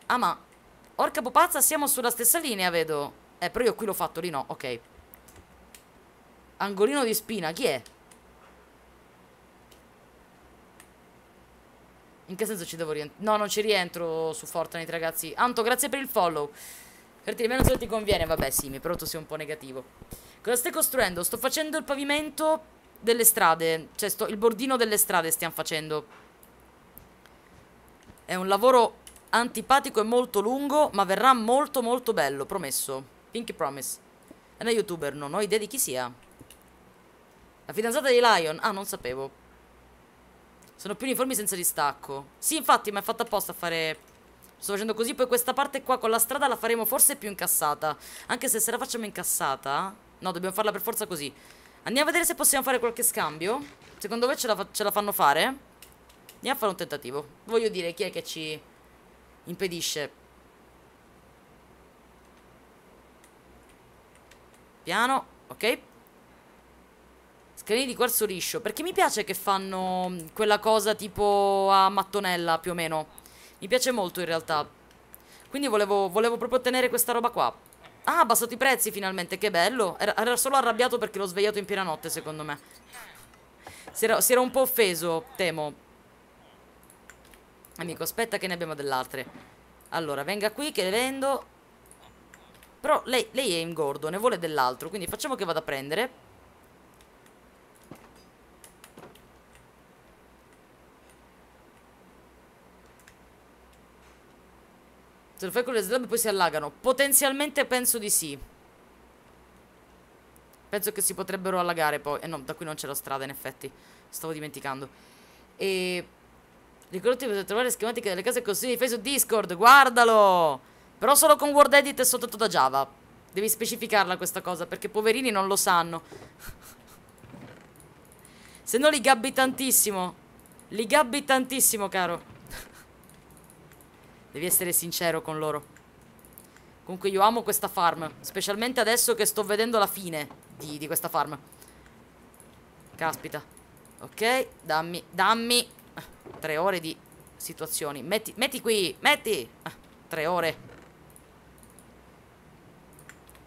Ah ma, orca pupazza, siamo sulla stessa linea, vedo. Eh, però io qui l'ho fatto, lì no, ok. Angolino di spina, chi è? In che senso ci devo rientrare? No, non ci rientro su Fortnite, ragazzi. Anto, grazie per il follow. Per te, meno se ti conviene. Vabbè, sì, mi pronto sei un po' negativo. Cosa stai costruendo? Sto facendo il pavimento delle strade. Cioè, sto, il bordino delle strade stiamo facendo. È un lavoro antipatico e molto lungo, ma verrà molto molto bello, promesso. Pinky promise. È una youtuber, non ho idea di chi sia. La fidanzata di Lion? Ah, non sapevo. Sono più uniformi senza distacco. Sì, infatti, ma è fatto apposta a fare... Sto facendo così, poi questa parte qua con la strada la faremo forse più incassata. Anche se se la facciamo incassata... No, dobbiamo farla per forza così. Andiamo a vedere se possiamo fare qualche scambio. Secondo voi ce la, fa ce la fanno fare? Andiamo a fare un tentativo. Voglio dire, chi è che ci impedisce? Piano, ok. Scalini di quarzo liscio. Perché mi piace che fanno mm, quella cosa tipo a mattonella più o meno. Mi piace molto in realtà. Quindi volevo, volevo proprio ottenere questa roba qua. Ah, ha abbassato i prezzi finalmente, che bello. Era, era solo arrabbiato perché l'ho svegliato in piena notte, secondo me. Si era, si era un po' offeso, temo. Amico, aspetta che ne abbiamo dell'altre. Allora, venga qui che le vendo. Però lei, lei è ingordo, ne vuole dell'altro, quindi facciamo che vada a prendere. Se lo fai con le slab poi si allagano. Potenzialmente penso di sì. Penso che si potrebbero allagare poi. Eh no, da qui non c'è la strada in effetti. Stavo dimenticando. E... Ricordati potete trovare schematiche delle case costruite di su Discord. Guardalo! Però solo con Word Edit e soltanto da Java. Devi specificarla questa cosa perché poverini non lo sanno. Se no li gabbi tantissimo. Li gabbi tantissimo, caro. Devi essere sincero con loro. Comunque io amo questa farm. Specialmente adesso che sto vedendo la fine di, di questa farm. Caspita. Ok, dammi, dammi. Ah, tre ore di situazioni. Metti, metti qui, metti. Ah, tre ore.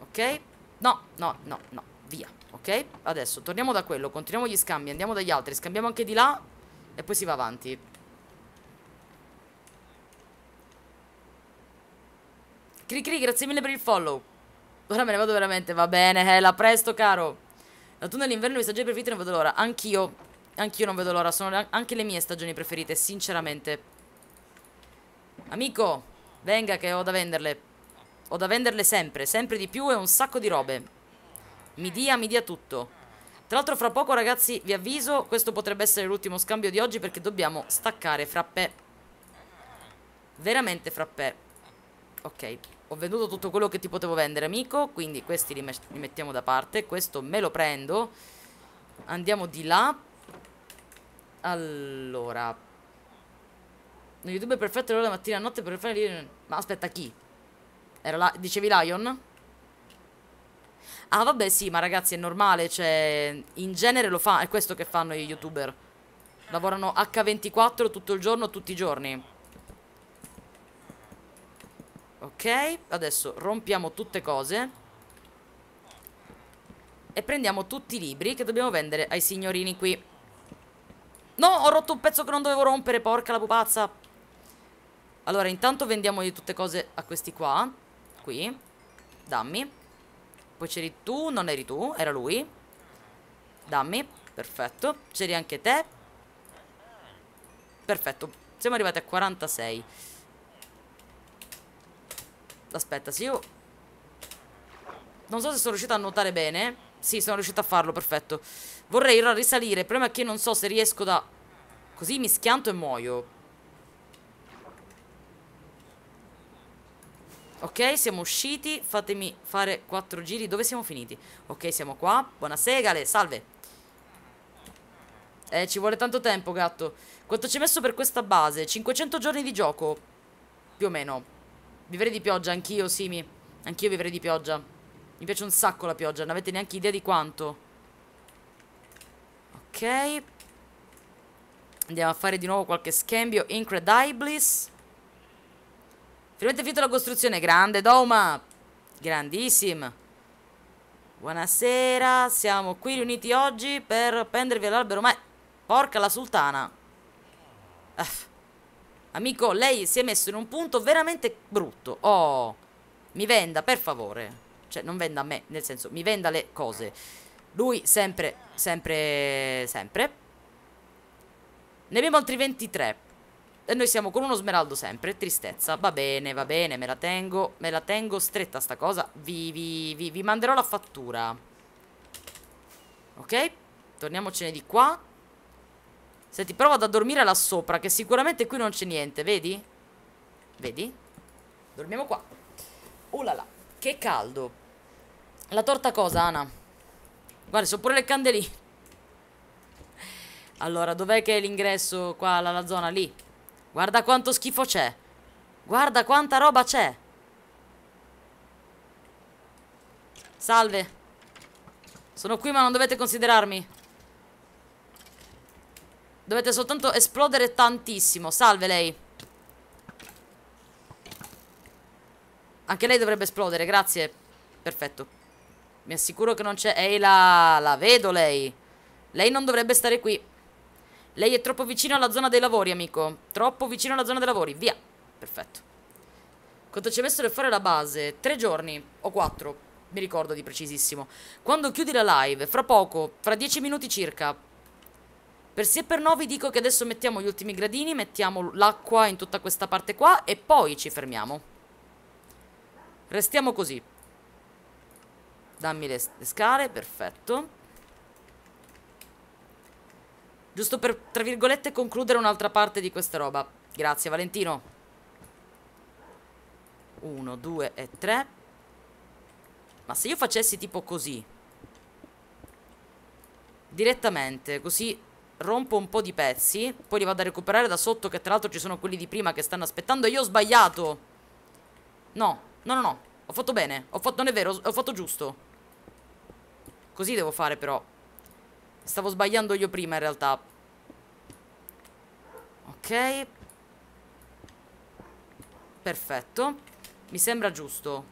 Ok. No, no, no, no. Via. Ok, adesso torniamo da quello, continuiamo gli scambi, andiamo dagli altri, scambiamo anche di là e poi si va avanti. Cricri, grazie mille per il follow. Ora me ne vado veramente, va bene, Hela, eh, presto caro. La e l'inverno le stagioni preferite non vedo l'ora. Anch'io, anch'io non vedo l'ora, sono anche le mie stagioni preferite, sinceramente. Amico, venga che ho da venderle. Ho da venderle sempre, sempre di più e un sacco di robe. Mi dia, mi dia tutto. Tra l'altro fra poco ragazzi vi avviso, questo potrebbe essere l'ultimo scambio di oggi perché dobbiamo staccare frappè. Veramente frappè. Ok ho venduto tutto quello che ti potevo vendere, amico. Quindi questi li, met li mettiamo da parte. Questo me lo prendo. Andiamo di là. Allora. Un youtuber perfetto allora la mattina a notte per fare... Ma aspetta, chi? Era la... Dicevi Lion? Ah, vabbè, sì, ma ragazzi, è normale, cioè... In genere lo fa... È questo che fanno gli youtuber. Lavorano H24 tutto il giorno, tutti i giorni. Ok, adesso rompiamo tutte cose E prendiamo tutti i libri che dobbiamo vendere ai signorini qui No, ho rotto un pezzo che non dovevo rompere, porca la pupazza Allora, intanto vendiamo di tutte cose a questi qua Qui Dammi Poi c'eri tu, non eri tu, era lui Dammi, perfetto C'eri anche te Perfetto, siamo arrivati a 46 Aspetta, se io... Non so se sono riuscito a nuotare bene. Sì, sono riuscito a farlo, perfetto. Vorrei ora risalire. Il problema è che non so se riesco da... Così mi schianto e muoio. Ok, siamo usciti. Fatemi fare quattro giri. Dove siamo finiti? Ok, siamo qua. Buonasera, segale, salve. Eh, ci vuole tanto tempo, gatto. Quanto ci hai messo per questa base? 500 giorni di gioco. Più o meno. Vivere di pioggia, anch'io, Simi. Anch'io vivrei di pioggia. Mi piace un sacco la pioggia, non avete neanche idea di quanto. Ok. Andiamo a fare di nuovo qualche scambio. Incredibilis. Finalmente finita la costruzione. Grande, Doma. Grandissima. Buonasera. Siamo qui riuniti oggi per prendervi all'albero. Ma... Porca la sultana. Ah. Amico, lei si è messo in un punto veramente brutto. Oh, mi venda, per favore. Cioè, non venda a me, nel senso, mi venda le cose. Lui sempre, sempre, sempre. Ne abbiamo altri 23. E noi siamo con uno smeraldo sempre, tristezza. Va bene, va bene, me la tengo, me la tengo stretta sta cosa. Vi, vi, vi, vi manderò la fattura. Ok? Torniamocene di qua. Senti, provo ad dormire là sopra, che sicuramente qui non c'è niente, vedi? Vedi? Dormiamo qua. Oh là là, che caldo. La torta cosa, Ana? Guarda, sono pure le candeline. Allora, dov'è che è l'ingresso qua, la, la zona lì? Guarda quanto schifo c'è. Guarda quanta roba c'è. Salve. Sono qui ma non dovete considerarmi. Dovete soltanto esplodere tantissimo Salve lei Anche lei dovrebbe esplodere, grazie Perfetto Mi assicuro che non c'è Ehi la... la vedo lei Lei non dovrebbe stare qui Lei è troppo vicino alla zona dei lavori amico Troppo vicino alla zona dei lavori, via Perfetto Quanto ci è messo per fare la base? Tre giorni o quattro mi ricordo di precisissimo. Quando chiudi la live, fra poco, fra dieci minuti circa, per e per no vi dico che adesso mettiamo gli ultimi gradini, mettiamo l'acqua in tutta questa parte qua e poi ci fermiamo. Restiamo così. Dammi le, le scale, perfetto. Giusto per, tra virgolette, concludere un'altra parte di questa roba. Grazie, Valentino. Uno, due e tre. Ma se io facessi tipo così Direttamente Così rompo un po' di pezzi Poi li vado a recuperare da sotto Che tra l'altro ci sono quelli di prima che stanno aspettando E Io ho sbagliato No, no, no, no Ho fatto bene ho fatto, Non è vero, ho fatto giusto Così devo fare però Stavo sbagliando io prima in realtà Ok Perfetto Mi sembra giusto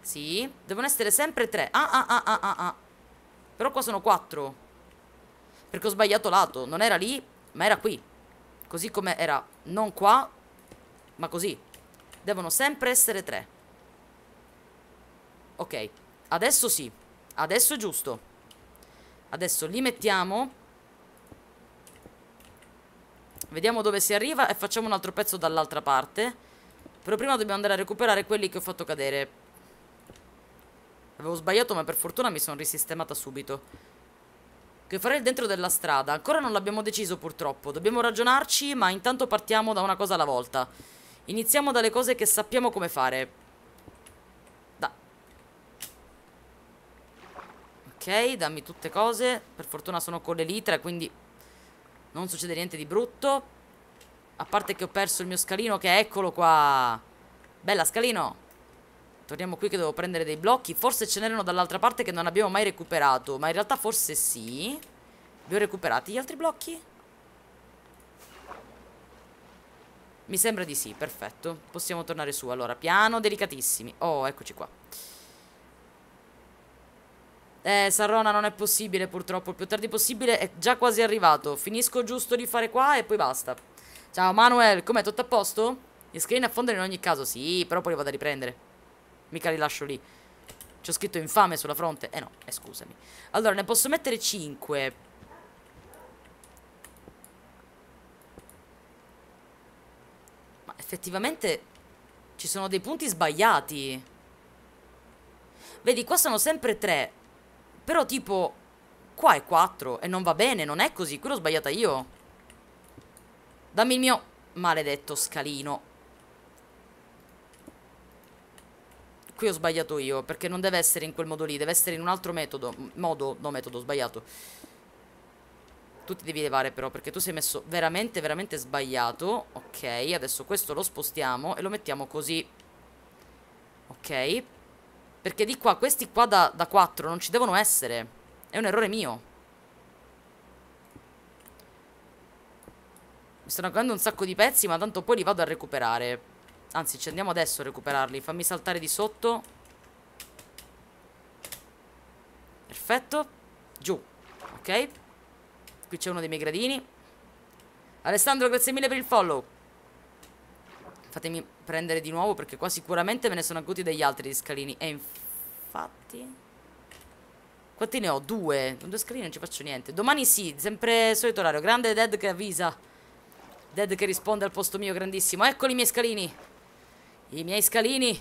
Sì Devono essere sempre tre Ah ah ah ah ah ah però qua sono quattro. Perché ho sbagliato lato Non era lì ma era qui Così come era non qua Ma così Devono sempre essere tre. Ok Adesso sì Adesso è giusto Adesso li mettiamo Vediamo dove si arriva e facciamo un altro pezzo dall'altra parte Però prima dobbiamo andare a recuperare quelli che ho fatto cadere Avevo sbagliato ma per fortuna mi sono risistemata subito. Che farei dentro della strada? Ancora non l'abbiamo deciso purtroppo. Dobbiamo ragionarci ma intanto partiamo da una cosa alla volta. Iniziamo dalle cose che sappiamo come fare. Da. Ok, dammi tutte cose. Per fortuna sono con l'elitra quindi non succede niente di brutto. A parte che ho perso il mio scalino che eccolo qua. Bella scalino. Torniamo qui che devo prendere dei blocchi Forse ce n'erano dall'altra parte che non abbiamo mai recuperato Ma in realtà forse sì Vi ho recuperati gli altri blocchi? Mi sembra di sì, perfetto Possiamo tornare su Allora, piano, delicatissimi Oh, eccoci qua eh, Sarrona non è possibile purtroppo Il più tardi possibile è già quasi arrivato Finisco giusto di fare qua e poi basta Ciao Manuel, com'è? Tutto a posto? Gli screen affondano in ogni caso Sì, però poi li vado a riprendere mica li lascio lì. C'ho scritto infame sulla fronte. Eh no, eh, scusami. Allora, ne posso mettere 5. Ma effettivamente ci sono dei punti sbagliati. Vedi, qua sono sempre 3. Però tipo, qua è 4 e non va bene, non è così. Quello l'ho sbagliata io. Dammi il mio maledetto scalino. qui ho sbagliato io, perché non deve essere in quel modo lì, deve essere in un altro metodo, modo, no metodo, sbagliato. Tu ti devi levare però, perché tu sei messo veramente, veramente sbagliato. Ok, adesso questo lo spostiamo e lo mettiamo così. Ok, perché di qua, questi qua da, da 4 non ci devono essere. È un errore mio. Mi stanno cadendo un sacco di pezzi, ma tanto poi li vado a recuperare. Anzi, ci andiamo adesso a recuperarli. Fammi saltare di sotto. Perfetto. Giù. Ok. Qui c'è uno dei miei gradini. Alessandro, grazie mille per il follow. Fatemi prendere di nuovo perché qua sicuramente me ne sono accuti degli altri di scalini. E infatti... Quanti ne ho? Due. Con due scalini non ci faccio niente. Domani sì, sempre solito orario. Grande Dead che avvisa. Dead che risponde al posto mio, grandissimo. Eccoli i miei scalini. I miei scalini.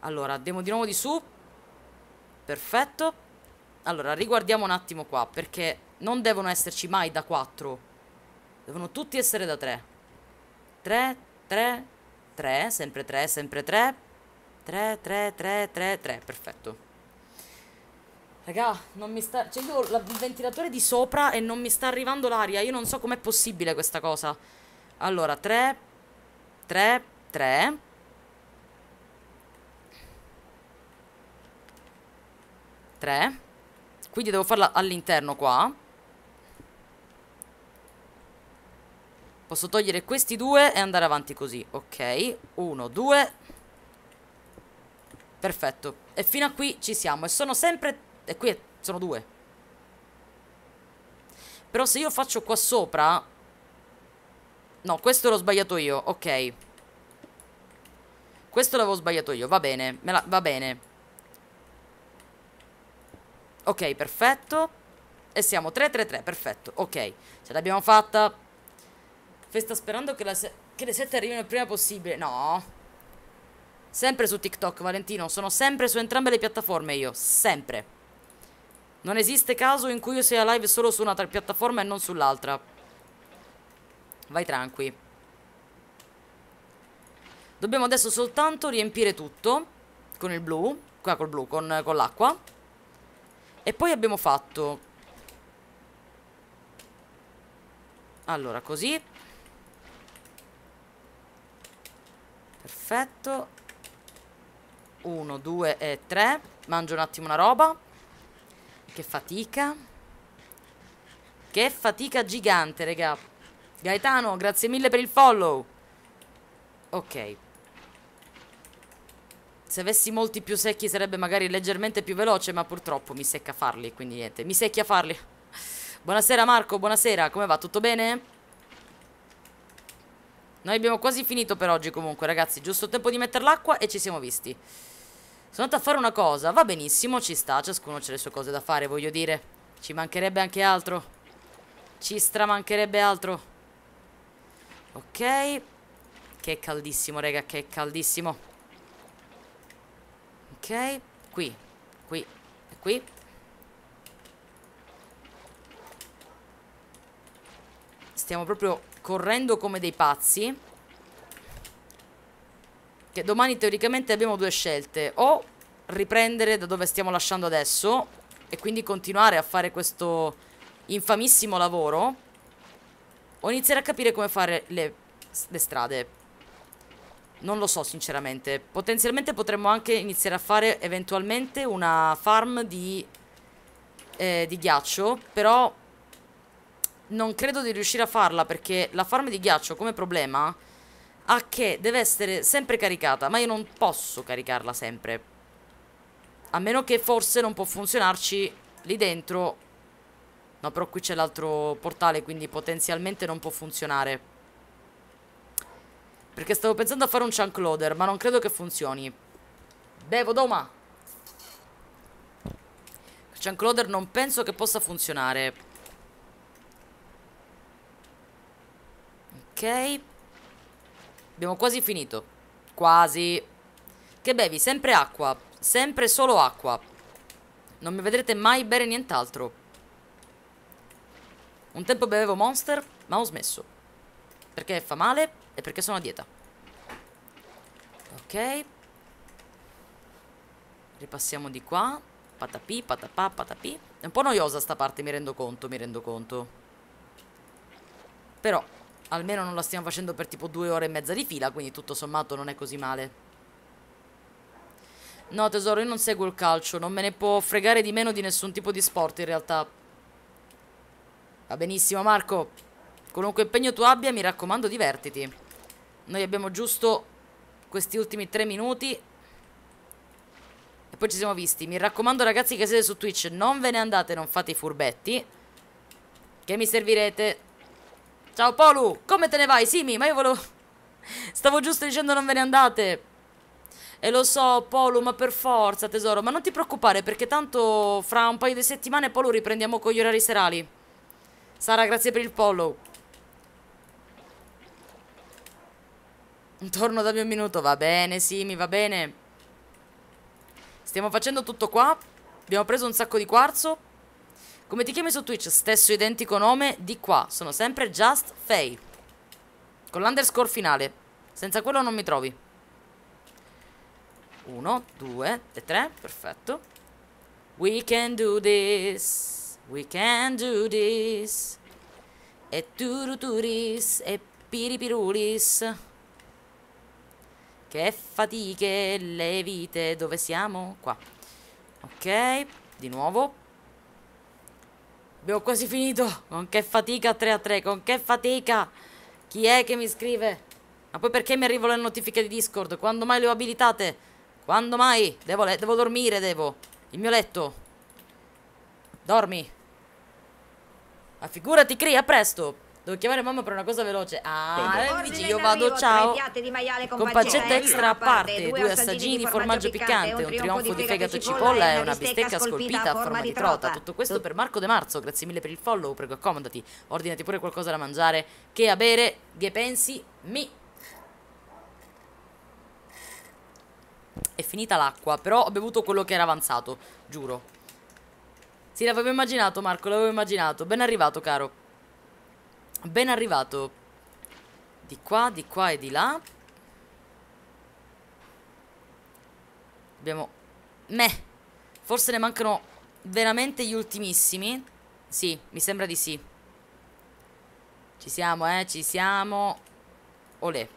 Allora, andiamo di nuovo di su. Perfetto. Allora, riguardiamo un attimo qua, perché non devono esserci mai da 4. Devono tutti essere da 3. 3, 3, 3, sempre 3, sempre 3. 3, 3, 3, 3, 3, perfetto. Raga, non mi sta... Cioè, io ho il ventilatore di sopra e non mi sta arrivando l'aria. Io non so com'è possibile questa cosa. Allora, 3, 3, 3. Tre. Quindi devo farla all'interno qua. Posso togliere questi due e andare avanti così. Ok, uno, due. Perfetto. E fino a qui ci siamo. E sono sempre... E qui sono due. Però se io faccio qua sopra No, questo l'ho sbagliato io, ok Questo l'avevo sbagliato io, va bene la, Va bene Ok, perfetto E siamo 3-3-3, perfetto Ok, ce l'abbiamo fatta Festa sperando che, se che le 7 arrivino il prima possibile No Sempre su TikTok, Valentino Sono sempre su entrambe le piattaforme io Sempre Non esiste caso in cui io sia live solo su una piattaforma e non sull'altra Vai tranqui. Dobbiamo adesso soltanto riempire tutto con il blu, qua col blu, con, con l'acqua. E poi abbiamo fatto... Allora, così. Perfetto. Uno, due e 3. Mangio un attimo una roba. Che fatica. Che fatica gigante, raga. Gaetano, grazie mille per il follow. Ok. Se avessi molti più secchi sarebbe magari leggermente più veloce, ma purtroppo mi secca farli, quindi niente. Mi secchia farli. Buonasera Marco, buonasera, come va? Tutto bene? Noi abbiamo quasi finito per oggi comunque ragazzi Giusto tempo di mettere l'acqua e ci siamo visti Sono andato a fare una cosa Va benissimo, ci sta, ciascuno ha le sue cose da fare Voglio dire, ci mancherebbe anche altro Ci stramancherebbe altro Ok Che è caldissimo raga Che è caldissimo Ok Qui Qui E qui Stiamo proprio correndo come dei pazzi Che domani teoricamente abbiamo due scelte O riprendere da dove stiamo lasciando adesso E quindi continuare a fare questo infamissimo lavoro o iniziare a capire come fare le, le strade Non lo so sinceramente Potenzialmente potremmo anche iniziare a fare eventualmente una farm di, eh, di ghiaccio Però non credo di riuscire a farla perché la farm di ghiaccio come problema ha che deve essere sempre caricata ma io non posso caricarla sempre a meno che forse non può funzionarci lì dentro No, però qui c'è l'altro portale, quindi potenzialmente non può funzionare. Perché stavo pensando a fare un chunk loader, ma non credo che funzioni. Bevo, Doma! chunk loader non penso che possa funzionare. Ok. Abbiamo quasi finito. Quasi. Che bevi? Sempre acqua. Sempre solo acqua. Non mi vedrete mai bere nient'altro. Un tempo bevevo Monster, ma ho smesso. Perché fa male e perché sono a dieta. Ok. Ripassiamo di qua. Patapì, patapà, patapì. È un po' noiosa sta parte, mi rendo conto, mi rendo conto. Però, almeno non la stiamo facendo per tipo due ore e mezza di fila, quindi tutto sommato non è così male. No tesoro, io non seguo il calcio, non me ne può fregare di meno di nessun tipo di sport in realtà. Va benissimo Marco Qualunque impegno tu abbia mi raccomando divertiti Noi abbiamo giusto questi ultimi tre minuti E poi ci siamo visti Mi raccomando ragazzi che siete su Twitch Non ve ne andate, non fate i furbetti Che mi servirete Ciao Polu, come te ne vai? Simi, ma io volevo... <laughs> Stavo giusto dicendo non ve ne andate E lo so Polo, ma per forza tesoro Ma non ti preoccupare perché tanto fra un paio di settimane Polo, riprendiamo con gli orari serali Sara, grazie per il follow. Torno da un minuto, va bene, sì, mi va bene. Stiamo facendo tutto qua. Abbiamo preso un sacco di quarzo. Come ti chiami su Twitch? Stesso identico nome di qua. Sono sempre Just Faye. Con l'underscore finale. Senza quello non mi trovi. Uno, due e tre. Perfetto. We can do this. We can do this. E turuturis e piripirulis. Che fatiche le vite. Dove siamo? Qua. Ok, di nuovo. Abbiamo quasi finito. Con che fatica 3 a 3. Con che fatica. Chi è che mi scrive? Ma poi perché mi arrivano le notifiche di Discord? Quando mai le ho abilitate? Quando mai? Devo, devo dormire, devo. Il mio letto. Dormi. Ma figurati, crea presto. Devo chiamare mamma per una cosa veloce. Ah, amici, eh, io vado, ciao. Con, con pancetta ecco, extra a parte, due assaggini di formaggio piccante, un trionfo di fegato e cipolla e una bistecca scolpita a forma di trota. Tutto questo per Marco De Marzo. Grazie mille per il follow, prego accomodati. Ordinati pure qualcosa da mangiare che a bere, che pensi, mi... È finita l'acqua, però ho bevuto quello che era avanzato, giuro. Sì, l'avevo immaginato, Marco, l'avevo immaginato. Ben arrivato, caro. Ben arrivato. Di qua, di qua e di là. Abbiamo... Meh. Forse ne mancano veramente gli ultimissimi. Sì, mi sembra di sì. Ci siamo, eh, ci siamo. Olè.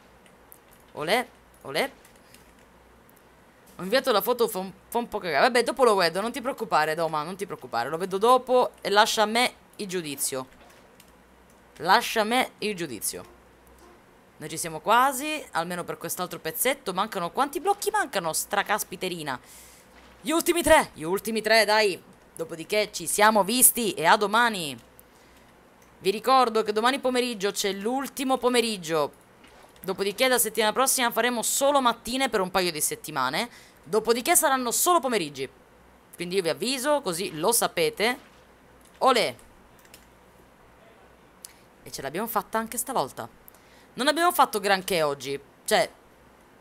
Olè, olè. Ho inviato la foto fa un Fa un po' cagare. Vabbè, dopo lo vedo, non ti preoccupare, Doma, non ti preoccupare. Lo vedo dopo e lascia a me il giudizio. Lascia a me il giudizio. Noi ci siamo quasi, almeno per quest'altro pezzetto. Mancano quanti blocchi mancano? Stracaspiterina. Gli ultimi tre, gli ultimi tre, dai. Dopodiché ci siamo visti e a domani. Vi ricordo che domani pomeriggio c'è l'ultimo pomeriggio. Dopodiché la settimana prossima faremo solo mattine per un paio di settimane. Dopodiché saranno solo pomeriggi. Quindi io vi avviso, così lo sapete. Olè! E ce l'abbiamo fatta anche stavolta. Non abbiamo fatto granché oggi. Cioè,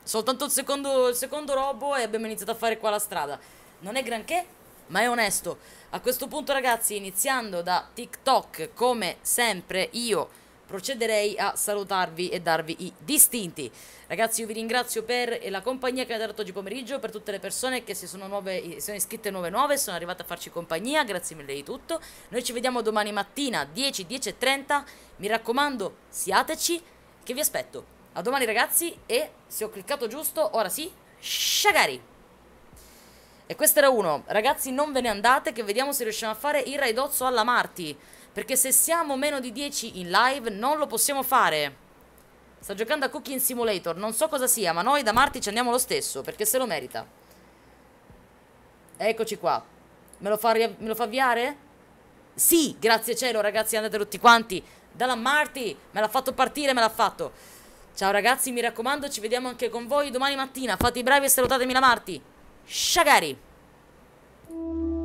soltanto il secondo, il secondo robo e abbiamo iniziato a fare qua la strada. Non è granché, ma è onesto. A questo punto, ragazzi, iniziando da TikTok, come sempre, io procederei a salutarvi e darvi i distinti. Ragazzi io vi ringrazio per la compagnia che mi ha dato oggi pomeriggio, per tutte le persone che si sono, nuove, sono iscritte nuove nuove, sono arrivate a farci compagnia, grazie mille di tutto. Noi ci vediamo domani mattina 10, 10.30, mi raccomando siateci che vi aspetto. A domani ragazzi e se ho cliccato giusto, ora sì, Shagari! E questo era uno. Ragazzi, non ve ne andate, che vediamo se riusciamo a fare il raidozzo alla Marti. Perché se siamo meno di 10 in live non lo possiamo fare. Sta giocando a Cooking Simulator, non so cosa sia, ma noi da Marti ci andiamo lo stesso, perché se lo merita. Eccoci qua. Me lo fa, me lo fa avviare? Sì, grazie cielo ragazzi, andate tutti quanti. Dalla Marti, me l'ha fatto partire, me l'ha fatto. Ciao ragazzi, mi raccomando, ci vediamo anche con voi domani mattina. Fate i bravi e salutatemi la Marti. Shagari.